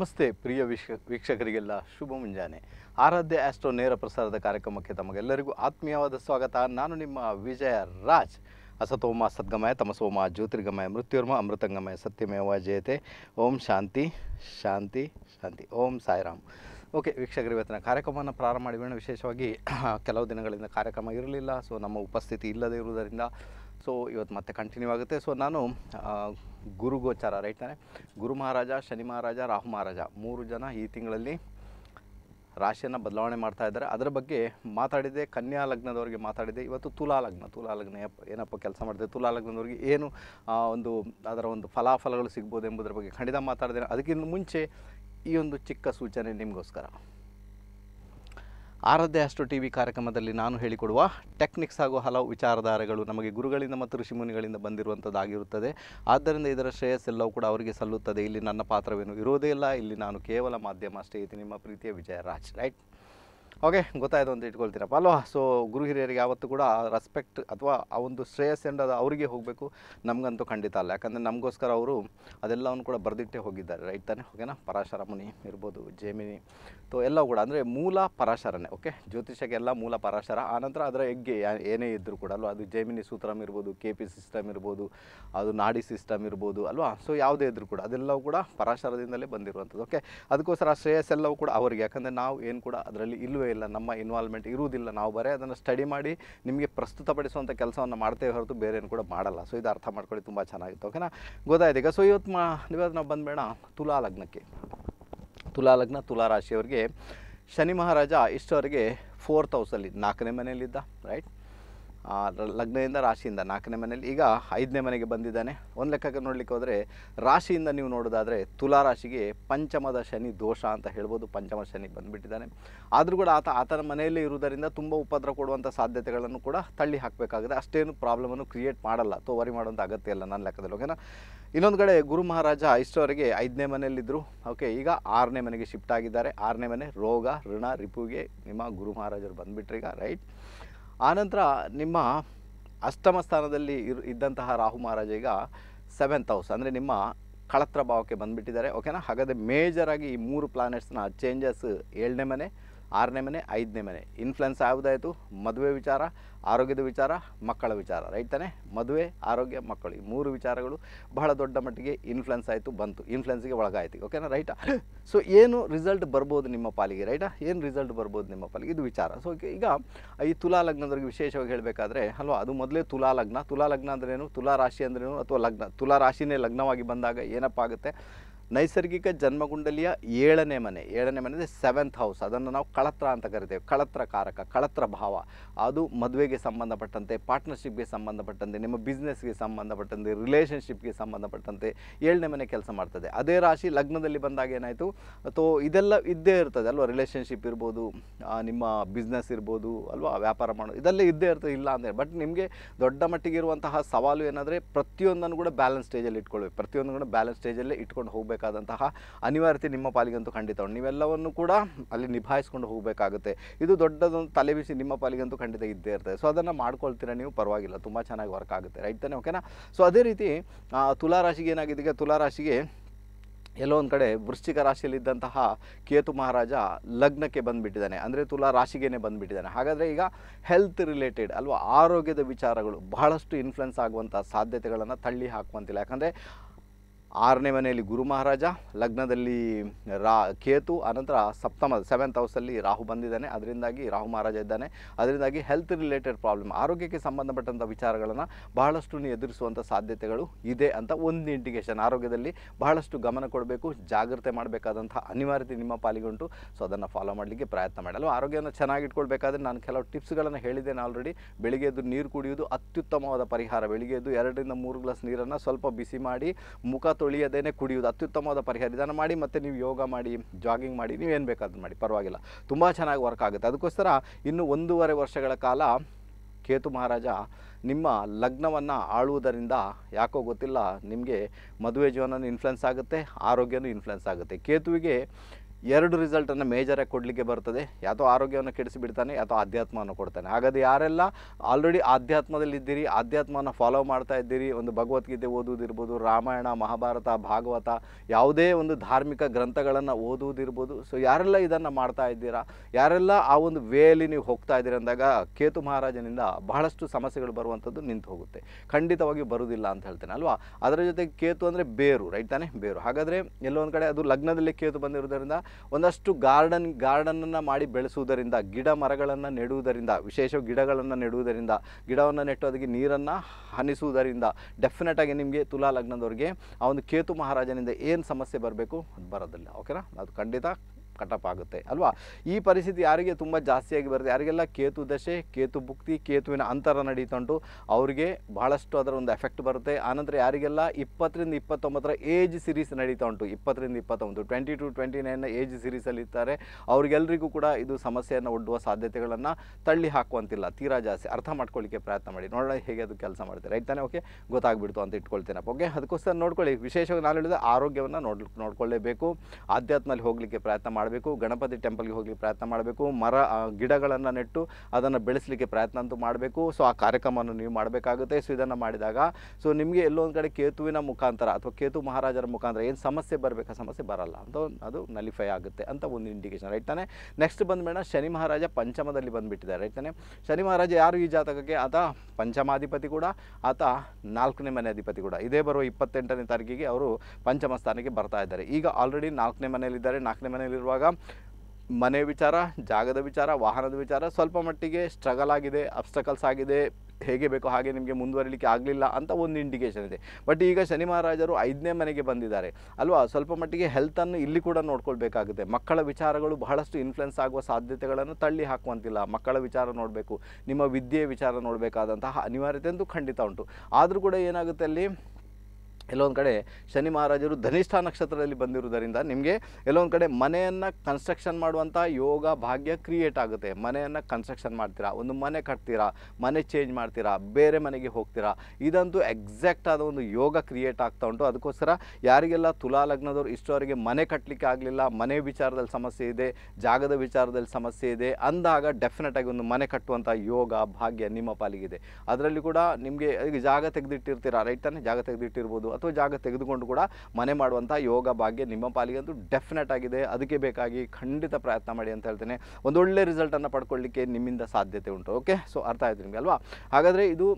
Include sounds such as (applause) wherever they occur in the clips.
ನಮಸ್ತೆ ಪ್ರಿಯ ವೀಕ್ಷ ವೀಕ್ಷಕರಿಗೆಲ್ಲ ಶುಭ ಮುಂಜಾನೆ ಆರಾಧ್ಯ ಆಸ್ಟ್ರೋ ನೇರ ಪ್ರಸಾರದ ಕಾರ್ಯಕ್ರಮಕ್ಕೆ ತಮಗೆಲ್ಲರಿಗೂ ಆತ್ಮೀಯವಾದ ಸ್ವಾಗತ ನಾನು ನಿಮ್ಮ ವಿಜಯ ರಾಜ್ ಅಸತೋಮ ಸದ್ಗಮಯ ತಮಸೋಮ ಜ್ಯೋತಿರ್ಗಮಯ ಮೃತ್ಯುರ್ಮ ಅಮೃತಂಗಮಯ ಸತ್ಯಮೇವ ಜಯತೆ ಓಂ ಶಾಂತಿ ಶಾಂತಿ ಶಾಂತಿ ಓಂ ಸಾಯಿರಾಮ್ ಓಕೆ ವೀಕ್ಷಕರು ಇವತ್ತಿನ ಕಾರ್ಯಕ್ರಮವನ್ನು ಪ್ರಾರಂಭ ಮಾಡಿದ ವಿಶೇಷವಾಗಿ (clears throat) ಕೆಲವು ದಿನಗಳಿಂದ ಕಾರ್ಯಕ್ರಮ ಇರಲಿಲ್ಲ ಸೊ ನಮ್ಮ ಉಪಸ್ಥಿತಿ ಇಲ್ಲದೇ ಇರುವುದರಿಂದ ಸೊ ಇವತ್ತು ಮತ್ತೆ ಕಂಟಿನ್ಯೂ ಆಗುತ್ತೆ ಸೊ ನಾನು ಗುರುಗೋಚಾರ ರೈಟ್ ತಾನೆ ಗುರು ಮಹಾರಾಜ ಶನಿ ಮಹಾರಾಜ ರಾಹು ಮಹಾರಾಜ ಮೂರು ಜನ ಈ ತಿಂಗಳಲ್ಲಿ ರಾಶಿಯನ್ನು ಬದಲಾವಣೆ ಮಾಡ್ತಾ ಇದ್ದಾರೆ ಅದರ ಬಗ್ಗೆ ಮಾತಾಡಿದೆ ಕನ್ಯಾ ಲಗ್ನದವರಿಗೆ ಮಾತಾಡಿದೆ ಇವತ್ತು ತುಲಾ ಲಗ್ನ ತುಲಾ ಲಗ್ನ ಏನಪ್ಪ ಕೆಲಸ ಮಾಡಿದೆ ತುಲಾ ಲಗ್ನದವ್ರಿಗೆ ಏನು ಒಂದು ಅದರ ಒಂದು ಫಲಾಫಲಗಳು ಸಿಗ್ಬೋದು ಎಂಬುದರ ಬಗ್ಗೆ ಖಂಡಿತ ಮಾತಾಡಿದೆ ಅದಕ್ಕಿಂತ ಮುಂಚೆ ಈ ಒಂದು ಚಿಕ್ಕ ಸೂಚನೆ ನಿಮಗೋಸ್ಕರ ಆರಾಧ್ಯ ಅಷ್ಟು ಟಿ ವಿ ಕಾರ್ಯಕ್ರಮದಲ್ಲಿ ನಾನು ಹೇಳಿಕೊಡುವ ಟೆಕ್ನಿಕ್ಸ್ ಹಾಗೂ ಹಲವು ವಿಚಾರಧಾರೆಗಳು ನಮಗೆ ಗುರುಗಳಿಂದ ಮತ್ತು ಋಷಿಮುನಿಗಳಿಂದ ಬಂದಿರುವಂಥದ್ದಾಗಿರುತ್ತದೆ ಆದ್ದರಿಂದ ಇದರ ಶ್ರೇಯಸ್ಸೆಲ್ಲವೂ ಕೂಡ ಅವರಿಗೆ ಸಲ್ಲುತ್ತದೆ ಇಲ್ಲಿ ನನ್ನ ಪಾತ್ರವೇನು ಇರುವುದೇ ಇಲ್ಲ ಇಲ್ಲಿ ನಾನು ಕೇವಲ ಮಾಧ್ಯಮ ಅಷ್ಟೇ ಇದೆ ನಿಮ್ಮ ಪ್ರೀತಿಯ ವಿಜಯ ರಾಜ್ ರೈಟ್ ಓಕೆ ಗೊತ್ತಾಯ್ತು ಅಂತ ಇಟ್ಕೊಳ್ತೀರಪ್ಪ ಅಲ್ವಾ ಸೊ ಗುರು ಹಿರಿಯರಿಗೆ ಯಾವತ್ತೂ ಕೂಡ ರೆಸ್ಪೆಕ್ಟ್ ಅಥವಾ ಆ ಒಂದು ಶ್ರೇಯಸ್ ಎಂಡ್ ಅದು ಅವರಿಗೆ ಹೋಗಬೇಕು ನಮಗಂತೂ ಖಂಡಿತ ಅಲ್ಲ ಯಾಕಂದರೆ ನಮಗೋಸ್ಕರ ಅವರು ಅದೆಲ್ಲವನ್ನು ಕೂಡ ಬರೆದಿಟ್ಟೇ ಹೋಗಿದ್ದಾರೆ ರೈಟ್ ತಾನೆ ಓಕೆನಾ ಪರಾಶರ ಮುನಿ ಇರ್ಬೋದು ಜೇಮಿನಿ ಸೊ ಎಲ್ಲವೂ ಕೂಡ ಅಂದರೆ ಮೂಲ ಪರಾಶರನೇ ಓಕೆ ಜ್ಯೋತಿಷಕ್ಕೆ ಎಲ್ಲ ಮೂಲ ಪರಾಶರ ಆನಂತರ ಅದರ ಹೆಗ್ಗೆ ಏನೇ ಇದ್ದರೂ ಕೂಡ ಅಲ್ವಾ ಅದು ಜೇಮಿನಿ ಸೂತ್ರಮ್ ಇರ್ಬೋದು ಕೆ ಪಿ ಸಿಸ್ಟಮ್ ಇರ್ಬೋದು ಅದು ನಾಡಿ ಸಿಸ್ಟಮ್ ಇರ್ಬೋದು ಅಲ್ವಾ ಸೊ ಯಾವುದೇ ಇದ್ದರೂ ಕೂಡ ಅದೆಲ್ಲವೂ ಕೂಡ ಪರಾಶರದಿಂದಲೇ ಬಂದಿರುವಂಥದ್ದು ಓಕೆ ಅದಕ್ಕೋಸ್ಕರ ಆ ಶ್ರೇಯಸ್ ಎಲ್ಲವೂ ಕೂಡ ಅವರಿಗೆ ಯಾಕಂದರೆ ನಾವು ಏನು ಕೂಡ ಅದರಲ್ಲಿ ಇಲ್ಲವೇ ಇಲ್ಲ ನಮ್ಮ ಇನ್ವಾಲ್ವ್ಮೆಂಟ್ ಇರುವುದಿಲ್ಲ ನಾವು ಬರೀ ಅದನ್ನು ಸ್ಟಡಿ ಮಾಡಿ ನಿಮಗೆ ಪ್ರಸ್ತುತಪಡಿಸುವಂಥ ಕೆಲಸವನ್ನು ಮಾಡ್ತೇವೆ ಹೊರತು ಬೇರೆ ಕೂಡ ಮಾಡಲ್ಲ ಸೊ ಇದು ಅರ್ಥ ಮಾಡ್ಕೊಳ್ಳಿ ತುಂಬ ಚೆನ್ನಾಗಿತ್ತು ಓಕೆನಾ ಗೊತ್ತಾಯ್ತು ಈಗ ಸೊ ಇವತ್ತು ಮಾ ಇವತ್ತು ನಾವು ಬಂದ್ಬೇಡ ತುಲಾ ಲಗ್ನಕ್ಕೆ ತುಲಾ ಲಗ್ನ ತುಲಾ ರಾಶಿಯವರಿಗೆ ಶನಿ ಮಹಾರಾಜ ಇಷ್ಟವರೆಗೆ ಫೋರ್ತ್ ಹೌಸಲ್ಲಿ ನಾಲ್ಕನೇ ಮನೆಯಲ್ಲಿದ್ದ ರೈಟ್ ಲಗ್ನದಿಂದ ರಾಶಿಯಿಂದ ನಾಲ್ಕನೇ ಮನೇಲಿ ಈಗ ಐದನೇ ಮನೆಗೆ ಬಂದಿದ್ದಾನೆ ಒಂದು ಲೆಕ್ಕಕ್ಕೆ ನೋಡಲಿಕ್ಕೆ ಹೋದರೆ ರಾಶಿಯಿಂದ ನೀವು ನೋಡೋದಾದರೆ ತುಲಾ ರಾಶಿಗೆ ಪಂಚಮದ ಶನಿ ದೋಷ ಅಂತ ಹೇಳ್ಬೋದು ಪಂಚಮ ಶನಿ ಬಂದುಬಿಟ್ಟಿದ್ದಾನೆ ಆದರೂ ಕೂಡ ಆತ ಆತನ ಮನೆಯಲ್ಲಿ ಇರುವುದರಿಂದ ತುಂಬ ಉಪದ್ರ ಕೊಡುವಂಥ ಸಾಧ್ಯತೆಗಳನ್ನು ಕೂಡ ತಳ್ಳಿ ಹಾಕಬೇಕಾಗಿದೆ ಅಷ್ಟೇನು ಪ್ರಾಬ್ಲಮನ್ನು ಕ್ರಿಯೇಟ್ ಮಾಡಲ್ಲ ಅಥವಾ ವರಿ ಮಾಡುವಂಥ ಅಗತ್ಯ ಇಲ್ಲ ನನ್ನ ಲೆಕ್ಕದಲ್ಲಿ ಓಕೆನಾ ಇನ್ನೊಂದು ಕಡೆ ಗುರು ಮಹಾರಾಜ ಇಷ್ಟವರೆಗೆ ಐದನೇ ಮನೆಯಲ್ಲಿದ್ದರು ಓಕೆ ಈಗ ಆರನೇ ಮನೆಗೆ ಶಿಫ್ಟ್ ಆಗಿದ್ದಾರೆ ಆರನೇ ಮನೆ ರೋಗ ಋಣ ರಿಪುಗೆ ನಿಮ್ಮ ಗುರು ಮಹಾರಾಜರು ಬಂದುಬಿಟ್ರೀಗ ರೈಟ್ ಆನಂತರ ನಿಮ್ಮ ಅಷ್ಟಮ ಸ್ಥಾನದಲ್ಲಿ ಇರ್ ಇದ್ದಂತಹ ರಾಹು ಮಹಾರಾಜ ಈಗ ಸೆವೆಂತ್ ಹೌಸ್ ಅಂದರೆ ನಿಮ್ಮ ಕಳತ್ರ ಭಾವಕ್ಕೆ ಬಂದುಬಿಟ್ಟಿದ್ದಾರೆ ಓಕೆನಾ ಹಾಗಾದರೆ ಮೇಜರಾಗಿ ಈ ಮೂರು ಪ್ಲಾನೆಟ್ಸ್ನ ಚೇಂಜಸ್ ಏಳನೇ ಮನೆ ಆರನೇ ಮನೆ ಐದನೇ ಮನೆ ಇನ್ಫ್ಲುಯೆನ್ಸ್ ಯಾವುದಾಯಿತು ಮದುವೆ ವಿಚಾರ ಆರೋಗ್ಯದ ವಿಚಾರ ಮಕ್ಕಳ ವಿಚಾರ ರೈಟ್ ಮದುವೆ ಆರೋಗ್ಯ ಮಕ್ಕಳು ಈ ಮೂರು ವಿಚಾರಗಳು ಬಹಳ ದೊಡ್ಡ ಮಟ್ಟಿಗೆ ಇನ್ಫ್ಲುಯೆನ್ಸ್ ಆಯಿತು ಬಂತು ಇನ್ಫ್ಲುಯೆನ್ಸ್ಗೆ ಒಳಗಾಯಿತು ಓಕೆನಾ ರೈಟಾ ಸೊ ಏನು ರಿಸಲ್ಟ್ ಬರ್ಬೋದು ನಿಮ್ಮ ಪಾಲಿಗೆ ರೈಟಾ ಏನು ರಿಸಲ್ಟ್ ಬರ್ಬೋದು ನಿಮ್ಮ ಪಾಲಿಗೆ ಇದು ವಿಚಾರ ಸೊ ಈಗ ಈ ತುಲಾ ಲಗ್ನದವ್ರಿಗೆ ವಿಶೇಷವಾಗಿ ಹೇಳಬೇಕಾದ್ರೆ ಅಲ್ವಾ ಅದು ಮೊದಲೇ ತುಲಾ ಲಗ್ನ ತುಲಾ ಲಗ್ನ ಅಂದ್ರೇನು ತುಲಾ ರಾಶಿ ಅಂದ್ರೇನು ಅಥವಾ ಲಗ್ನ ತುಲಾ ರಾಶಿನೇ ಲಗ್ನವಾಗಿ ಬಂದಾಗ ಏನಪ್ಪ ಆಗುತ್ತೆ ನೈಸರ್ಗಿಕ ಜನ್ಮಗುಂಡಲಿಯ ಏಳನೇ ಮನೆ ಏಳನೇ ಮನೆ ಸೆವೆಂತ್ ಹೌಸ್ ಅದನ್ನು ನಾವು ಕಳತ್ರ ಅಂತ ಕರಿತೇವೆ ಕಳತ್ರ ಕಾರಕ ಕಳತ್ರ ಭಾವ ಅದು ಮದುವೆಗೆ ಸಂಬಂಧಪಟ್ಟಂತೆ ಪಾರ್ಟ್ನರ್ಶಿಪ್ಗೆ ಸಂಬಂಧಪಟ್ಟಂತೆ ನಿಮ್ಮ ಬಿಸ್ನೆಸ್ಗೆ ಸಂಬಂಧಪಟ್ಟಂತೆ ರಿಲೇಷನ್ಶಿಪ್ಗೆ ಸಂಬಂಧಪಟ್ಟಂತೆ ಏಳನೇ ಮನೆ ಕೆಲಸ ಮಾಡ್ತದೆ ಅದೇ ರಾಶಿ ಲಗ್ನದಲ್ಲಿ ಬಂದಾಗ ಏನಾಯಿತು ಅಥವಾ ಇದೆಲ್ಲ ಇದ್ದೇ ಇರ್ತದೆ ಅಲ್ವಾ ರಿಲೇಷನ್ಶಿಪ್ ಇರ್ಬೋದು ನಿಮ್ಮ ಬಿಸ್ನೆಸ್ ಇರ್ಬೋದು ಅಲ್ವಾ ವ್ಯಾಪಾರ ಮಾಡೋದು ಇದೆಲ್ಲ ಇದ್ದೇ ಇರ್ತದೆ ಇಲ್ಲ ಅಂದರೆ ಬಟ್ ನಿಮಗೆ ದೊಡ್ಡ ಮಟ್ಟಿಗೆ ಇರುವಂತಹ ಸವಾಲು ಏನಾದರೆ ಪ್ರತಿಯೊಂದನ್ನು ಕೂಡ ಬ್ಯಾಲೆನ್ಸ್ ಸ್ಟೇಜಲ್ಲಿ ಇಟ್ಕೊಳ್ಬೇಕು ಪ್ರತಿಯೊಂದು ಕೂಡ ಬ್ಯಾಲೆನ್ಸ್ ಸ್ಟೇಜಲ್ಲೇ ಇಟ್ಕೊಂಡು ಹೋಗಬೇಕು ಮಾಡಬೇಕಾದಂತಹ ಅನಿವಾರ್ಯತೆ ನಿಮ್ಮ ಪಾಲಿಗಂತೂ ಖಂಡಿತ ಉಂಟು ನೀವೆಲ್ಲವನ್ನು ಕೂಡ ಅಲ್ಲಿ ನಿಭಾಯಿಸ್ಕೊಂಡು ಹೋಗಬೇಕಾಗುತ್ತೆ ಇದು ದೊಡ್ಡದೊಂದು ತಲೆ ಬಿಸಿ ನಿಮ್ಮ ಪಾಲಿಗಂತೂ ಖಂಡಿತ ಇದ್ದೇ ಇರ್ತದೆ ಸೊ ಅದನ್ನು ಮಾಡ್ಕೊಳ್ತೀರಾ ನೀವು ಪರವಾಗಿಲ್ಲ ತುಂಬ ಚೆನ್ನಾಗಿ ವರ್ಕ್ ಆಗುತ್ತೆ ರೈಟ್ ತಾನೆ ಓಕೆನಾ ಸೊ ಅದೇ ರೀತಿ ತುಲಾರಾಶಿಗೆ ಏನಾಗಿದೆ ತುಲಾರಾಶಿಗೆ ಎಲ್ಲೋ ಕಡೆ ವೃಶ್ಚಿಕ ರಾಶಿಯಲ್ಲಿದ್ದಂತಹ ಕೇತು ಮಹಾರಾಜ ಲಗ್ನಕ್ಕೆ ಬಂದುಬಿಟ್ಟಿದ್ದಾನೆ ಅಂದರೆ ತುಲಾ ರಾಶಿಗೇನೆ ಬಂದುಬಿಟ್ಟಿದ್ದಾನೆ ಹಾಗಾದರೆ ಈಗ ಹೆಲ್ತ್ ರಿಲೇಟೆಡ್ ಅಲ್ವಾ ಆರೋಗ್ಯದ ವಿಚಾರಗಳು ಬಹಳಷ್ಟು ಇನ್ಫ್ಲುಯೆನ್ಸ್ ಆಗುವಂಥ ಸಾಧ್ಯತೆಗಳನ್ನು ತಳ್ಳಿ ಹಾಕುವಂತಿಲ್ಲ ಯಾಕಂದರೆ ಆರನೇ ಮನೆಯಲ್ಲಿ ಗುರು ಮಹಾರಾಜ ಲಗ್ನದಲ್ಲಿ ರಾ ಕೇತು ಆನಂತರ ಸಪ್ತಮ ಸೆವೆಂತ್ ಹೌಸಲ್ಲಿ ರಾಹು ಬಂದಿದ್ದಾನೆ ಅದರಿಂದಾಗಿ ರಾಹು ಮಹಾರಾಜ ಇದ್ದಾನೆ ಅದರಿಂದಾಗಿ ಹೆಲ್ತ್ ರಿಲೇಟೆಡ್ ಪ್ರಾಬ್ಲಮ್ ಆರೋಗ್ಯಕ್ಕೆ ಸಂಬಂಧಪಟ್ಟಂಥ ವಿಚಾರಗಳನ್ನು ಬಹಳಷ್ಟು ಎದುರಿಸುವಂಥ ಸಾಧ್ಯತೆಗಳು ಇದೆ ಅಂತ ಒಂದು ಇಂಡಿಕೇಶನ್ ಆರೋಗ್ಯದಲ್ಲಿ ಬಹಳಷ್ಟು ಗಮನ ಕೊಡಬೇಕು ಜಾಗ್ರತೆ ಮಾಡಬೇಕಾದಂಥ ಅನಿವಾರ್ಯತೆ ನಿಮ್ಮ ಪಾಲಿಗೊಂಡು ಸೊ ಅದನ್ನು ಫಾಲೋ ಮಾಡಲಿಕ್ಕೆ ಪ್ರಯತ್ನ ಮಾಡಲು ಚೆನ್ನಾಗಿ ಚೆನ್ನಾಗಿಟ್ಕೊಳ್ಬೇಕಾದ್ರೆ ನಾನು ಕೆಲವು ಟಿಪ್ಸ್ಗಳನ್ನು ಹೇಳಿದ್ದೇನೆ ಆಲ್ರೆಡಿ ಬೆಳಿಗ್ಗೆ ಎದ್ದು ನೀರು ಕುಡಿಯೋದು ಅತ್ಯುತ್ತಮವಾದ ಪರಿಹಾರ ಬೆಳಿಗ್ಗೆ ಎದ್ದು ಎರಡರಿಂದ ಮೂರು ಗ್ಲಾಸ್ ನೀರನ್ನು ಸ್ವಲ್ಪ ಬಿಸಿ ಮಾಡಿ ಮುಖ ತೊಳಿಯದೇನೆ ಕುಡಿಯೋದು ಅತ್ಯುತ್ತಮವಾದ ಪರಿಹಾರ ಇದನ್ನು ಮಾಡಿ ಮತ್ತು ನೀವು ಯೋಗ ಮಾಡಿ ಜಾಗಿಂಗ್ ಮಾಡಿ ನೀವೇನು ಬೇಕಾದ್ರೂ ಮಾಡಿ ಪರವಾಗಿಲ್ಲ ತುಂಬ ಚೆನ್ನಾಗಿ ವರ್ಕ್ ಆಗುತ್ತೆ ಅದಕ್ಕೋಸ್ಕರ ಇನ್ನು ಒಂದೂವರೆ ವರ್ಷಗಳ ಕಾಲ ಕೇತು ಮಹಾರಾಜ ನಿಮ್ಮ ಲಗ್ನವನ್ನು ಆಳುವುದರಿಂದ ಯಾಕೋ ಗೊತ್ತಿಲ್ಲ ನಿಮಗೆ ಮದುವೆ ಜೀವನ ಇನ್ಫ್ಲುಯೆನ್ಸ್ ಆಗುತ್ತೆ ಆರೋಗ್ಯನೂ ಇನ್ಫ್ಲುಯೆನ್ಸ್ ಆಗುತ್ತೆ ಕೇತುವಿಗೆ ಎರಡು ರಿಸಲ್ಟನ್ನು ಮೇಜರಾಗಿ ಕೊಡಲಿಕ್ಕೆ ಬರ್ತದೆ ಯಾತೋ ಆರೋಗ್ಯವನ್ನು ಕೆಡಿಸಿಬಿಡ್ತಾನೆ ಯಾತೋ ಆಧ್ಯಾತ್ಮವನ್ನು ಕೊಡ್ತಾನೆ ಹಾಗಾದ್ರೆ ಯಾರೆಲ್ಲ ಆಲ್ರೆಡಿ ಆಧ್ಯಾತ್ಮದಲ್ಲಿದ್ದೀರಿ ಆಧ್ಯಾತ್ಮವನ್ನು ಫಾಲೋ ಮಾಡ್ತಾ ಇದ್ದೀರಿ ಒಂದು ಭಗವದ್ಗೀತೆ ಓದುವುದಿರ್ಬೋದು ರಾಮಾಯಣ ಮಹಾಭಾರತ ಭಾಗವತ ಯಾವುದೇ ಒಂದು ಧಾರ್ಮಿಕ ಗ್ರಂಥಗಳನ್ನು ಓದುವುದಿರ್ಬೋದು ಸೊ ಯಾರೆಲ್ಲ ಇದನ್ನು ಮಾಡ್ತಾ ಇದ್ದೀರಾ ಯಾರೆಲ್ಲ ಆ ಒಂದು ವೇಯಲ್ಲಿ ನೀವು ಹೋಗ್ತಾ ಇದ್ದೀರಿ ಅಂದಾಗ ಕೇತು ಮಹಾರಾಜನಿಂದ ಬಹಳಷ್ಟು ಸಮಸ್ಯೆಗಳು ಬರುವಂಥದ್ದು ನಿಂತು ಹೋಗುತ್ತೆ ಖಂಡಿತವಾಗಿ ಬರುವುದಿಲ್ಲ ಅಂತ ಹೇಳ್ತೇನೆ ಅಲ್ವಾ ಅದರ ಜೊತೆಗೆ ಕೇತು ಅಂದರೆ ಬೇರು ರೈಟ್ ತಾನೇ ಬೇರು ಹಾಗಾದರೆ ಎಲ್ಲೊಂದು ಕಡೆ ಅದು ಲಗ್ನದಲ್ಲಿ ಕೇತು ಬಂದಿರೋದ್ರಿಂದ ಒಂದಷ್ಟು ಗಾರ್ಡನ್ ಗಾರ್ಡನನ್ನು ಮಾಡಿ ಬೆಳೆಸುವುದರಿಂದ ಗಿಡ ಮರಗಳನ್ನು ನೆಡುವುದರಿಂದ ವಿಶೇಷ ಗಿಡಗಳನ್ನು ನೆಡುವುದರಿಂದ ಗಿಡವನ್ನು ನೆಟ್ಟು ಅದಕ್ಕೆ ನೀರನ್ನು ಹನಿಸುವುದರಿಂದ ಡೆಫಿನೆಟಾಗಿ ನಿಮಗೆ ತುಲಾ ಲಗ್ನದವರಿಗೆ ಆ ಒಂದು ಕೇತು ಮಹಾರಾಜನಿಂದ ಏನು ಸಮಸ್ಯೆ ಬರಬೇಕು ಅದು ಬರೋದಿಲ್ಲ ಓಕೆನಾ ಅದು ಖಂಡಿತ ಕಟಪ್ ಆಗುತ್ತೆ ಅಲ್ವಾ ಈ ಪರಿಸ್ಥಿತಿ ಯಾರಿಗೆ ತುಂಬ ಜಾಸ್ತಿಯಾಗಿ ಬರುತ್ತೆ ಯಾರಿಗೆಲ್ಲ ಕೇತು ದಶೆ ಕೇತು ಭುಕ್ತಿ ಕೇತುವಿನ ಅಂತರ ನಡೀತಂಟು ಅವರಿಗೆ ಬಹಳಷ್ಟು ಅದರ ಒಂದು ಎಫೆಕ್ಟ್ ಬರುತ್ತೆ ಆನಂತರ ಯಾರಿಗೆಲ್ಲ ಇಪ್ಪತ್ತರಿಂದ ಇಪ್ಪತ್ತೊಂಬತ್ತರ ಏಜ್ ಸಿರೀಸ್ ನಡೀತಾ ಉಂಟು ಇಪ್ಪತ್ತರಿಂದ ಇಪ್ಪತ್ತೊಂಬತ್ತು ಟ್ವೆಂಟಿ ಟು ಟ್ವೆಂಟಿ ನೈನ್ನ ಏಜ್ ಸಿರೀಸಲ್ಲಿ ಇರ್ತಾರೆ ಅವ್ರಿಗೆಲ್ಲರಿಗೂ ಕೂಡ ಇದು ಸಮಸ್ಯೆಯನ್ನು ಒಡ್ಡುವ ಸಾಧ್ಯತೆಗಳನ್ನು ತಳ್ಳಿ ಹಾಕುವಂತಿಲ್ಲ ತೀರಾ ಜಾಸ್ತಿ ಅರ್ಥ ಮಾಡ್ಕೊಳ್ಳಿಕ್ಕೆ ಪ್ರಯತ್ನ ಮಾಡಿ ನೋಡೋಣ ಹೇಗೆ ಅದು ಕೆಲಸ ಮಾಡ್ತಾರೆ ರೈಟ್ ತಾನೇ ಓಕೆ ಗೊತ್ತಾಗ್ಬಿಡ್ತು ಅಂತ ಇಟ್ಕೊಳ್ತೇನೆ ಓಕೆ ಅದಕ್ಕೋಸ್ಕರ ನೋಡ್ಕೊಳ್ಳಿ ವಿಶೇಷವಾಗಿ ನಾನು ಹೇಳಿದ ಆರೋಗ್ಯವನ್ನು ನೋಡ್ ನೋಡ್ಕೊಳ್ಳೇಬೇಕು ಆಧ್ಯಾತ್ಮಲ್ಲಿ ಹೋಗಲಿಕ್ಕೆ ಪ್ರಯತ್ನ ಮಾಡಬೇಕು ಮಾಡಬೇಕು ಗಣಪತಿ ಟೆಂಪಲ್ಗೆ ಹೋಗಿ ಪ್ರಯತ್ನ ಮಾಡಬೇಕು ಮರ ಗಿಡಗಳನ್ನು ನೆಟ್ಟು ಅದನ್ನು ಬೆಳೆಸಲಿಕ್ಕೆ ಪ್ರಯತ್ನ ಅಂತೂ ಮಾಡಬೇಕು ಸೊ ಆ ಕಾರ್ಯಕ್ರಮವನ್ನು ನೀವು ಮಾಡಬೇಕಾಗುತ್ತೆ ಸೊ ಇದನ್ನು ಮಾಡಿದಾಗ ಸೊ ನಿಮಗೆ ಎಲ್ಲೊಂದು ಕಡೆ ಕೇತುವಿನ ಮುಖಾಂತರ ಅಥವಾ ಕೇತು ಮಹಾರಾಜರ ಮುಖಾಂತರ ಏನು ಸಮಸ್ಯೆ ಬರಬೇಕಾ ಸಮಸ್ಯೆ ಬರಲ್ಲ ಅಂತ ಅದು ನಲಿಫೈ ಆಗುತ್ತೆ ಅಂತ ಒಂದು ಇಂಡಿಕೇಶನ್ ರೈಟ್ ತಾನೆ ನೆಕ್ಸ್ಟ್ ಬಂದಮೇಲೆ ಶನಿ ಮಹಾರಾಜ ಪಂಚಮದಲ್ಲಿ ಬಂದುಬಿಟ್ಟಿದ್ದಾರೆ ರೈಟ್ ತಾನೆ ಶನಿ ಮಹಾರಾಜ ಯಾರು ಈ ಜಾತಕಕ್ಕೆ ಆತ ಪಂಚಮಾಧಿಪತಿ ಕೂಡ ಆತ ನಾಲ್ಕನೇ ಮನೆ ಅಧಿಪತಿ ಕೂಡ ಇದೇ ಬರುವ ಇಪ್ಪತ್ತೆಂಟನೇ ತಾರೀಕಿಗೆ ಅವರು ಪಂಚಮ ಸ್ಥಾನಕ್ಕೆ ಬರ್ತಾ ಇದ್ದಾರೆ ಈಗ ಆಲ್ರೆಡಿ ನಾಲ್ಕನೇ ಮನೆಯಲ್ಲಿದ್ದಾರೆ ನಾಲ್ಕನೇ ಮನೆಯಲ್ಲಿರುವ ಇವಾಗ ಮನೆ ವಿಚಾರ ಜಾಗದ ವಿಚಾರ ವಾಹನದ ವಿಚಾರ ಸ್ವಲ್ಪ ಮಟ್ಟಿಗೆ ಸ್ಟ್ರಗಲ್ ಆಗಿದೆ ಅಬ್ಸ್ಟಕಲ್ಸ್ ಆಗಿದೆ ಹೇಗೆ ಬೇಕೋ ಹಾಗೆ ನಿಮಗೆ ಮುಂದುವರಿಲಿಕ್ಕೆ ಆಗಲಿಲ್ಲ ಅಂತ ಒಂದು ಇಂಡಿಕೇಷನ್ ಇದೆ ಬಟ್ ಈಗ ಶನಿ ಮಹಾರಾಜರು ಐದನೇ ಮನೆಗೆ ಬಂದಿದ್ದಾರೆ ಅಲ್ವಾ ಸ್ವಲ್ಪ ಮಟ್ಟಿಗೆ ಹೆಲ್ತನ್ನು ಇಲ್ಲಿ ಕೂಡ ನೋಡ್ಕೊಳ್ಬೇಕಾಗುತ್ತೆ ಮಕ್ಕಳ ವಿಚಾರಗಳು ಬಹಳಷ್ಟು ಇನ್ಫ್ಲುಯೆನ್ಸ್ ಆಗುವ ಸಾಧ್ಯತೆಗಳನ್ನು ತಳ್ಳಿ ಹಾಕುವಂತಿಲ್ಲ ಮಕ್ಕಳ ವಿಚಾರ ನೋಡಬೇಕು ನಿಮ್ಮ ವಿದ್ಯೆಯ ವಿಚಾರ ನೋಡಬೇಕಾದಂತಹ ಅನಿವಾರ್ಯತೆ ಅಂತೂ ಖಂಡಿತ ಉಂಟು ಆದರೂ ಕೂಡ ಏನಾಗುತ್ತೆ ಅಲ್ಲಿ ಕೆಲವೊಂದು ಕಡೆ ಶನಿ ಮಹಾರಾಜರು ಧನಿಷ್ಠ ನಕ್ಷತ್ರದಲ್ಲಿ ಬಂದಿರುವುದರಿಂದ ನಿಮಗೆ ಕೆಲವೊಂದು ಕಡೆ ಮನೆಯನ್ನು ಕನ್ಸ್ಟ್ರಕ್ಷನ್ ಮಾಡುವಂಥ ಯೋಗ ಭಾಗ್ಯ ಕ್ರಿಯೇಟ್ ಆಗುತ್ತೆ ಮನೆಯನ್ನು ಕನ್ಸ್ಟ್ರಕ್ಷನ್ ಮಾಡ್ತೀರಾ ಒಂದು ಮನೆ ಕಟ್ತೀರಾ ಮನೆ ಚೇಂಜ್ ಮಾಡ್ತೀರಾ ಬೇರೆ ಮನೆಗೆ ಹೋಗ್ತೀರಾ ಇದಂತೂ ಎಕ್ಸಾಕ್ಟ್ ಆದ ಒಂದು ಯೋಗ ಕ್ರಿಯೇಟ್ ಆಗ್ತಾ ಉಂಟು ಅದಕ್ಕೋಸ್ಕರ ಯಾರಿಗೆಲ್ಲ ತುಲಾ ಲಗ್ನದವ್ರು ಇಷ್ಟೋರಿಗೆ ಮನೆ ಕಟ್ಟಲಿಕ್ಕೆ ಆಗಲಿಲ್ಲ ಮನೆ ವಿಚಾರದಲ್ಲಿ ಸಮಸ್ಯೆ ಇದೆ ಜಾಗದ ವಿಚಾರದಲ್ಲಿ ಸಮಸ್ಯೆ ಇದೆ ಅಂದಾಗ ಡೆಫಿನೆಟಾಗಿ ಒಂದು ಮನೆ ಕಟ್ಟುವಂಥ ಯೋಗ ಭಾಗ್ಯ ನಿಮ್ಮ ಇದೆ ಅದರಲ್ಲಿ ಕೂಡ ನಿಮಗೆ ಈಗ ಜಾಗ ತೆಗೆದಿಟ್ಟಿರ್ತೀರಾ ರೈಟ್ ತಾನೇ ಜಾಗ ತೆಗೆದಿಟ್ಟಿರ್ಬೋದು ಅಥವಾ ಜಾಗ ತೆಗೆದುಕೊಂಡು ಕೂಡ ಮನೆ ಮಾಡುವಂಥ ಯೋಗ ಭಾಗ್ಯ ನಿಮ್ಮ ಪಾಲಿಗಂತೂ ಡೆಫಿನೆಟ್ ಆಗಿದೆ ಅದಕ್ಕೆ ಬೇಕಾಗಿ ಖಂಡಿತ ಪ್ರಯತ್ನ ಮಾಡಿ ಅಂತ ಹೇಳ್ತೇನೆ ಒಂದೊಳ್ಳೆ ರಿಸಲ್ಟನ್ನು ಪಡ್ಕೊಳ್ಳಿಕ್ಕೆ ನಿಮ್ಮಿಂದ ಸಾಧ್ಯತೆ ಉಂಟು ಓಕೆ ಸೊ ಅರ್ಥ ಆಯಿತು ನಿಮಗೆ ಅಲ್ವಾ ಹಾಗಾದರೆ ಇದು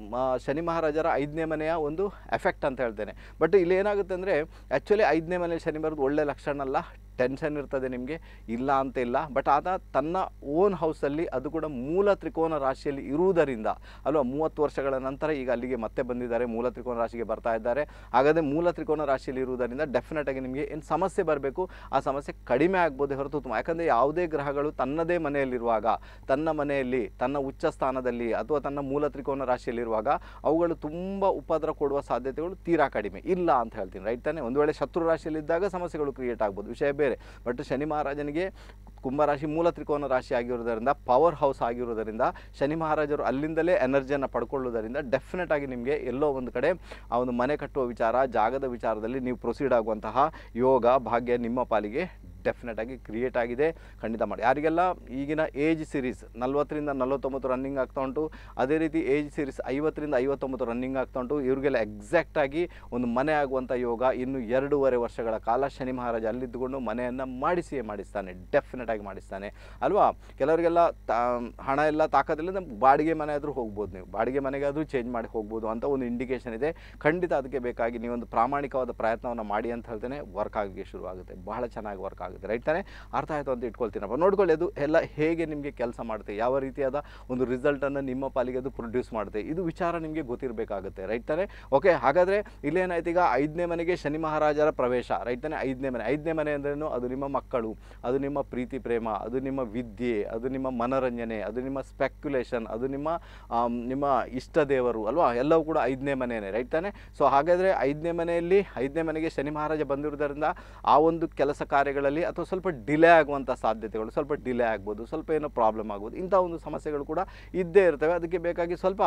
ಶನಿ ಮಹಾರಾಜರ ಐದನೇ ಮನೆಯ ಒಂದು ಎಫೆಕ್ಟ್ ಅಂತ ಹೇಳ್ತೇನೆ ಬಟ್ ಇಲ್ಲಿ ಏನಾಗುತ್ತೆ ಅಂದರೆ ಆ್ಯಕ್ಚುಲಿ ಐದನೇ ಮನೆಯಲ್ಲಿ ಶನಿ ಬರೋದು ಒಳ್ಳೆಯ ಲಕ್ಷಣ ಅಲ್ಲ ಟೆನ್ಷನ್ ಇರ್ತದೆ ನಿಮಗೆ ಇಲ್ಲ ಅಂತ ಇಲ್ಲ ಬಟ್ ಆತ ತನ್ನ ಓನ್ ಹೌಸಲ್ಲಿ ಅದು ಕೂಡ ಮೂಲ ತ್ರಿಕೋನ ರಾಶಿಯಲ್ಲಿ ಇರುವುದರಿಂದ ಅಲ್ವಾ ಮೂವತ್ತು ವರ್ಷಗಳ ನಂತರ ಈಗ ಅಲ್ಲಿಗೆ ಮತ್ತೆ ಬಂದಿದ್ದಾರೆ ಮೂಲ ತ್ರಿಕೋನ ರಾಶಿಗೆ ಬರ್ತಾ ಇದ್ದಾರೆ ಹಾಗಾದರೆ ಮೂಲ ತ್ರಿಕೋನ ರಾಶಿಯಲ್ಲಿ ಇರುವುದರಿಂದ ಡೆಫಿನೆಟಾಗಿ ನಿಮಗೆ ಏನು ಸಮಸ್ಯೆ ಬರಬೇಕು ಆ ಸಮಸ್ಯೆ ಕಡಿಮೆ ಆಗ್ಬೋದು ಹೊರತು ಯಾಕಂದರೆ ಯಾವುದೇ ಗ್ರಹಗಳು ತನ್ನದೇ ಮನೆಯಲ್ಲಿರುವಾಗ ತನ್ನ ಮನೆಯಲ್ಲಿ ತನ್ನ ಉಚ್ಚ ಸ್ಥಾನದಲ್ಲಿ ಅಥವಾ ತನ್ನ ಮೂಲ ತ್ರಿಕೋನ ರಾಶಿಯಲ್ಲಿರುವಾಗ ಅವುಗಳು ತುಂಬ ಉಪದ್ರ ಕೊಡುವ ಸಾಧ್ಯತೆಗಳು ತೀರಾ ಕಡಿಮೆ ಇಲ್ಲ ಅಂತ ಹೇಳ್ತೀನಿ ರೈಟ್ ತಾನೆ ಒಂದು ವೇಳೆ ಶತ್ರು ರಾಶಿಯಲ್ಲಿದ್ದಾಗ ಸಮಸ್ಯೆಗಳು ಕ್ರಿಯೇಟ್ ಆಗ್ಬೋದು ವಿಷಯ ಬೇರೆ ಬಟ್ ಶನಿ ಮಹಾರಾಜನಿಗೆ ಕುಂಭರಾಶಿ ಮೂಲ ತ್ರಿಕೋನ ರಾಶಿ ಆಗಿರೋದರಿಂದ ಪವರ್ ಹೌಸ್ ಆಗಿರೋದರಿಂದ ಶನಿ ಮಹಾರಾಜರು ಅಲ್ಲಿಂದಲೇ ಎನರ್ಜಿಯನ್ನು ಪಡ್ಕೊಳ್ಳೋದರಿಂದ ಡೆಫಿನೆಟ್ ಆಗಿ ನಿಮಗೆ ಎಲ್ಲೋ ಒಂದು ಕಡೆ ಆ ಒಂದು ಮನೆ ಕಟ್ಟುವ ವಿಚಾರ ಜಾಗದ ವಿಚಾರದಲ್ಲಿ ನೀವು ಪ್ರೊಸೀಡ್ ಆಗುವಂತಹ ಯೋಗ ಭಾಗ್ಯ ನಿಮ್ಮ ಪಾಲಿಗೆ ಡೆಫಿನೆಟ್ ಆಗಿ ಕ್ರಿಯೇಟ್ ಆಗಿದೆ ಖಂಡಿತ ಮಾಡಿ ಯಾರಿಗೆಲ್ಲ ಈಗಿನ ಏಜ್ ಸಿರೀಸ್ ನಲ್ವತ್ತರಿಂದ ನಲವತ್ತೊಂಬತ್ತು ರನ್ನಿಂಗ್ ಆಗ್ತಾ ಉಂಟು ಅದೇ ರೀತಿ ಏಜ್ ಸಿರೀಸ್ ಐವತ್ತರಿಂದ ಐವತ್ತೊಂಬತ್ತು ರನ್ನಿಂಗ್ ಆಗ್ತಾ ಉಂಟು ಇವರಿಗೆಲ್ಲ ಎಕ್ಸಾಕ್ಟಾಗಿ ಒಂದು ಮನೆ ಆಗುವಂಥ ಯೋಗ ಇನ್ನು ಎರಡೂವರೆ ವರ್ಷಗಳ ಕಾಲ ಶನಿ ಮಹಾರಾಜ ಅಲ್ಲಿದ್ದುಕೊಂಡು ಮನೆಯನ್ನು ಮಾಡಿಸಿಯೇ ಮಾಡಿಸ್ತಾನೆ ಡೆಫಿನೆಟ್ ಮಾಡಿಸ್ತಾನೆ ಅಲ್ವಾ ಕೆಲವರಿಗೆಲ್ಲ ಹಣ ಎಲ್ಲ ತಾಕೋದ್ರಿಂದ ಬಾಡಿಗೆ ಮನೆ ಆದರೂ ಹೋಗ್ಬೋದು ನೀವು ಬಾಡಿಗೆ ಮನೆಗಾದರೂ ಚೇಂಜ್ ಮಾಡಿ ಹೋಗ್ಬೋದು ಅಂತ ಒಂದು ಇಂಡಿಕೇಷನ್ ಇದೆ ಖಂಡಿತ ಅದಕ್ಕೆ ಬೇಕಾಗಿ ನೀವೊಂದು ಪ್ರಾಮಾಣಿಕವಾದ ಪ್ರಯತ್ನವನ್ನು ಮಾಡಿ ಅಂತ ಹೇಳ್ತೇನೆ ವರ್ಕ್ ಶುರು ಶುರುವಾಗುತ್ತೆ ಬಹಳ ಚೆನ್ನಾಗಿ ವರ್ಕ್ ಆಗುತ್ತೆ ರೈಟ್ ತಾನೇ ಅರ್ಥ ಆಯಿತು ಅಂತ ಇಟ್ಕೊಳ್ತೀನಪ್ಪ ನೋಡ್ಕೊಳ್ಳಿ ಅದು ಎಲ್ಲ ಹೇಗೆ ನಿಮಗೆ ಕೆಲಸ ಮಾಡುತ್ತೆ ಯಾವ ರೀತಿಯಾದ ಒಂದು ರಿಸಲ್ಟನ್ನು ನಿಮ್ಮ ಪಾಲಿಗೆ ಅದು ಪ್ರೊಡ್ಯೂಸ್ ಮಾಡುತ್ತೆ ಇದು ವಿಚಾರ ನಿಮಗೆ ಗೊತ್ತಿರಬೇಕಾಗುತ್ತೆ ರೈಟ್ ತಾನೇ ಓಕೆ ಹಾಗಾದರೆ ಇಲ್ಲೇನಾಯ್ತು ಈಗ ಐದನೇ ಮನೆಗೆ ಶನಿ ಮಹಾರಾಜರ ಪ್ರವೇಶ ರೈಟ್ ತಾನೇ ಐದನೇ ಮನೆ ಐದನೇ ಮನೆ ಅಂದ್ರೇನು ಅದು ನಿಮ್ಮ ಮಕ್ಕಳು ಅದು ನಿಮ್ಮ ಪ್ರೀತಿ ಪ್ರೇಮ ಅದು ನಿಮ್ಮ ವಿದ್ಯೆ ಅದು ನಿಮ್ಮ ಮನೋರಂಜನೆ ಅದು ನಿಮ್ಮ ಸ್ಪೆಕ್ಯುಲೇಷನ್ ಅದು ನಿಮ್ಮ ನಿಮ್ಮ ಇಷ್ಟ ದೇವರು ಅಲ್ವಾ ಎಲ್ಲವೂ ಕೂಡ ಐದನೇ ಮನೆಯೇ ರೈಟ್ ತಾನೆ ಸೊ ಹಾಗಾದರೆ ಐದನೇ ಮನೆಯಲ್ಲಿ ಐದನೇ ಮನೆಗೆ ಶನಿ ಮಹಾರಾಜ ಬಂದಿರೋದರಿಂದ ಆ ಒಂದು ಕೆಲಸ ಕಾರ್ಯಗಳಲ್ಲಿ ಅಥವಾ ಸ್ವಲ್ಪ ಡಿಲೇ ಆಗುವಂಥ ಸಾಧ್ಯತೆಗಳು ಸ್ವಲ್ಪ ಡಿಲೇ ಆಗ್ಬೋದು ಸ್ವಲ್ಪ ಏನೋ ಪ್ರಾಬ್ಲಮ್ ಆಗ್ಬೋದು ಇಂಥ ಒಂದು ಸಮಸ್ಯೆಗಳು ಕೂಡ ಇದ್ದೇ ಇರ್ತವೆ ಅದಕ್ಕೆ ಬೇಕಾಗಿ ಸ್ವಲ್ಪ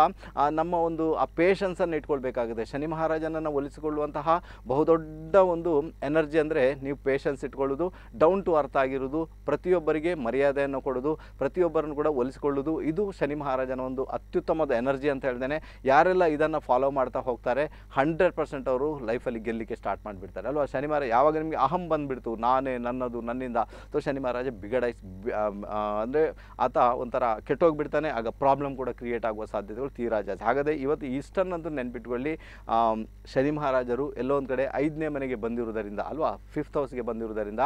ನಮ್ಮ ಒಂದು ಆ ಪೇಷನ್ಸನ್ನು ಇಟ್ಕೊಳ್ಬೇಕಾಗುತ್ತೆ ಶನಿ ಮಹಾರಾಜನನ್ನು ಒಲಿಸಿಕೊಳ್ಳುವಂತಹ ಬಹುದೊಡ್ಡ ಒಂದು ಎನರ್ಜಿ ಅಂದರೆ ನೀವು ಪೇಷನ್ಸ್ ಇಟ್ಕೊಳ್ಳೋದು ಡೌನ್ ಟು ಅರ್ಥ ಆಗಿರೋದು ಪ್ರತಿ ಪ್ರತಿಯೊಬ್ಬರಿಗೆ ಮರ್ಯಾದೆಯನ್ನು ಕೊಡೋದು ಪ್ರತಿಯೊಬ್ಬರನ್ನು ಕೂಡ ಒಲಿಸಿಕೊಳ್ಳೋದು ಇದು ಶನಿ ಮಹಾರಾಜನ ಒಂದು ಅತ್ಯುತ್ತಮದ ಎನರ್ಜಿ ಅಂತ ಹೇಳ್ದೇನೆ ಯಾರೆಲ್ಲ ಇದನ್ನು ಫಾಲೋ ಮಾಡ್ತಾ ಹೋಗ್ತಾರೆ ಹಂಡ್ರೆಡ್ ಪರ್ಸೆಂಟ್ ಅವರು ಲೈಫಲ್ಲಿ ಗೆಲ್ಲಲಿಕ್ಕೆ ಸ್ಟಾರ್ಟ್ ಮಾಡಿಬಿಡ್ತಾರೆ ಅಲ್ವಾ ಶನಿ ಮಹಾರಾಜ ಯಾವಾಗ ನಿಮಗೆ ಅಹಂ ಬಂದುಬಿಡ್ತು ನಾನೇ ನನ್ನದು ನನ್ನಿಂದ ಅಥವಾ ಶನಿ ಮಹಾರಾಜ ಬಿಗಡಾಯಿಸಿ ಅಂದರೆ ಆತ ಒಂಥರ ಕೆಟ್ಟೋಗಿಬಿಡ್ತಾನೆ ಆಗ ಪ್ರಾಬ್ಲಮ್ ಕೂಡ ಕ್ರಿಯೇಟ್ ಆಗುವ ಸಾಧ್ಯತೆಗಳು ತೀರಾ ಜಾಸ್ತಿ ಹಾಗಾದರೆ ಇವತ್ತು ಈಸ್ಟರ್ನಂತೂ ನೆನ್ಪಿಟ್ಕೊಳ್ಳಿ ಶನಿ ಮಹಾರಾಜರು ಎಲ್ಲೋ ಒಂದು ಕಡೆ ಐದನೇ ಮನೆಗೆ ಬಂದಿರುವುದರಿಂದ ಅಲ್ವಾ ಫಿಫ್ತ್ ಹೌಸ್ಗೆ ಬಂದಿರುವುದರಿಂದ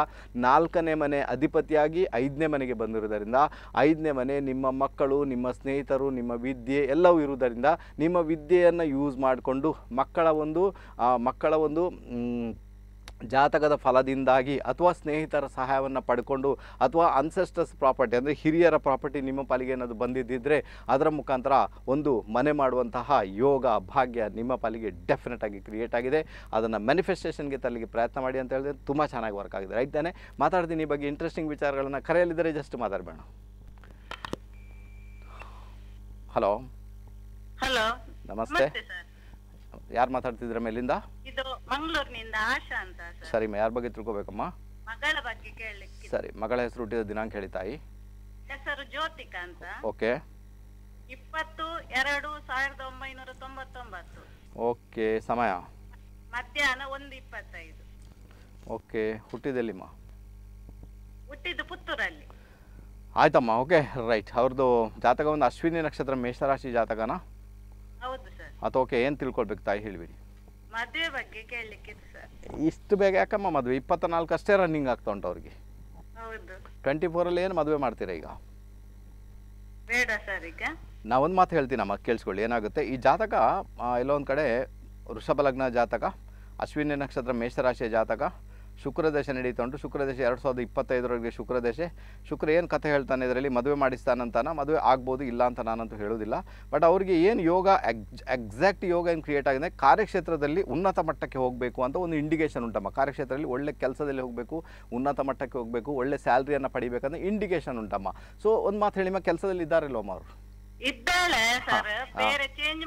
ನಾಲ್ಕನೇ ಮನೆ ಅಧಿಪತಿಯಾಗಿ ಐದನೇ ಮನೆಗೆ ಬಂದಿರುವುದರಿಂದ ಐದನೇ ಮನೆ ನಿಮ್ಮ ಮಕ್ಕಳು ನಿಮ್ಮ ಸ್ನೇಹಿತರು ನಿಮ್ಮ ವಿದ್ಯೆ ಎಲ್ಲವೂ ಇರುವುದರಿಂದ ನಿಮ್ಮ ವಿದ್ಯೆಯನ್ನು ಯೂಸ್ ಮಾಡಿಕೊಂಡು ಮಕ್ಕಳ ಒಂದು ಮಕ್ಕಳ ಒಂದು ಜಾತಕದ ಫಲದಿಂದಾಗಿ ಅಥವಾ ಸ್ನೇಹಿತರ ಸಹಾಯವನ್ನು ಪಡ್ಕೊಂಡು ಅಥವಾ ಅನ್ಸೆಸ್ಟರ್ಸ್ ಪ್ರಾಪರ್ಟಿ ಅಂದರೆ ಹಿರಿಯರ ಪ್ರಾಪರ್ಟಿ ನಿಮ್ಮ ಪಾಲಿಗೆ ಏನಾದರೂ ಬಂದಿದ್ದಿದ್ರೆ ಅದರ ಮುಖಾಂತರ ಒಂದು ಮನೆ ಮಾಡುವಂತಹ ಯೋಗ ಭಾಗ್ಯ ನಿಮ್ಮ ಪಾಲಿಗೆ ಡೆಫಿನೆಟಾಗಿ ಆಗಿ ಕ್ರಿಯೇಟ್ ಆಗಿದೆ ಅದನ್ನು ಮ್ಯಾನಿಫೆಸ್ಟೇಷನ್ಗೆ ತಲ್ಲಿಗೆ ಪ್ರಯತ್ನ ಮಾಡಿ ಅಂತ ಹೇಳಿದ್ರೆ ತುಂಬ ಚೆನ್ನಾಗಿ ವರ್ಕ್ ಆಗಿದೆ ರೈಟ್ ತಾನೆ ಮಾತಾಡ್ತೀನಿ ಈ ಬಗ್ಗೆ ಇಂಟ್ರೆಸ್ಟಿಂಗ್ ವಿಚಾರಗಳನ್ನು ಕರೆಯಲಿದ್ದರೆ ಜಸ್ಟ್ ಮಾತಾಡಬೇಡ ಹಲೋ ಹಲೋ ನಮಸ್ತೆ ಯಾರು ಮಾತಾಡ್ತಿದ್ರೆ ಮೇಲಿಂದ ಇದು ಮಂಗಳೂರಿನಿಂದ ಆಶಾ ಅಂತ ಸರ್ ಸರಿ ಯಾರ ಬಗ್ಗೆ ತಿಳ್ಕೊಬೇಕಮ್ಮ ಮಗಳ ಬಗ್ಗೆ ಕೇಳಲಿಕ್ಕೆ ಸರಿ ಮಗಳ ಹೆಸರು ಹುಟ್ಟಿದ ದಿನಾಂಕ ಹೇಳಿ ತಾಯಿ ಹೆಸರು ಜ್ಯೋತಿಕಾ ಅಂತ ಓಕೆ ಇಪ್ಪತ್ತು ಎರಡು ಸಾವಿರದ ಒಂಬೈನೂರ ತೊಂಬತ್ತೊಂಬತ್ತು ಓಕೆ ಸಮಯ ಮಧ್ಯಾಹ್ನ ಒಂದು ಇಪ್ಪತ್ತೈದು ಓಕೆ ಹುಟ್ಟಿದಲ್ಲಿಮ್ಮ ಹುಟ್ಟಿದ್ದು ಪುತ್ತೂರಲ್ಲಿ ಆಯ್ತಮ್ಮ ಓಕೆ ರೈಟ್ ಅವ್ರದ್ದು ಜಾತಕ ಒಂದು ಅಶ್ವಿನಿ ನಕ್ಷತ್ರ ಮೇಷರಾಶಿ ಜಾತಕನಾ ಹೌದು ಸರ್ ಅಥವಾ ಓಕೆ ಏನು ತಿಳ್ಕೊಳ್ಬೇಕು ತಾಯಿ ಹೇಳಿಬಿಡಿ ಮದುವೆ ಇಷ್ಟು ಬೇಗ ಯಾಕಮ್ಮ ಮದುವೆ ಇಪ್ಪತ್ತ ನಾಲ್ಕು ಅಷ್ಟೇ ರನ್ನಿಂಗ್ ಆಗ್ತಾ ಉಂಟು ಅವ್ರಿಗೆ ಟ್ವೆಂಟಿ ಟ್ವೆಂಟಿ ಫೋರಲ್ಲಿ ಏನು ಮದುವೆ ಮಾಡ್ತೀರಾ ಈಗ ಬೇಡ ಸರ್ ಈಗ ನಾವೊಂದು ಮಾತು ಹೇಳ್ತೀನಮ್ಮ ಕೇಳಿಸ್ಕೊಳ್ಳಿ ಏನಾಗುತ್ತೆ ಈ ಜಾತಕ ಎಲ್ಲೋ ಒಂದು ಕಡೆ ವೃಷಭ ಲಗ್ನ ಜಾತಕ ಅಶ್ವಿನಿ ನಕ್ಷತ್ರ ಮೇಷರಾಶಿಯ ಜಾತಕ ಶುಕ್ರದಶೆ ನಡೀತಾ ಉಂಟು ಶುಕ್ರದಶೆ ಎರಡು ಸಾವಿರದ ಇಪ್ಪತ್ತೈದರವರೆಗೆ ಶುಕ್ರದಶೆ ಶುಕ್ರ ಏನು ಕಥೆ ಹೇಳ್ತಾನೆ ಇದರಲ್ಲಿ ಮದುವೆ ಮಾಡಿಸ್ತಾನಂತಾನ ಮದುವೆ ಆಗ್ಬೋದು ಇಲ್ಲ ಅಂತ ನಾನಂತೂ ಹೇಳೋದಿಲ್ಲ ಬಟ್ ಅವರಿಗೆ ಏನು ಯೋಗ ಎಕ್ಸಾಕ್ಟ್ ಯೋಗ ಏನು ಕ್ರಿಯೇಟ್ ಆಗಿದೆ ಕಾರ್ಯಕ್ಷೇತ್ರದಲ್ಲಿ ಉನ್ನತ ಮಟ್ಟಕ್ಕೆ ಹೋಗಬೇಕು ಅಂತ ಒಂದು ಇಂಡಿಕೇಷನ್ ಉಂಟಮ್ಮ ಕಾರ್ಯಕ್ಷೇತ್ರದಲ್ಲಿ ಒಳ್ಳೆ ಕೆಲಸದಲ್ಲಿ ಹೋಗಬೇಕು ಉನ್ನತ ಮಟ್ಟಕ್ಕೆ ಹೋಗಬೇಕು ಒಳ್ಳೆ ಸ್ಯಾಲ್ರಿಯನ್ನು ಪಡಿಬೇಕಂದ್ರೆ ಇಂಡಿಕೇಷನ್ ಉಂಟಮ್ಮ ಸೊ ಒಂದು ಮಾತು ಹೇಳಿಮ್ಮ ಕೆಲಸದಲ್ಲಿ ಇದ್ದಾರಲ್ಲಮ್ಮ ಅವರು ಸರ್ ಚೇಂಜ್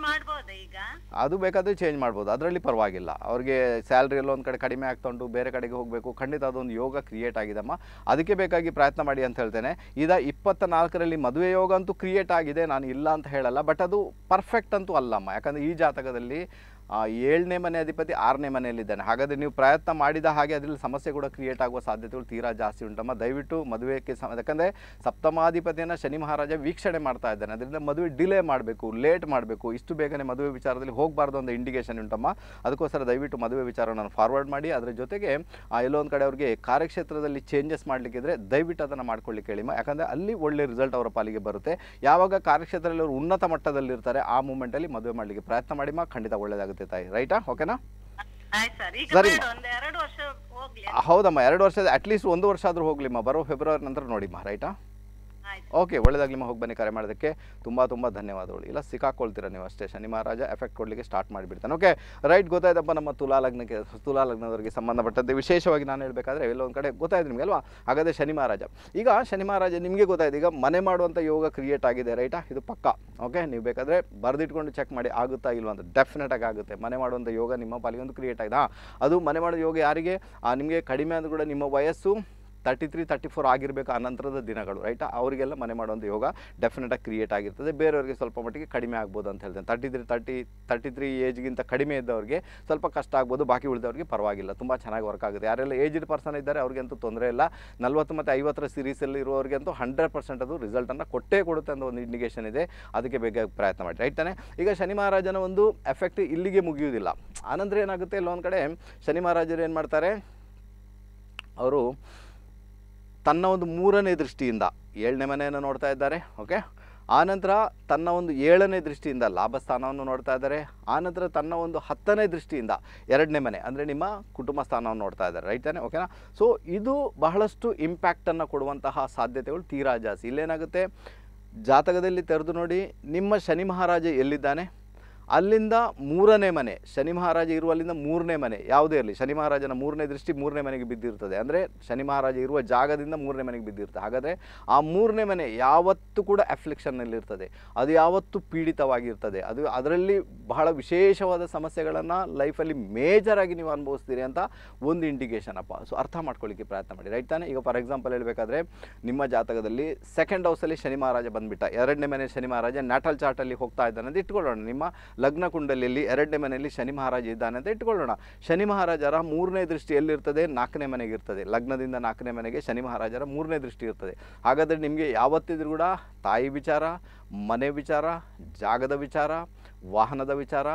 ಈಗ ಅದು ಬೇಕಾದ್ರೆ ಚೇಂಜ್ ಮಾಡ್ಬೋದು ಅದರಲ್ಲಿ ಪರವಾಗಿಲ್ಲ ಅವ್ರಿಗೆ ಸ್ಯಾಲ್ರಿ ಎಲ್ಲ ಒಂದು ಕಡೆ ಕಡಿಮೆ ಆಗ್ತೊಂಡು ಬೇರೆ ಕಡೆಗೆ ಹೋಗಬೇಕು ಖಂಡಿತ ಅದೊಂದು ಯೋಗ ಕ್ರಿಯೇಟ್ ಅಮ್ಮ ಅದಕ್ಕೆ ಬೇಕಾಗಿ ಪ್ರಯತ್ನ ಮಾಡಿ ಅಂತ ಹೇಳ್ತೇನೆ ಇದ ಇಪ್ಪತ್ತ ನಾಲ್ಕರಲ್ಲಿ ಮದುವೆ ಯೋಗ ಅಂತೂ ಕ್ರಿಯೇಟ್ ಆಗಿದೆ ನಾನು ಇಲ್ಲ ಅಂತ ಹೇಳಲ್ಲ ಬಟ್ ಅದು ಪರ್ಫೆಕ್ಟ್ ಅಂತೂ ಅಲ್ಲಮ್ಮ ಯಾಕಂದರೆ ಈ ಜಾತಕದಲ್ಲಿ ಏಳನೇ ಮನೆ ಅಧಿಪತಿ ಆರನೇ ಮನೆಯಲ್ಲಿದ್ದಾನೆ ಹಾಗಾದರೆ ನೀವು ಪ್ರಯತ್ನ ಮಾಡಿದ ಹಾಗೆ ಅದರಲ್ಲಿ ಸಮಸ್ಯೆ ಕೂಡ ಕ್ರಿಯೇಟ್ ಆಗುವ ಸಾಧ್ಯತೆಗಳು ತೀರಾ ಜಾಸ್ತಿ ಉಂಟಮ್ಮ ದಯವಿಟ್ಟು ಮದುವೆಗೆ ಸಮ ಯಾಕಂದರೆ ಸಪ್ತಮಾಧಿಪತಿಯನ್ನು ಶನಿ ಮಹಾರಾಜ ವೀಕ್ಷಣೆ ಮಾಡ್ತಾ ಇದ್ದಾನೆ ಅದರಿಂದ ಮದುವೆ ಡಿಲೇ ಮಾಡಬೇಕು ಲೇಟ್ ಮಾಡಬೇಕು ಇಷ್ಟು ಬೇಗನೆ ಮದುವೆ ವಿಚಾರದಲ್ಲಿ ಹೋಗಬಾರ್ದು ಅಂತ ಇಂಡಿಕೇಷನ್ ಉಂಟಮ್ಮ ಅದಕ್ಕೋಸ್ಕರ ದಯವಿಟ್ಟು ಮದುವೆ ವಿಚಾರವನ್ನು ಫಾರ್ವರ್ಡ್ ಮಾಡಿ ಅದರ ಜೊತೆಗೆ ಎಲ್ಲೊಂದು ಕಡೆ ಅವರಿಗೆ ಕಾರ್ಯಕ್ಷೇತ್ರದಲ್ಲಿ ಚೇಂಜಸ್ ಮಾಡಲಿಕ್ಕಿದ್ರೆ ದಯವಿಟ್ಟು ಅದನ್ನು ಮಾಡ್ಕೊಳ್ಳಿ ಕೇಳಿಮ್ಮ ಯಾಕಂದರೆ ಅಲ್ಲಿ ಒಳ್ಳೆ ರಿಸಲ್ಟ್ ಅವರ ಪಾಲಿಗೆ ಬರುತ್ತೆ ಯಾವಾಗ ಕಾರ್ಯಕ್ಷೇತ್ರದಲ್ಲಿ ಅವರು ಉನ್ನತ ಮಟ್ಟದಲ್ಲಿರ್ತಾರೆ ಆ ಮೂಮೆಂಟಲ್ಲಿ ಮದುವೆ ಮಾಡಲಿಕ್ಕೆ ಪ್ರಯತ್ನ ಮಾಡಿಮ್ಮ ಖಂಡಿತ ಒಳ್ಳೆಯದಾಗುತ್ತೆ ಆಗುತ್ತೆ ತಾಯಿ ರೈಟಾ ಓಕೆನಾ ಸರಿ ಹೌದಮ್ಮ ಎರಡು ವರ್ಷದ ಅಟ್ಲೀಸ್ಟ್ ಒಂದು ವರ್ಷ ಆದರೂ ಹೋಗ್ಲಿಮ್ಮ ಬರೋ ಫೆಬ್ರವರಿ ನಂತರ ನೋಡಿಮ್ಮ ರೈಟಾ ಓಕೆ ನಿಮ್ಮ ಹೋಗಿ ಬನ್ನಿ ಕರೆ ಮಾಡೋದಕ್ಕೆ ತುಂಬ ತುಂಬ ಧನ್ಯವಾದಗಳು ಇಲ್ಲ ಸಿಕ್ಕಾಕೊಳ್ತೀರ ನೀವು ಅಷ್ಟೇ ಶನಿ ಮಹಾರಾಜ ಎಫೆಕ್ಟ್ ಕೊಡಲಿಕ್ಕೆ ಸ್ಟಾರ್ಟ್ ಮಾಡಿಬಿಡ್ತಾನೆ ಓಕೆ ರೈಟ್ ಗೊತ್ತಾಯ್ತಪ್ಪ ನಮ್ಮ ತುಲಾ ಲಗ್ನಕ್ಕೆ ತುಲಾ ಸಂಬಂಧಪಟ್ಟಂತೆ ವಿಶೇಷವಾಗಿ ನಾನು ಹೇಳಬೇಕಾದ್ರೆ ಎಲ್ಲೊಂದು ಕಡೆ ಗೊತ್ತಾಯ್ತು ನಿಮಗೆ ಅಲ್ವಾ ಹಾಗಾದರೆ ಶನಿ ಮಹಾರಾಜ ಈಗ ಶನಿ ಮಹಾರಾಜ ನಿಮಗೆ ಗೊತ್ತಾಯ್ತು ಈಗ ಮನೆ ಮಾಡುವಂಥ ಯೋಗ ಕ್ರಿಯೇಟ್ ಆಗಿದೆ ರೈಟಾ ಇದು ಪಕ್ಕ ಓಕೆ ನೀವು ಬೇಕಾದರೆ ಬರೆದಿಟ್ಕೊಂಡು ಚೆಕ್ ಮಾಡಿ ಆಗುತ್ತಾ ಇಲ್ವಾ ಅಂತ ಡೆಫಿನೆಟಾಗಿ ಆಗುತ್ತೆ ಮನೆ ಮಾಡುವಂಥ ಯೋಗ ನಿಮ್ಮ ಪಾಲಿಗೆ ಒಂದು ಕ್ರಿಯೇಟ್ ಆಗಿದೆ ಅದು ಮನೆ ಮಾಡೋ ಯೋಗ ಯಾರಿಗೆ ನಿಮಗೆ ಕಡಿಮೆ ಅಂದ್ರೂ ಕೂಡ ನಿಮ್ಮ ವಯಸ್ಸು ತರ್ಟಿ ತ್ರೀ ತರ್ಟಿ ಫೋರ್ ಆಗಿರಬೇಕು ಆನಂತರದ ದಿನಗಳು ರೈಟ್ ಅವರಿಗೆಲ್ಲ ಮನೆ ಮಾಡುವಂಥ ಯೋಗ ಡೆಫಿನೆಟಾಗಿ ಕ್ರಿಯೇಟ್ ಆಗಿರ್ತದೆ ಬೇರೆಯವರಿಗೆ ಸ್ವಲ್ಪ ಮಟ್ಟಿಗೆ ಕಡಿಮೆ ಆಗ್ಬೋದು ಅಂತ ಹೇಳ್ತೇನೆ thirty three thirty thirty three ಏಜ್ಗಿಂತ ಕಡಿಮೆ ಇದ್ದವರಿಗೆ ಸ್ವಲ್ಪ ಕಷ್ಟ ಆಗ್ಬೋದು ಬಾಕಿ ಉಳಿದವರಿಗೆ ಪರವಾಗಿಲ್ಲ ತುಂಬ ಚೆನ್ನಾಗಿ ವರ್ಕ್ ಆಗುತ್ತೆ ಯಾರೆಲ್ಲ ಏಜ್ಡ್ ಪರ್ಸನ್ ಇದ್ದಾರೆ ಅವ್ರಿಗಂತೂ ತೊಂದರೆ ಇಲ್ಲ ನಲ್ವತ್ತು ಮತ್ತು ಐವತ್ತರ ಸೀರೀಸಲ್ಲಿ ಅಂತೂ ಹಂಡ್ರೆಡ್ ಪರ್ಸೆಂಟ್ ಅದು ರಿಸಲ್ಟನ್ನು ಕೊಟ್ಟೇ ಕೊಡುತ್ತೆ ಅಂತ ಒಂದು ಇಂಡಿಕೇಶನ್ ಇದೆ ಅದಕ್ಕೆ ಬೇಗ ಪ್ರಯತ್ನ ಮಾಡಿ ರೈಟ್ ತಾನೆ ಈಗ ಶನಿ ಮಹಾರಾಜನ ಒಂದು ಎಫೆಕ್ಟ್ ಇಲ್ಲಿಗೆ ಮುಗಿಯುವುದಿಲ್ಲ ಆನಂತರ ಏನಾಗುತ್ತೆ ಇಲ್ಲೊಂದು ಕಡೆ ಶನಿ ಮಹಾರಾಜರು ಏನು ಮಾಡ್ತಾರೆ ಅವರು ತನ್ನ ಒಂದು ಮೂರನೇ ದೃಷ್ಟಿಯಿಂದ ಏಳನೇ ಮನೆಯನ್ನು ನೋಡ್ತಾ ಇದ್ದಾರೆ ಓಕೆ ಆನಂತರ ತನ್ನ ಒಂದು ಏಳನೇ ದೃಷ್ಟಿಯಿಂದ ಲಾಭ ಸ್ಥಾನವನ್ನು ನೋಡ್ತಾ ಇದ್ದಾರೆ ಆನಂತರ ತನ್ನ ಒಂದು ಹತ್ತನೇ ದೃಷ್ಟಿಯಿಂದ ಎರಡನೇ ಮನೆ ಅಂದರೆ ನಿಮ್ಮ ಕುಟುಂಬ ಸ್ಥಾನವನ್ನು ನೋಡ್ತಾ ಇದ್ದಾರೆ ರೈತಾನೆ ಓಕೆನಾ ಸೊ ಇದು ಬಹಳಷ್ಟು ಇಂಪ್ಯಾಕ್ಟನ್ನು ಕೊಡುವಂತಹ ಸಾಧ್ಯತೆಗಳು ತೀರಾ ಜಾಸ್ತಿ ಇಲ್ಲೇನಾಗುತ್ತೆ ಜಾತಕದಲ್ಲಿ ತೆರೆದು ನೋಡಿ ನಿಮ್ಮ ಶನಿ ಮಹಾರಾಜ ಎಲ್ಲಿದ್ದಾನೆ ಅಲ್ಲಿಂದ ಮೂರನೇ ಮನೆ ಶನಿ ಮಹಾರಾಜ ಇರುವಲ್ಲಿಂದ ಮೂರನೇ ಮನೆ ಯಾವುದೇ ಇರಲಿ ಶನಿ ಮಹಾರಾಜನ ಮೂರನೇ ದೃಷ್ಟಿ ಮೂರನೇ ಮನೆಗೆ ಬಿದ್ದಿರ್ತದೆ ಅಂದರೆ ಶನಿ ಮಹಾರಾಜ ಇರುವ ಜಾಗದಿಂದ ಮೂರನೇ ಮನೆಗೆ ಬಿದ್ದಿರ್ತದೆ ಹಾಗಾದರೆ ಆ ಮೂರನೇ ಮನೆ ಯಾವತ್ತೂ ಕೂಡ ಇರ್ತದೆ ಅದು ಯಾವತ್ತೂ ಪೀಡಿತವಾಗಿರ್ತದೆ ಅದು ಅದರಲ್ಲಿ ಬಹಳ ವಿಶೇಷವಾದ ಸಮಸ್ಯೆಗಳನ್ನು ಲೈಫಲ್ಲಿ ಮೇಜರಾಗಿ ನೀವು ಅನುಭವಿಸ್ತೀರಿ ಅಂತ ಒಂದು ಇಂಡಿಕೇಶನ್ ಅಪ್ಪ ಸೊ ಅರ್ಥ ಮಾಡ್ಕೊಳ್ಳಿಕ್ಕೆ ಪ್ರಯತ್ನ ಮಾಡಿ ರೈಟ್ ತಾನೆ ಈಗ ಫಾರ್ ಎಕ್ಸಾಂಪಲ್ ಹೇಳಬೇಕಾದ್ರೆ ನಿಮ್ಮ ಜಾತಕದಲ್ಲಿ ಸೆಕೆಂಡ್ ಹೌಸಲ್ಲಿ ಶನಿ ಮಹಾರಾಜ ಬಂದುಬಿಟ್ಟ ಎರಡನೇ ಮನೆ ಶನಿ ಮಹಾರಾಜ ನ್ಯಾಟಲ್ ಚಾರ್ಟಲ್ಲಿ ಹೋಗ್ತಾ ಇದ್ದಾನೆ ಅಂತ ಇಟ್ಕೊಳ್ಳೋಣ ನಿಮ್ಮ ಲಗ್ನ ಕುಂಡಲಿಯಲ್ಲಿ ಎರಡನೇ ಮನೆಯಲ್ಲಿ ಶನಿ ಮಹಾರಾಜ ಇದ್ದಾನೆ ಅಂತ ಇಟ್ಕೊಳ್ಳೋಣ ಶನಿ ಮಹಾರಾಜರ ಮೂರನೇ ದೃಷ್ಟಿ ಎಲ್ಲಿರ್ತದೆ ನಾಲ್ಕನೇ ಮನೆಗೆ ಇರ್ತದೆ ಲಗ್ನದಿಂದ ನಾಲ್ಕನೇ ಮನೆಗೆ ಶನಿ ಮಹಾರಾಜರ ಮೂರನೇ ದೃಷ್ಟಿ ಇರ್ತದೆ ಹಾಗಾದರೆ ನಿಮಗೆ ಯಾವತ್ತಿದ್ರು ಕೂಡ ತಾಯಿ ವಿಚಾರ ಮನೆ ವಿಚಾರ ಜಾಗದ ವಿಚಾರ ವಾಹನದ ವಿಚಾರ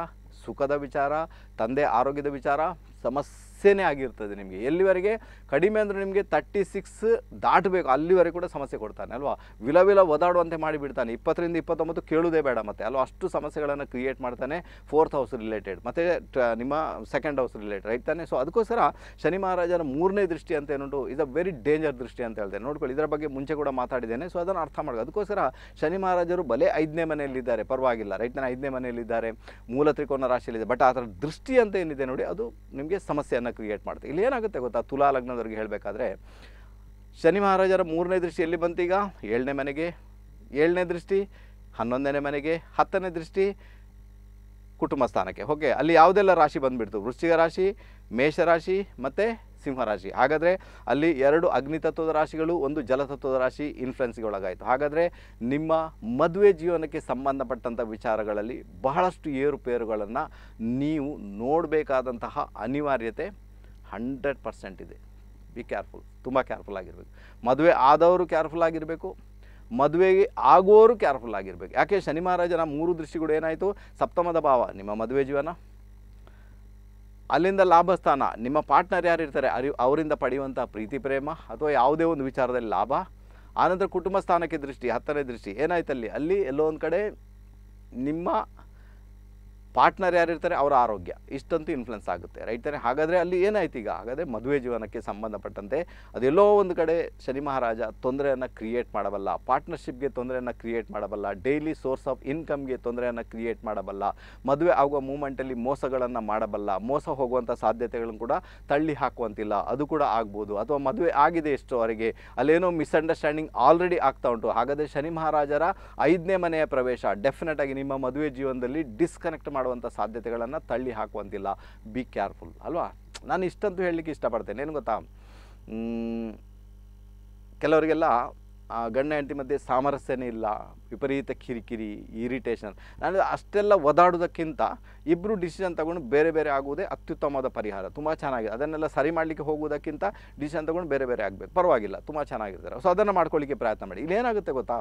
ಸುಖದ ವಿಚಾರ ತಂದೆ ಆರೋಗ್ಯದ ವಿಚಾರ ಸಮಸ್ಯೆ ಸೇನೆ ಆಗಿರ್ತದೆ ನಿಮಗೆ ಎಲ್ಲಿವರೆಗೆ ಕಡಿಮೆ ಅಂದರೆ ನಿಮಗೆ ತರ್ಟಿ ಸಿಕ್ಸ್ ದಾಟಬೇಕು ಅಲ್ಲಿವರೆಗೆ ಕೂಡ ಸಮಸ್ಯೆ ಕೊಡ್ತಾನೆ ಅಲ್ವಾ ವಿಲ ವಿಲ ಒದಾಡುವಂತೆ ಮಾಡಿಬಿಡ್ತಾನೆ ಇಪ್ಪತ್ತರಿಂದ ಇಪ್ಪತ್ತೊಂಬತ್ತು ಕೇಳುವುದೇ ಬೇಡ ಮತ್ತೆ ಅಲ್ವಾ ಅಷ್ಟು ಸಮಸ್ಯೆಗಳನ್ನು ಕ್ರಿಯೇಟ್ ಮಾಡ್ತಾನೆ ಫೋರ್ತ್ ಹೌಸ್ ರಿಲೇಟೆಡ್ ಮತ್ತು ನಿಮ್ಮ ಸೆಕೆಂಡ್ ಹೌಸ್ ರಿಲೇಟೆಡ್ ರೈಟ್ ತಾನೆ ಸೊ ಅದಕ್ಕೋಸ್ಕರ ಶನಿ ಮಹಾರಾಜರ ಮೂರನೇ ದೃಷ್ಟಿ ಅಂತ ಏನುಂಟು ಅ ವೆರಿ ಡೇಂಜರ್ ದೃಷ್ಟಿ ಅಂತ ಹೇಳ್ತೇನೆ ನೋಡ್ಕೊಳ್ಳಿ ಇದರ ಬಗ್ಗೆ ಮುಂಚೆ ಕೂಡ ಮಾತಾಡಿದ್ದೇನೆ ಸೊ ಅದನ್ನು ಅರ್ಥ ಮಾಡೋದು ಅದಕ್ಕೋಸ್ಕರ ಶನಿ ಮಹಾರಾಜರು ಬಲೆ ಐದನೇ ಮನೆಯಲ್ಲಿದ್ದಾರೆ ಪರವಾಗಿಲ್ಲ ರೈಟ್ ಐದನೇ ಮನೆಯಲ್ಲಿದ್ದಾರೆ ಮೂಲ ತ್ರಿಕೋನ ರಾಶಿಯಲ್ಲಿದೆ ಬಟ್ ಅದರ ದೃಷ್ಟಿ ಅಂತ ಏನಿದೆ ನೋಡಿ ಅದು ನಿಮಗೆ ಸಮಸ್ಯೆಯನ್ನು ಕ್ರಿಯೇಟ್ ಮಾಡ್ತೀವಿ ಇಲ್ಲಿ ಏನಾಗುತ್ತೆ ಗೊತ್ತಾ ತುಲಾ ಲಗ್ನದವ್ರಿಗೆ ಹೇಳಬೇಕಾದ್ರೆ ಶನಿ ಮಹಾರಾಜರ ಮೂರನೇ ದೃಷ್ಟಿ ಎಲ್ಲಿ ಬಂತೀಗ ಏಳನೇ ಮನೆಗೆ ಏಳನೇ ದೃಷ್ಟಿ ಹನ್ನೊಂದನೇ ಮನೆಗೆ ಹತ್ತನೇ ದೃಷ್ಟಿ ಕುಟುಂಬ ಸ್ಥಾನಕ್ಕೆ ಓಕೆ ಅಲ್ಲಿ ಯಾವುದೆಲ್ಲ ರಾಶಿ ಬಂದುಬಿಡ್ತು ವೃಶ್ಚಿಕ ರಾಶಿ ಮೇಷರಾಶಿ ಮತ್ತು ಸಿಂಹರಾಶಿ ಹಾಗಾದರೆ ಅಲ್ಲಿ ಎರಡು ಅಗ್ನಿತತ್ವದ ರಾಶಿಗಳು ಒಂದು ಜಲತತ್ವದ ರಾಶಿ ಇನ್ಫ್ಲುಯೆನ್ಸ್ಗೆ ಒಳಗಾಯಿತು ಹಾಗಾದರೆ ನಿಮ್ಮ ಮದುವೆ ಜೀವನಕ್ಕೆ ಸಂಬಂಧಪಟ್ಟಂಥ ವಿಚಾರಗಳಲ್ಲಿ ಬಹಳಷ್ಟು ಏರುಪೇರುಗಳನ್ನು ನೀವು ನೋಡಬೇಕಾದಂತಹ ಅನಿವಾರ್ಯತೆ ಹಂಡ್ರೆಡ್ ಪರ್ಸೆಂಟ್ ಇದೆ ಬಿ ಕೇರ್ಫುಲ್ ತುಂಬ ಕೇರ್ಫುಲ್ ಆಗಿರಬೇಕು ಮದುವೆ ಆದವರು ಕೇರ್ಫುಲ್ ಆಗಿರಬೇಕು ಮದುವೆಗೆ ಆಗುವವರು ಕೇರ್ಫುಲ್ ಆಗಿರಬೇಕು ಯಾಕೆ ಶನಿ ಮಹಾರಾಜನ ಮೂರು ದೃಷ್ಟಿಗಳು ಏನಾಯಿತು ಸಪ್ತಮದ ಭಾವ ನಿಮ್ಮ ಮದುವೆ ಜೀವನ ಅಲ್ಲಿಂದ ಲಾಭ ಸ್ಥಾನ ನಿಮ್ಮ ಪಾರ್ಟ್ನರ್ ಇರ್ತಾರೆ ಅರಿ ಅವರಿಂದ ಪಡೆಯುವಂಥ ಪ್ರೀತಿ ಪ್ರೇಮ ಅಥವಾ ಯಾವುದೇ ಒಂದು ವಿಚಾರದಲ್ಲಿ ಲಾಭ ಆನಂತರ ಕುಟುಂಬ ಸ್ಥಾನಕ್ಕೆ ದೃಷ್ಟಿ ಹತ್ತನೇ ದೃಷ್ಟಿ ಏನಾಯ್ತು ಅಲ್ಲಿ ಅಲ್ಲಿ ಎಲ್ಲೋ ಒಂದು ಕಡೆ ನಿಮ್ಮ ಪಾರ್ಟ್ನರ್ ಯಾರಿರ್ತಾರೆ ಅವರ ಆರೋಗ್ಯ ಇಷ್ಟಂತೂ ಇನ್ಫ್ಲುಯೆನ್ಸ್ ಆಗುತ್ತೆ ರೈಟ್ ಹಾಗಾದರೆ ಅಲ್ಲಿ ಏನಾಯ್ತು ಈಗ ಹಾಗಾದರೆ ಮದುವೆ ಜೀವನಕ್ಕೆ ಸಂಬಂಧಪಟ್ಟಂತೆ ಅದೆಲ್ಲೋ ಒಂದು ಕಡೆ ಶನಿ ಮಹಾರಾಜ ತೊಂದರೆಯನ್ನು ಕ್ರಿಯೇಟ್ ಮಾಡಬಲ್ಲ ಪಾರ್ಟ್ನರ್ಶಿಪ್ಗೆ ತೊಂದರೆಯನ್ನು ಕ್ರಿಯೇಟ್ ಮಾಡಬಲ್ಲ ಡೈಲಿ ಸೋರ್ಸ್ ಆಫ್ ಇನ್ಕಮ್ಗೆ ತೊಂದರೆಯನ್ನು ಕ್ರಿಯೇಟ್ ಮಾಡಬಲ್ಲ ಮದುವೆ ಆಗುವ ಮೂಮೆಂಟಲ್ಲಿ ಮೋಸಗಳನ್ನು ಮಾಡಬಲ್ಲ ಮೋಸ ಹೋಗುವಂಥ ಸಾಧ್ಯತೆಗಳನ್ನು ಕೂಡ ತಳ್ಳಿ ಹಾಕುವಂತಿಲ್ಲ ಅದು ಕೂಡ ಆಗ್ಬೋದು ಅಥವಾ ಮದುವೆ ಆಗಿದೆ ಎಷ್ಟೋವರೆಗೆ ಅವರಿಗೆ ಅಲ್ಲೇನೋ ಮಿಸ್ಅಂಡರ್ಸ್ಟ್ಯಾಂಡಿಂಗ್ ಆಲ್ರೆಡಿ ಆಗ್ತಾ ಉಂಟು ಹಾಗಾದರೆ ಶನಿ ಮಹಾರಾಜರ ಐದನೇ ಮನೆಯ ಪ್ರವೇಶ ಡೆಫಿನೆಟ್ ಆಗಿ ನಿಮ್ಮ ಮದುವೆ ಜೀವನದಲ್ಲಿ ಡಿಸ್ಕನೆಕ್ಟ್ ಮಾಡಿ ಮಾಡುವಂಥ ಸಾಧ್ಯತೆಗಳನ್ನು ತಳ್ಳಿ ಹಾಕುವಂತಿಲ್ಲ ಬಿ ಕೇರ್ಫುಲ್ ಅಲ್ವಾ ನಾನು ಇಷ್ಟಂತೂ ಹೇಳಲಿಕ್ಕೆ ಇಷ್ಟಪಡ್ತೇನೆ ಏನು ಗೊತ್ತಾ ಕೆಲವರಿಗೆಲ್ಲ ಗಂಡ ಹೆಂಡತಿ ಮಧ್ಯೆ ಸಾಮರಸ್ಯನೇ ಇಲ್ಲ ವಿಪರೀತ ಕಿರಿಕಿರಿ ಇರಿಟೇಷನ್ ನಾನು ಅಷ್ಟೆಲ್ಲ ಒದಾಡೋದಕ್ಕಿಂತ ಇಬ್ಬರು ಡಿಸಿಷನ್ ತಗೊಂಡು ಬೇರೆ ಬೇರೆ ಆಗುವುದೇ ಅತ್ಯುತ್ತಮವಾದ ಪರಿಹಾರ ತುಂಬ ಚೆನ್ನಾಗಿದೆ ಅದನ್ನೆಲ್ಲ ಸರಿ ಮಾಡಲಿಕ್ಕೆ ಹೋಗುವುದಕ್ಕಿಂತ ಡಿಸಿಷನ್ ತಗೊಂಡು ಬೇರೆ ಬೇರೆ ಆಗಬೇಕು ಪರವಾಗಿಲ್ಲ ತುಂಬ ಚೆನ್ನಾಗಿರ್ತಾರೆ ಸೊ ಅದನ್ನು ಮಾಡ್ಕೊಳ್ಳಿಕ್ಕೆ ಪ್ರಯತ್ನ ಮಾಡಿ ಇಲ್ಲೇನಾಗುತ್ತೆ ಗೊತ್ತಾ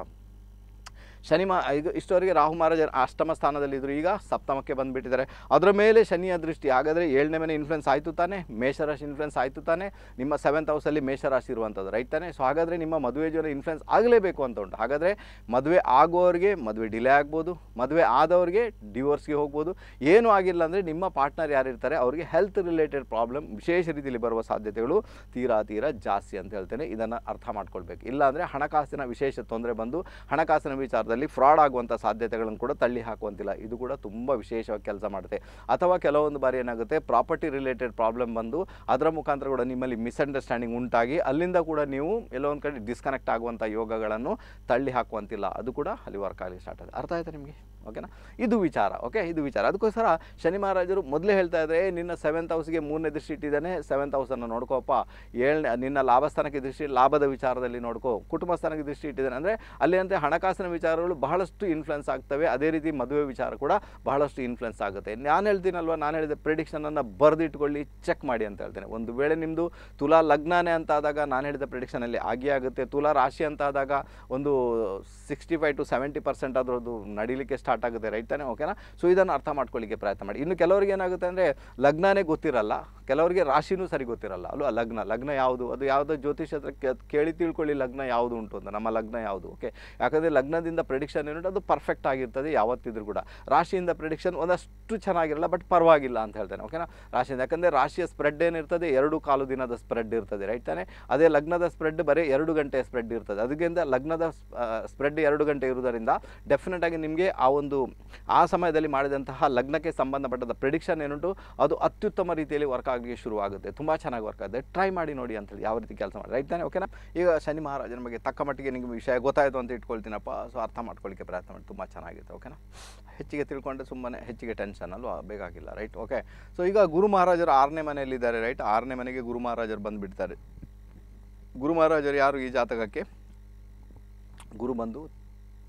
ಶನಿ ಮ ಇದು ಇಷ್ಟವರೆಗೆ ರಾಹು ಮಹಾರಾಜ ಅಷ್ಟಮ ಸ್ಥಾನದಲ್ಲಿದ್ದರು ಈಗ ಸಪ್ತಮಕ್ಕೆ ಬಂದುಬಿಟ್ಟಿದ್ದಾರೆ ಅದರ ಮೇಲೆ ಶನಿಯ ದೃಷ್ಟಿ ಹಾಗಾದರೆ ಏಳನೇ ಮನೆ ಇನ್ಫ್ಲುಯೆನ್ಸ್ ಆಯಿತು ತಾನೇ ಮೇಷರಾಶಿ ಇನ್ಫ್ಲುಯೆನ್ಸ್ ಆಯಿತು ತಾನೆ ನಿಮ್ಮ ಸೆವೆಂತ್ ಹೌಸಲ್ಲಿ ಮೇಷರಾಶಿ ಇರುವಂಥದ್ದು ರೈಟ್ ತಾನೆ ಸೊ ಹಾಗಾದರೆ ನಿಮ್ಮ ಮದುವೆ ಜೊತೆ ಇನ್ಫ್ಲುಯೆನ್ಸ್ ಆಗಲೇಬೇಕು ಅಂತ ಉಂಟು ಹಾಗಾದರೆ ಮದುವೆ ಆಗೋರಿಗೆ ಮದುವೆ ಡಿಲೇ ಆಗ್ಬೋದು ಮದುವೆ ಆದವ್ರಿಗೆ ಡಿವೋರ್ಸ್ಗೆ ಹೋಗ್ಬೋದು ಏನೂ ಆಗಿಲ್ಲ ಅಂದರೆ ನಿಮ್ಮ ಪಾರ್ಟ್ನರ್ ಯಾರಿರ್ತಾರೆ ಅವರಿಗೆ ಹೆಲ್ತ್ ರಿಲೇಟೆಡ್ ಪ್ರಾಬ್ಲಮ್ ವಿಶೇಷ ರೀತಿಯಲ್ಲಿ ಬರುವ ಸಾಧ್ಯತೆಗಳು ತೀರಾ ತೀರಾ ಜಾಸ್ತಿ ಅಂತ ಹೇಳ್ತೇನೆ ಇದನ್ನು ಅರ್ಥ ಮಾಡ್ಕೊಳ್ಬೇಕು ಇಲ್ಲಾಂದರೆ ಹಣಕಾಸಿನ ವಿಶೇಷ ತೊಂದರೆ ಬಂದು ಹಣಕಾಸಿನ ವಿಚಾರ ವ್ಯವಹಾರದಲ್ಲಿ ಫ್ರಾಡ್ ಆಗುವಂಥ ಸಾಧ್ಯತೆಗಳನ್ನು ಕೂಡ ತಳ್ಳಿ ಹಾಕುವಂತಿಲ್ಲ ಇದು ಕೂಡ ತುಂಬ ವಿಶೇಷವಾಗಿ ಕೆಲಸ ಮಾಡುತ್ತೆ ಅಥವಾ ಕೆಲವೊಂದು ಬಾರಿ ಏನಾಗುತ್ತೆ ಪ್ರಾಪರ್ಟಿ ರಿಲೇಟೆಡ್ ಪ್ರಾಬ್ಲಮ್ ಬಂದು ಅದರ ಮುಖಾಂತರ ಕೂಡ ನಿಮ್ಮಲ್ಲಿ ಮಿಸ್ಅಂಡರ್ಸ್ಟ್ಯಾಂಡಿಂಗ್ ಉಂಟಾಗಿ ಅಲ್ಲಿಂದ ಕೂಡ ನೀವು ಎಲ್ಲೊಂದು ಕಡೆ ಡಿಸ್ಕನೆಕ್ಟ್ ಆಗುವಂಥ ಯೋಗಗಳನ್ನು ತಳ್ಳಿ ಹಾಕುವಂತಿಲ್ಲ ಅದು ಕೂಡ ಅಲ್ಲಿ ವರ್ಕ್ ಆಗಲಿ ಸ್ಟಾರ್ಟ್ ಆಗಿದೆ ಅರ್ಥ ಆಯ್ತಾ ನಿಮಗೆ ಓಕೆನಾ ಇದು ವಿಚಾರ ಓಕೆ ಇದು ವಿಚಾರ ಅದಕ್ಕೋಸ್ಕರ ಶನಿ ಮಹಾರಾಜರು ಮೊದಲೇ ಹೇಳ್ತಾ ಇದ್ದಾರೆ ನಿನ್ನ ಸೆವೆಂತ್ ಹೌಸ್ಗೆ ಮೂರನೇ ದೃಷ್ಟಿ ಇಟ್ಟಿದ್ದಾನೆ ಸೆವೆಂತ್ ಹೌಸನ್ನು ನೋಡ್ಕೋಪ್ಪ ಏಳನೇ ನಿನ್ನ ಲಾಭಸ್ಥಾನಕ್ಕೆ ದೃಷ್ಟಿ ಲಾಭದ ವಿಚಾರದಲ್ಲಿ ನೋಡ್ಕೋ ಕುಟುಂಬ ಸ್ಥಾನಕ್ಕೆ ದೃಷ್ಟಿ ಇಟ್ಟಿದ್ದಾನೆ ಅಂದರೆ ಅಲ್ಲಿಯಂತೆ ಹಣಕಾಸಿನ ವಿಚಾರಗಳು ಬಹಳಷ್ಟು ಇನ್ಫ್ಲುಯೆನ್ಸ್ ಆಗ್ತವೆ ಅದೇ ರೀತಿ ಮದುವೆ ವಿಚಾರ ಕೂಡ ಬಹಳಷ್ಟು ಇನ್ಫ್ಲುಯೆನ್ಸ್ ಆಗುತ್ತೆ ನಾನು ಹೇಳ್ತೀನಲ್ವ ನಾನು ಹೇಳಿದ ಪ್ರಿಡಿಕ್ಷನನ್ನು ಬರೆದಿಟ್ಕೊಳ್ಳಿ ಚೆಕ್ ಮಾಡಿ ಅಂತ ಹೇಳ್ತೇನೆ ಒಂದು ವೇಳೆ ನಿಮ್ಮದು ತುಲಾ ಲಗ್ನಾನೇ ಅಂತ ಆದಾಗ ನಾನು ಹೇಳಿದ ಪ್ರಿಡಿಕ್ಷನಲ್ಲಿ ಆಗಿಯೇ ಆಗುತ್ತೆ ತುಲಾ ರಾಶಿ ಅಂತ ಆದಾಗ ಒಂದು sixty five to seventy percent ಅದು ನಡೀಲಿಕ್ಕೆ ಸ್ಟಾರ್ಟ್ ಸ್ಟಾರ್ಟ್ ಆಗುತ್ತೆ ರೈಟ್ ತಾನೆ ಓಕೆನಾ ಸೊ ಇದನ್ನು ಅರ್ಥ ಮಾಡ್ಕೊಳ್ಳಿಕ್ಕೆ ಪ್ರಯತ್ನ ಮಾಡಿ ಇನ್ನು ಕೆಲವರಿಗೆ ಏನಾಗುತ್ತೆ ಅಂದರೆ ಲಗ್ನನೇ ಗೊತ್ತಿರಲ್ಲ ಕೆಲವರಿಗೆ ರಾಶಿನೂ ಸರಿ ಗೊತ್ತಿರಲ್ಲ ಅಲ್ವಾ ಲಗ್ನ ಲಗ್ನ ಯಾವುದು ಅದು ಯಾವುದೋ ಜ್ಯೋತಿಷ್ಯತ್ರ ಕೇಳಿ ತಿಳ್ಕೊಳ್ಳಿ ಲಗ್ನ ಯಾವುದು ಉಂಟು ಅಂತ ನಮ್ಮ ಲಗ್ನ ಯಾವುದು ಓಕೆ ಯಾಕಂದರೆ ಲಗ್ನದಿಂದ ಪ್ರಿಡಿಕ್ಷನ್ ಏನುಂಟು ಅದು ಪರ್ಫೆಕ್ಟ್ ಆಗಿರ್ತದೆ ಯಾವತ್ತಿದ್ರೂ ಕೂಡ ರಾಶಿಯಿಂದ ಪ್ರಿಡಿಕ್ಷನ್ ಒಂದಷ್ಟು ಚೆನ್ನಾಗಿರಲ್ಲ ಬಟ್ ಪರವಾಗಿಲ್ಲ ಅಂತ ಹೇಳ್ತೇನೆ ಓಕೆನಾ ರಾಶಿಯಿಂದ ಯಾಕಂದರೆ ರಾಶಿಯ ಸ್ಪ್ರೆಡ್ ಏನಿರ್ತದೆ ಎರಡು ಕಾಲು ದಿನದ ಸ್ಪ್ರೆಡ್ ಇರ್ತದೆ ರೈಟ್ ತಾನೆ ಅದೇ ಲಗ್ನದ ಸ್ಪ್ರೆಡ್ ಬರೀ ಎರಡು ಗಂಟೆ ಸ್ಪ್ರೆಡ್ ಇರ್ತದೆ ಅದಕ್ಕಿಂತ ಲಗ್ನದ ಸ್ಪ್ರೆಡ್ ಎರಡು ಗಂಟೆ ಇರುವುದರಿಂದ ಡೆಫಿನೆಟ್ ಆಗಿ ನಿಮಗೆ ಆ ಒಂದು ಒಂದು ಆ ಸಮಯದಲ್ಲಿ ಮಾಡಿದಂತಹ ಲಗ್ನಕ್ಕೆ ಸಂಬಂಧಪಟ್ಟದ ಪ್ರಿಡಿಕ್ಷನ್ ಏನುಂಟು ಅದು ಅತ್ಯುತ್ತಮ ರೀತಿಯಲ್ಲಿ ವರ್ಕ್ ಆಗಲಿಕ್ಕೆ ಶುರುವಾಗುತ್ತೆ ತುಂಬ ಚೆನ್ನಾಗಿ ವರ್ಕ್ ಆಗುತ್ತೆ ಟ್ರೈ ಮಾಡಿ ನೋಡಿ ಅಂತೇಳಿ ಯಾವ ರೀತಿ ಕೆಲಸ ಮಾಡಿ ರೈಟ್ ತಾನೆ ಓಕೆನಾ ಈಗ ಶನಿ ಮಹಾರಾಜನ ಬಗ್ಗೆ ತಕ್ಕ ಮಟ್ಟಿಗೆ ನಿಮಗೆ ವಿಷಯ ಗೊತ್ತಾಯಿತು ಅಂತ ಇಟ್ಕೊಳ್ತೀನಪ್ಪ ಸೊ ಅರ್ಥ ಮಾಡ್ಕೊಳ್ಳಿಕ್ಕೆ ಪ್ರಯತ್ನ ಮಾಡಿ ತುಂಬ ಚೆನ್ನಾಗಿತ್ತು ಓಕೆನಾ ಹೆಚ್ಚಿಗೆ ತಿಳ್ಕೊಂಡ್ರೆ ಸುಮ್ಮನೆ ಹೆಚ್ಚಿಗೆ ಟೆನ್ಷನ್ ಅಲ್ವಾ ಬೇಕಾಗಿಲ್ಲ ರೈಟ್ ಓಕೆ ಸೊ ಈಗ ಗುರು ಮಹಾರಾಜರು ಆರನೇ ಮನೆಯಲ್ಲಿದ್ದಾರೆ ರೈಟ್ ಆರನೇ ಮನೆಗೆ ಗುರು ಮಹಾರಾಜರು ಬಂದುಬಿಡ್ತಾರೆ ಗುರು ಮಹಾರಾಜರು ಯಾರು ಈ ಜಾತಕಕ್ಕೆ ಗುರು ಬಂದು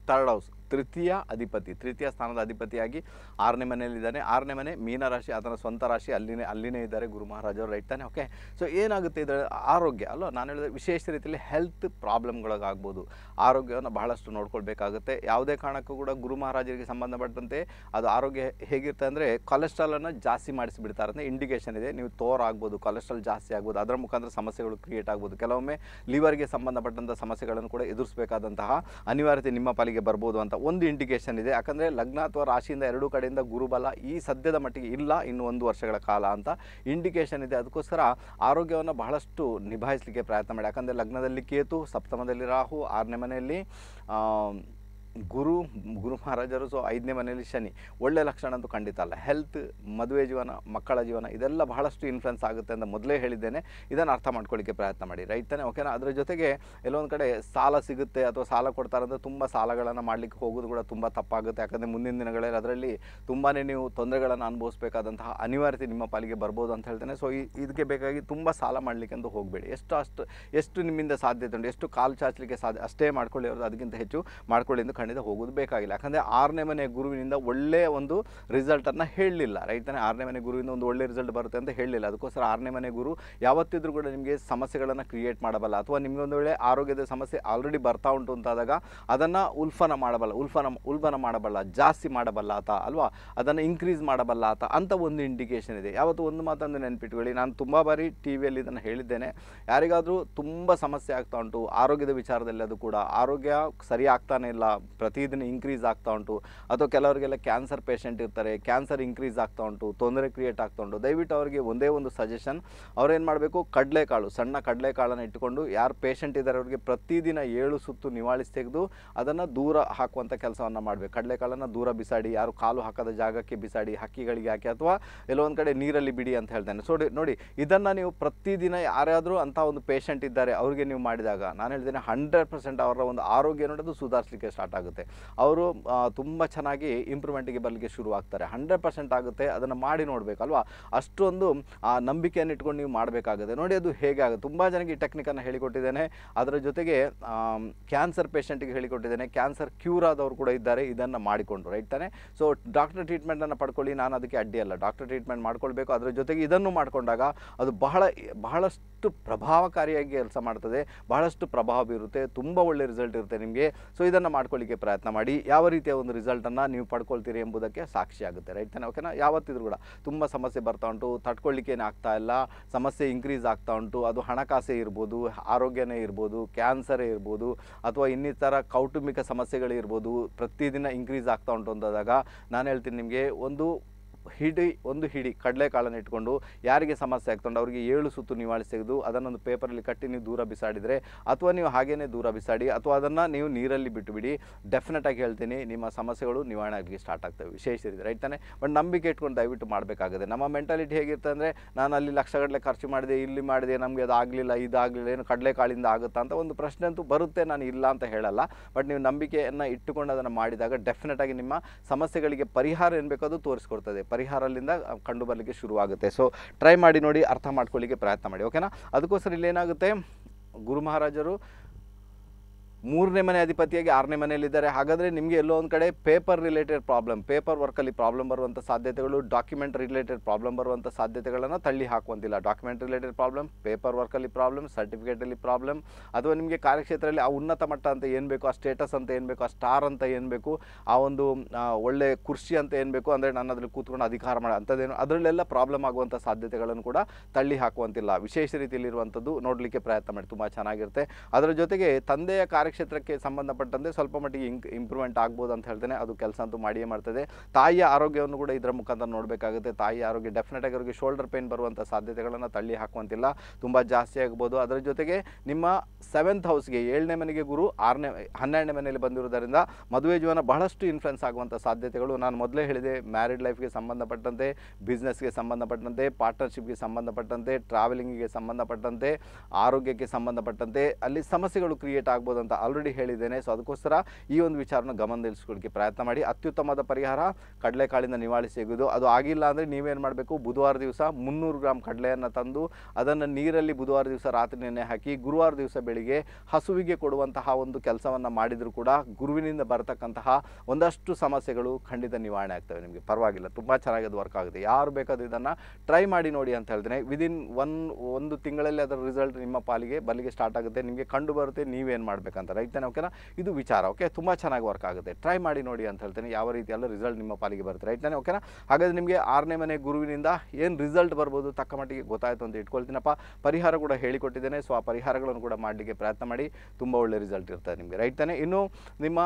ತರ್ಡ್ ಹೌಸ್ ತೃತೀಯ ಅಧಿಪತಿ ತೃತೀಯ ಸ್ಥಾನದ ಅಧಿಪತಿಯಾಗಿ ಆರನೇ ಮನೆಯಲ್ಲಿದ್ದಾನೆ ಆರನೇ ಮನೆ ಮೀನರಾಶಿ ಅದರ ಸ್ವಂತ ರಾಶಿ ಅಲ್ಲಿನೇ ಅಲ್ಲಿನೇ ಇದ್ದಾರೆ ಗುರು ಮಹಾರಾಜವರು ರೈಟ್ ತಾನೆ ಓಕೆ ಸೊ ಏನಾಗುತ್ತೆ ಇದರ ಆರೋಗ್ಯ ಅಲ್ವಾ ನಾನು ಹೇಳಿದ್ರೆ ವಿಶೇಷ ರೀತಿಯಲ್ಲಿ ಹೆಲ್ತ್ ಪ್ರಾಬ್ಲಮ್ಗಳಾಗ್ಬೋದು ಆರೋಗ್ಯವನ್ನು ಬಹಳಷ್ಟು ನೋಡ್ಕೊಳ್ಬೇಕಾಗುತ್ತೆ ಯಾವುದೇ ಕಾರಣಕ್ಕೂ ಕೂಡ ಗುರು ಮಹಾರಾಜರಿಗೆ ಸಂಬಂಧಪಟ್ಟಂತೆ ಅದು ಆರೋಗ್ಯ ಹೇಗಿರುತ್ತೆ ಅಂದರೆ ಕೊಲೆಸ್ಟ್ರಾಲನ್ನು ಜಾಸ್ತಿ ಮಾಡಿಸಿಬಿಡ್ತಾರೆ ಅಂದರೆ ಇಂಡಿಕೇಷನ್ ಇದೆ ನೀವು ಆಗ್ಬೋದು ಕೊಲೆಸ್ಟ್ರಾಲ್ ಜಾಸ್ತಿ ಆಗ್ಬೋದು ಅದರ ಮುಖಾಂತರ ಸಮಸ್ಯೆಗಳು ಕ್ರಿಯೇಟ್ ಆಗ್ಬೋದು ಕೆಲವೊಮ್ಮೆ ಲಿವರ್ಗೆ ಸಂಬಂಧಪಟ್ಟಂಥ ಸಮಸ್ಯೆಗಳನ್ನು ಕೂಡ ಎದುರಿಸಬೇಕಾದಂತಹ ಅನಿವಾರ್ಯತೆ ನಿಮ್ಮ ಪಾಲಿಗೆ ಬರ್ಬೋದು ಅಂತ ಒಂದು ಇಂಡಿಕೇಶನ್ ಇದೆ ಯಾಕಂದರೆ ಲಗ್ನ ಅಥವಾ ರಾಶಿಯಿಂದ ಎರಡೂ ಕಡೆಯಿಂದ ಗುರುಬಲ ಈ ಸದ್ಯದ ಮಟ್ಟಿಗೆ ಇಲ್ಲ ಇನ್ನು ಒಂದು ವರ್ಷಗಳ ಕಾಲ ಅಂತ ಇಂಡಿಕೇಶನ್ ಇದೆ ಅದಕ್ಕೋಸ್ಕರ ಆರೋಗ್ಯವನ್ನು ಬಹಳಷ್ಟು ನಿಭಾಯಿಸಲಿಕ್ಕೆ ಪ್ರಯತ್ನ ಮಾಡಿ ಯಾಕಂದರೆ ಲಗ್ನದಲ್ಲಿ ಕೇತು ಸಪ್ತಮದಲ್ಲಿ ರಾಹು ಆರನೇ ಮನೆಯಲ್ಲಿ ಗುರು ಗುರು ಮಹಾರಾಜರು ಸೊ ಐದನೇ ಮನೆಯಲ್ಲಿ ಶನಿ ಒಳ್ಳೆ ಲಕ್ಷಣ ಅಂತೂ ಖಂಡಿತ ಅಲ್ಲ ಹೆಲ್ತ್ ಮದುವೆ ಜೀವನ ಮಕ್ಕಳ ಜೀವನ ಇದೆಲ್ಲ ಬಹಳಷ್ಟು ಇನ್ಫ್ಲುಯೆನ್ಸ್ ಆಗುತ್ತೆ ಅಂತ ಮೊದಲೇ ಹೇಳಿದ್ದೇನೆ ಇದನ್ನು ಅರ್ಥ ಮಾಡ್ಕೊಳ್ಳಿಕ್ಕೆ ಪ್ರಯತ್ನ ಮಾಡಿ ರೈತನೇ ಓಕೆನಾ ಅದರ ಜೊತೆಗೆ ಎಲ್ಲೊಂದು ಕಡೆ ಸಾಲ ಸಿಗುತ್ತೆ ಅಥವಾ ಸಾಲ ಅಂದರೆ ತುಂಬ ಸಾಲಗಳನ್ನು ಮಾಡಲಿಕ್ಕೆ ಹೋಗೋದು ಕೂಡ ತುಂಬ ತಪ್ಪಾಗುತ್ತೆ ಯಾಕಂದರೆ ಮುಂದಿನ ದಿನಗಳಲ್ಲಿ ಅದರಲ್ಲಿ ತುಂಬಾ ನೀವು ತೊಂದರೆಗಳನ್ನು ಅನುಭವಿಸಬೇಕಾದಂತಹ ಅನಿವಾರ್ಯತೆ ನಿಮ್ಮ ಪಾಲಿಗೆ ಬರ್ಬೋದು ಅಂತ ಹೇಳ್ತೇನೆ ಸೊ ಇದಕ್ಕೆ ಬೇಕಾಗಿ ತುಂಬ ಸಾಲ ಮಾಡಲಿಕ್ಕೆ ಅಂತ ಹೋಗಬೇಡಿ ಎಷ್ಟು ಅಷ್ಟು ಎಷ್ಟು ನಿಮ್ಮಿಂದ ಸಾಧ್ಯತೆ ಉಂಟು ಎಷ್ಟು ಕಾಲು ಚಾಚಲಿಕ್ಕೆ ಸಾಧ್ಯ ಅಷ್ಟೇ ಮಾಡ್ಕೊಳ್ಳಿ ಅವ್ರದ್ದು ಅದಕ್ಕಿಂತ ಹೆಚ್ಚು ಮಾಡ್ಕೊಳ್ಳಿ ಎಂದು ಖಂಡಿತ ಖಂಡಿತ ಹೋಗೋದು ಬೇಕಾಗಿಲ್ಲ ಯಾಕಂದರೆ ಆರನೇ ಮನೆ ಗುರುವಿನಿಂದ ಒಳ್ಳೆಯ ಒಂದು ರಿಸಲ್ಟನ್ನು ಹೇಳಲಿಲ್ಲ ರೈತನೇ ಆರನೇ ಮನೆ ಗುರುವಿಂದ ಒಂದು ಒಳ್ಳೆ ರಿಸಲ್ಟ್ ಬರುತ್ತೆ ಅಂತ ಹೇಳಲಿಲ್ಲ ಅದಕ್ಕೋಸ್ಕರ ಆರನೇ ಮನೆ ಗುರು ಯಾವತ್ತಿದ್ರೂ ಕೂಡ ನಿಮಗೆ ಸಮಸ್ಯೆಗಳನ್ನು ಕ್ರಿಯೇಟ್ ಮಾಡಬಲ್ಲ ಅಥವಾ ನಿಮಗೆ ಒಂದು ವೇಳೆ ಆರೋಗ್ಯದ ಸಮಸ್ಯೆ ಆಲ್ರೆಡಿ ಬರ್ತಾ ಉಂಟು ಅಂತಾದಾಗ ಅದನ್ನು ಉಲ್ಫನ ಮಾಡಬಲ್ಲ ಉಲ್ಫನ ಉಲ್ಬನ ಮಾಡಬಲ್ಲ ಜಾಸ್ತಿ ಮಾಡಬಲ್ಲ ಆತ ಅಲ್ವಾ ಅದನ್ನು ಇನ್ಕ್ರೀಸ್ ಮಾಡಬಲ್ಲ ಆತ ಅಂತ ಒಂದು ಇಂಡಿಕೇಷನ್ ಇದೆ ಯಾವತ್ತು ಒಂದು ಮಾತನ್ನು ನೆನಪಿಟ್ಕೊಳ್ಳಿ ನಾನು ತುಂಬ ಬಾರಿ ಟಿ ವಿಯಲ್ಲಿ ಇದನ್ನು ಹೇಳಿದ್ದೇನೆ ಯಾರಿಗಾದರೂ ತುಂಬ ಸಮಸ್ಯೆ ಆಗ್ತಾ ಉಂಟು ಆರೋಗ್ಯದ ವಿಚಾರದಲ್ಲಿ ಅದು ಕೂಡ ಆರೋಗ್ಯ ಸರಿ ಆಗ್ತಾನೆ ಇಲ್ಲ ಪ್ರತಿದಿನ ಇನ್ಕ್ರೀಸ್ ಆಗ್ತಾ ಉಂಟು ಅಥವಾ ಕೆಲವರಿಗೆಲ್ಲ ಕ್ಯಾನ್ಸರ್ ಪೇಷಂಟ್ ಇರ್ತಾರೆ ಕ್ಯಾನ್ಸರ್ ಇನ್ಕ್ರೀಸ್ ಆಗ್ತಾ ಉಂಟು ತೊಂದರೆ ಕ್ರಿಯೇಟ್ ಆಗ್ತಾ ಉಂಟು ದಯವಿಟ್ಟು ಅವರಿಗೆ ಒಂದೇ ಒಂದು ಸಜೆಷನ್ ಅವ್ರೇನು ಮಾಡಬೇಕು ಕಡಲೆಕಾಳು ಸಣ್ಣ ಕಡಲೆಕಾಳನ್ನು ಇಟ್ಟುಕೊಂಡು ಯಾರು ಪೇಷಂಟ್ ಇದ್ದಾರೆ ಅವರಿಗೆ ಪ್ರತಿದಿನ ಏಳು ಸುತ್ತು ನಿವಾಳಿಸಿ ತೆಗೆದು ಅದನ್ನು ದೂರ ಹಾಕುವಂಥ ಕೆಲಸವನ್ನು ಮಾಡಬೇಕು ಕಡಲೆಕಾಳನ್ನು ದೂರ ಬಿಸಾಡಿ ಯಾರು ಕಾಲು ಹಾಕದ ಜಾಗಕ್ಕೆ ಬಿಸಾಡಿ ಹಕ್ಕಿಗಳಿಗೆ ಹಾಕಿ ಅಥವಾ ಎಲ್ಲೊಂದು ಕಡೆ ನೀರಲ್ಲಿ ಬಿಡಿ ಅಂತ ಹೇಳ್ತಾನೆ ಸೊ ನೋಡಿ ಇದನ್ನು ನೀವು ಪ್ರತಿದಿನ ಯಾರಾದರೂ ಅಂಥ ಒಂದು ಪೇಷಂಟ್ ಇದ್ದಾರೆ ಅವರಿಗೆ ನೀವು ಮಾಡಿದಾಗ ನಾನು ಹೇಳ್ತೇನೆ ಹಂಡ್ರೆಡ್ ಪರ್ಸೆಂಟ್ ಅವರ ಒಂದು ಆರೋಗ್ಯ ನೋಡೋದು ಸುಧಾರಿಸಲಿಕ್ಕೆ ಸ್ಟಾರ್ಟ್ ಆಗುತ್ತೆ ಆಗುತ್ತೆ ಅವರು ತುಂಬ ಚೆನ್ನಾಗಿ ಇಂಪ್ರೂವ್ಮೆಂಟಿಗೆ ಬರಲಿಕ್ಕೆ ಶುರು ಆಗ್ತಾರೆ ಹಂಡ್ರೆಡ್ ಪರ್ಸೆಂಟ್ ಆಗುತ್ತೆ ಅದನ್ನು ಮಾಡಿ ನೋಡಬೇಕಲ್ವಾ ಅಷ್ಟೊಂದು ಆ ನಂಬಿಕೆಯನ್ನು ಇಟ್ಕೊಂಡು ನೀವು ಮಾಡಬೇಕಾಗುತ್ತೆ ನೋಡಿ ಅದು ಹೇಗೆ ಆಗುತ್ತೆ ತುಂಬ ಜನಕ್ಕೆ ಈ ಟೆಕ್ನಿಕನ್ನು ಹೇಳಿಕೊಟ್ಟಿದ್ದೇನೆ ಅದರ ಜೊತೆಗೆ ಕ್ಯಾನ್ಸರ್ ಪೇಷೆಂಟ್ಗೆ ಹೇಳಿಕೊಟ್ಟಿದ್ದೇನೆ ಕ್ಯಾನ್ಸರ್ ಕ್ಯೂರ್ ಆದವರು ಕೂಡ ಇದ್ದಾರೆ ಇದನ್ನು ಮಾಡಿಕೊಂಡು ರೈಟ್ ತಾನೆ ಸೊ ಡಾಕ್ಟರ್ ಟ್ರೀಟ್ಮೆಂಟನ್ನು ಪಡ್ಕೊಳ್ಳಿ ನಾನು ಅದಕ್ಕೆ ಅಡ್ಡಿಯಲ್ಲ ಡಾಕ್ಟರ್ ಟ್ರೀಟ್ಮೆಂಟ್ ಮಾಡ್ಕೊಳ್ಬೇಕು ಅದರ ಜೊತೆಗೆ ಇದನ್ನು ಮಾಡಿಕೊಂಡಾಗ ಅದು ಬಹಳ ಬಹಳಷ್ಟು ಎಷ್ಟು ಪ್ರಭಾವಕಾರಿಯಾಗಿ ಕೆಲಸ ಮಾಡ್ತದೆ ಬಹಳಷ್ಟು ಪ್ರಭಾವ ಬೀರುತ್ತೆ ತುಂಬ ಒಳ್ಳೆ ರಿಸಲ್ಟ್ ಇರುತ್ತೆ ನಿಮಗೆ ಸೊ ಇದನ್ನು ಮಾಡ್ಕೊಳ್ಳಿಕ್ಕೆ ಪ್ರಯತ್ನ ಮಾಡಿ ಯಾವ ರೀತಿಯ ಒಂದು ರಿಸಲ್ಟನ್ನು ನೀವು ಪಡ್ಕೊಳ್ತೀರಿ ಎಂಬುದಕ್ಕೆ ಸಾಕ್ಷಿ ಆಗುತ್ತೆ ರೈಟ್ ತಾನೆ ಓಕೆನಾ ಯಾವತ್ತಿದ್ರು ಕೂಡ ತುಂಬ ಸಮಸ್ಯೆ ಬರ್ತಾ ಉಂಟು ತಡ್ಕೊಳ್ಳಿಕ್ಕೇನೆ ಆಗ್ತಾ ಇಲ್ಲ ಸಮಸ್ಯೆ ಇನ್ಕ್ರೀಸ್ ಆಗ್ತಾ ಉಂಟು ಅದು ಹಣಕಾಸೇ ಇರ್ಬೋದು ಆರೋಗ್ಯನೇ ಇರ್ಬೋದು ಕ್ಯಾನ್ಸರೇ ಇರ್ಬೋದು ಅಥವಾ ಇನ್ನಿತರ ಕೌಟುಂಬಿಕ ಸಮಸ್ಯೆಗಳಿರ್ಬೋದು ಪ್ರತಿದಿನ ಇನ್ಕ್ರೀಸ್ ಆಗ್ತಾ ಉಂಟು ಅಂದಾಗ ನಾನು ಹೇಳ್ತೀನಿ ನಿಮಗೆ ಒಂದು ಹಿಡಿ ಒಂದು ಹಿಡಿ ಕಡಲೆಕಾಳನ್ನು ಇಟ್ಕೊಂಡು ಯಾರಿಗೆ ಸಮಸ್ಯೆ ಆಗ್ತೊಂಡು ಅವರಿಗೆ ಏಳು ಸುತ್ತು ನಿವಾಳಿ ತೆಗೆದು ಅದನ್ನೊಂದು ಪೇಪರಲ್ಲಿ ಕಟ್ಟಿ ನೀವು ದೂರ ಬಿಸಾಡಿದರೆ ಅಥವಾ ನೀವು ಹಾಗೇ ದೂರ ಬಿಸಾಡಿ ಅಥವಾ ಅದನ್ನು ನೀವು ನೀರಲ್ಲಿ ಬಿಟ್ಟುಬಿಡಿ ಡೆಫಿನೆಟಾಗಿ ಹೇಳ್ತೀನಿ ನಿಮ್ಮ ಸಮಸ್ಯೆಗಳು ನಿವಾರಣೆ ಆಗಲಿಕ್ಕೆ ಸ್ಟಾರ್ಟ್ ಆಗ್ತವೆ ವಿಶೇಷ ಇದೆ ರೈಟ್ ತಾನೆ ಬಟ್ ನಂಬಿಕೆ ಇಟ್ಕೊಂಡು ದಯವಿಟ್ಟು ಮಾಡಬೇಕಾಗುತ್ತೆ ನಮ್ಮ ಮೆಂಟಾಲಿಟಿ ಹೇಗಿರುತ್ತೆ ಅಂದರೆ ನಾನು ಅಲ್ಲಿ ಲಕ್ಷಗಟ್ಟಲೆ ಖರ್ಚು ಮಾಡಿದೆ ಇಲ್ಲಿ ಮಾಡಿದೆ ನಮಗೆ ಅದು ಆಗಲಿಲ್ಲ ಇದಾಗಲಿಲ್ಲ ಏನು ಕಡಲೆಕಾಳಿಂದ ಆಗುತ್ತಾ ಅಂತ ಒಂದು ಪ್ರಶ್ನೆ ಅಂತೂ ಬರುತ್ತೆ ನಾನು ಇಲ್ಲ ಅಂತ ಹೇಳಲ್ಲ ಬಟ್ ನೀವು ನಂಬಿಕೆಯನ್ನು ಇಟ್ಟುಕೊಂಡು ಅದನ್ನು ಮಾಡಿದಾಗ ಡೆಫಿನೆಟಾಗಿ ನಿಮ್ಮ ಸಮಸ್ಯೆಗಳಿಗೆ ಪರಿಹಾರ ಏನು ಬೇಕೋ ಅದು ತೋರಿಸ್ಕೊಡ್ತದೆ ಪರಿಹಾರ ಅಲ್ಲಿಂದ ಕಂಡು ಬರಲಿಕ್ಕೆ ಶುರುವಾಗುತ್ತೆ ಸೊ ಟ್ರೈ ಮಾಡಿ ನೋಡಿ ಅರ್ಥ ಮಾಡ್ಕೊಳ್ಳಿಕ್ಕೆ ಪ್ರಯತ್ನ ಮಾಡಿ ಓಕೆನಾ ಅದಕ್ಕೋಸ್ಕರ ಇಲ್ಲೇನಾಗುತ್ತೆ ಗುರು ಮಹಾರಾಜರು ಮೂರನೇ ಮನೆ ಅಧಿಪತಿಯಾಗಿ ಆರನೇ ಮನೆಯಲ್ಲಿದ್ದಾರೆ ಹಾಗಾದರೆ ನಿಮಗೆ ಎಲ್ಲೋ ಒಂದು ಕಡೆ ಪೇಪರ್ ರಿಲೇಟೆಡ್ ಪ್ರಾಬ್ಲಮ್ ಪೇಪರ್ ವರ್ಕಲ್ಲಿ ಪ್ರಾಬ್ಲಮ್ ಬರುವಂಥ ಸಾಧ್ಯತೆಗಳು ಡಾಕ್ಯುಮೆಂಟ್ ರಿಲೇಟೆಡ್ ಪ್ರಾಬ್ಲಮ್ ಬರುವಂಥ ಸಾಧ್ಯತೆಗಳನ್ನು ತಳ್ಳಿ ಹಾಕುವಂತಿಲ್ಲ ಡಾಕ್ಯುಮೆಂಟ್ ರಿಲೇಟೆಡ್ ಪ್ರಾಬ್ಲಮ್ ಪೇಪರ್ ವರ್ಕಲ್ಲಿ ಪ್ರಾಬ್ಲಮ್ ಸರ್ಟಿಫಿಕೇಟಲ್ಲಿ ಪ್ರಾಬ್ಲಮ್ ಅಥವಾ ನಿಮಗೆ ಕಾರ್ಯಕ್ಷೇತ್ರದಲ್ಲಿ ಆ ಉನ್ನತ ಮಟ್ಟ ಅಂತ ಏನು ಬೇಕು ಆ ಸ್ಟೇಟಸ್ ಅಂತ ಏನು ಬೇಕು ಆ ಸ್ಟಾರ್ ಅಂತ ಏನು ಬೇಕು ಆ ಒಂದು ಒಳ್ಳೆ ಕುರ್ಸಿ ಅಂತ ಏನು ಬೇಕು ಅಂದರೆ ನಾನು ಅದರಲ್ಲಿ ಕೂತ್ಕೊಂಡು ಅಧಿಕಾರ ಮಾಡೋ ಅಂಥದ್ದೇನು ಅದರಲ್ಲೆಲ್ಲ ಪ್ರಾಬ್ಲಮ್ ಆಗುವಂಥ ಸಾಧ್ಯತೆಗಳನ್ನು ಕೂಡ ತಳ್ಳಿ ಹಾಕುವಂತಿಲ್ಲ ವಿಶೇಷ ರೀತಿಯಲ್ಲಿರುವಂಥದ್ದು ನೋಡಲಿಕ್ಕೆ ಪ್ರಯತ್ನ ಮಾಡಿ ತುಂಬ ಚೆನ್ನಾಗಿರುತ್ತೆ ಅದರ ಜೊತೆಗೆ ತಂದೆಯ ಕಾರ್ಯ ಕ್ಷೇತ್ರಕ್ಕೆ ಸಂಬಂಧಪಟ್ಟಂತೆ ಸ್ವಲ್ಪ ಮಟ್ಟಿಗೆ ಇಂಕ್ ಇಂಪ್ರೂವ್ಮೆಂಟ್ ಆಗ್ಬೋದು ಅಂತ ಹೇಳ್ತೇನೆ ಅದು ಕೆಲಸ ಅಂತೂ ಮಾಡಿಯೇ ಮಾಡ್ತದೆ ತಾಯಿಯ ಆರೋಗ್ಯವನ್ನು ಕೂಡ ಇದರ ಮುಖಾಂತರ ನೋಡಬೇಕಾಗುತ್ತೆ ತಾಯಿಯ ಆರೋಗ್ಯ ಡೆಫಿನೆಟಾಗಿ ಅವರಿಗೆ ಶೋಲ್ಡರ್ ಪೇನ್ ಬರುವಂಥ ಸಾಧ್ಯತೆಗಳನ್ನು ತಳ್ಳಿ ಹಾಕುವಂತಿಲ್ಲ ತುಂಬ ಜಾಸ್ತಿ ಆಗ್ಬೋದು ಅದರ ಜೊತೆಗೆ ನಿಮ್ಮ ಸೆವೆಂತ್ ಹೌಸ್ಗೆ ಏಳನೇ ಮನೆಗೆ ಗುರು ಆರನೇ ಹನ್ನೆರಡನೇ ಮನೆಯಲ್ಲಿ ಬಂದಿರುವುದರಿಂದ ಮದುವೆ ಜೀವನ ಬಹಳಷ್ಟು ಇನ್ಫ್ಲುಯೆನ್ಸ್ ಆಗುವಂಥ ಸಾಧ್ಯತೆಗಳು ನಾನು ಮೊದಲೇ ಹೇಳಿದೆ ಮ್ಯಾರಿಡ್ ಲೈಫ್ಗೆ ಸಂಬಂಧಪಟ್ಟಂತೆ ಬಿಸ್ನೆಸ್ಗೆ ಸಂಬಂಧಪಟ್ಟಂತೆ ಪಾರ್ಟ್ನರ್ಶಿಪ್ಗೆ ಸಂಬಂಧಪಟ್ಟಂತೆ ಟ್ರಾವೆಲಿಂಗಿಗೆ ಸಂಬಂಧಪಟ್ಟಂತೆ ಆರೋಗ್ಯಕ್ಕೆ ಸಂಬಂಧಪಟ್ಟಂತೆ ಅಲ್ಲಿ ಸಮಸ್ಯೆಗಳು ಕ್ರಿಯೇಟ್ ಆಗ್ಬೋದು ಅಂತ ಆಲ್ರೆಡಿ ಹೇಳಿದ್ದೇನೆ ಸೊ ಅದಕ್ಕೋಸ್ಕರ ಈ ಒಂದು ವಿಚಾರನ ಗಮನದಲ್ಲಿಸ್ಕೊಳ್ಳಿಕ್ಕೆ ಪ್ರಯತ್ನ ಮಾಡಿ ಅತ್ಯುತ್ತಮವಾದ ಪರಿಹಾರ ಕಡಲೆಕಾಳಿಂದ ನಿವಾಳಿ ಸಿಗೋದು ಅದು ಆಗಿಲ್ಲ ಅಂದರೆ ನೀವೇನು ಮಾಡಬೇಕು ಬುಧವಾರ ದಿವಸ ಮುನ್ನೂರು ಗ್ರಾಮ್ ಕಡಲೆಯನ್ನು ತಂದು ಅದನ್ನು ನೀರಲ್ಲಿ ಬುಧವಾರ ದಿವಸ ರಾತ್ರಿ ನೆನೆ ಹಾಕಿ ಗುರುವಾರ ದಿವಸ ಬೆಳಿಗ್ಗೆ ಹಸುವಿಗೆ ಕೊಡುವಂತಹ ಒಂದು ಕೆಲಸವನ್ನು ಮಾಡಿದರೂ ಕೂಡ ಗುರುವಿನಿಂದ ಬರತಕ್ಕಂತಹ ಒಂದಷ್ಟು ಸಮಸ್ಯೆಗಳು ಖಂಡಿತ ನಿವಾರಣೆ ಆಗ್ತವೆ ನಿಮಗೆ ಪರವಾಗಿಲ್ಲ ತುಂಬ ಚೆನ್ನಾಗಿ ಅದು ವರ್ಕ್ ಆಗುತ್ತೆ ಯಾರು ಬೇಕಾದರೂ ಇದನ್ನು ಟ್ರೈ ಮಾಡಿ ನೋಡಿ ಅಂತ ಹೇಳಿದ್ರೆ ವಿದಿನ್ ಒನ್ ಒಂದು ತಿಂಗಳಲ್ಲಿ ಅದರ ರಿಸಲ್ಟ್ ನಿಮ್ಮ ಪಾಲಿಗೆ ಬಲಿಗೆ ಸ್ಟಾರ್ಟ್ ಆಗುತ್ತೆ ನಿಮಗೆ ಕಂಡು ಬರುತ್ತೆ ನೀವೇನು ಮಾಡಬೇಕಂತ ಅಂತ ರೈಟ್ ತಾನೆ ಓಕೆನಾ ಇದು ವಿಚಾರ ಓಕೆ ತುಂಬ ಚೆನ್ನಾಗಿ ವರ್ಕ್ ಆಗುತ್ತೆ ಟ್ರೈ ಮಾಡಿ ನೋಡಿ ಅಂತ ಹೇಳ್ತೇನೆ ಯಾವ ರೀತಿ ಎಲ್ಲ ರಿಸಲ್ಟ್ ನಿಮ್ಮ ಪಾಲಿಗೆ ಬರುತ್ತೆ ರೈಟ್ ತಾನೆ ಓಕೆನಾ ಹಾಗಾದ್ರೆ ನಿಮಗೆ ಆರನೇ ಮನೆ ಗುರುವಿನಿಂದ ಏನು ರಿಸಲ್ಟ್ ಬರ್ಬೋದು ತಕ್ಕ ಮಟ್ಟಿಗೆ ಗೊತ್ತಾಯಿತು ಅಂತ ಇಟ್ಕೊಳ್ತೀನಪ್ಪ ಪರಿಹಾರ ಕೂಡ ಹೇಳಿಕೊಟ್ಟಿದ್ದೇನೆ ಸೊ ಆ ಪರಿಹಾರಗಳನ್ನು ಕೂಡ ಮಾಡಲಿಕ್ಕೆ ಪ್ರಯತ್ನ ಮಾಡಿ ತುಂಬ ಒಳ್ಳೆ ರಿಸಲ್ಟ್ ಇರ್ತದೆ ನಿಮಗೆ ರೈಟ್ ತಾನೆ ಇನ್ನು ನಿಮ್ಮ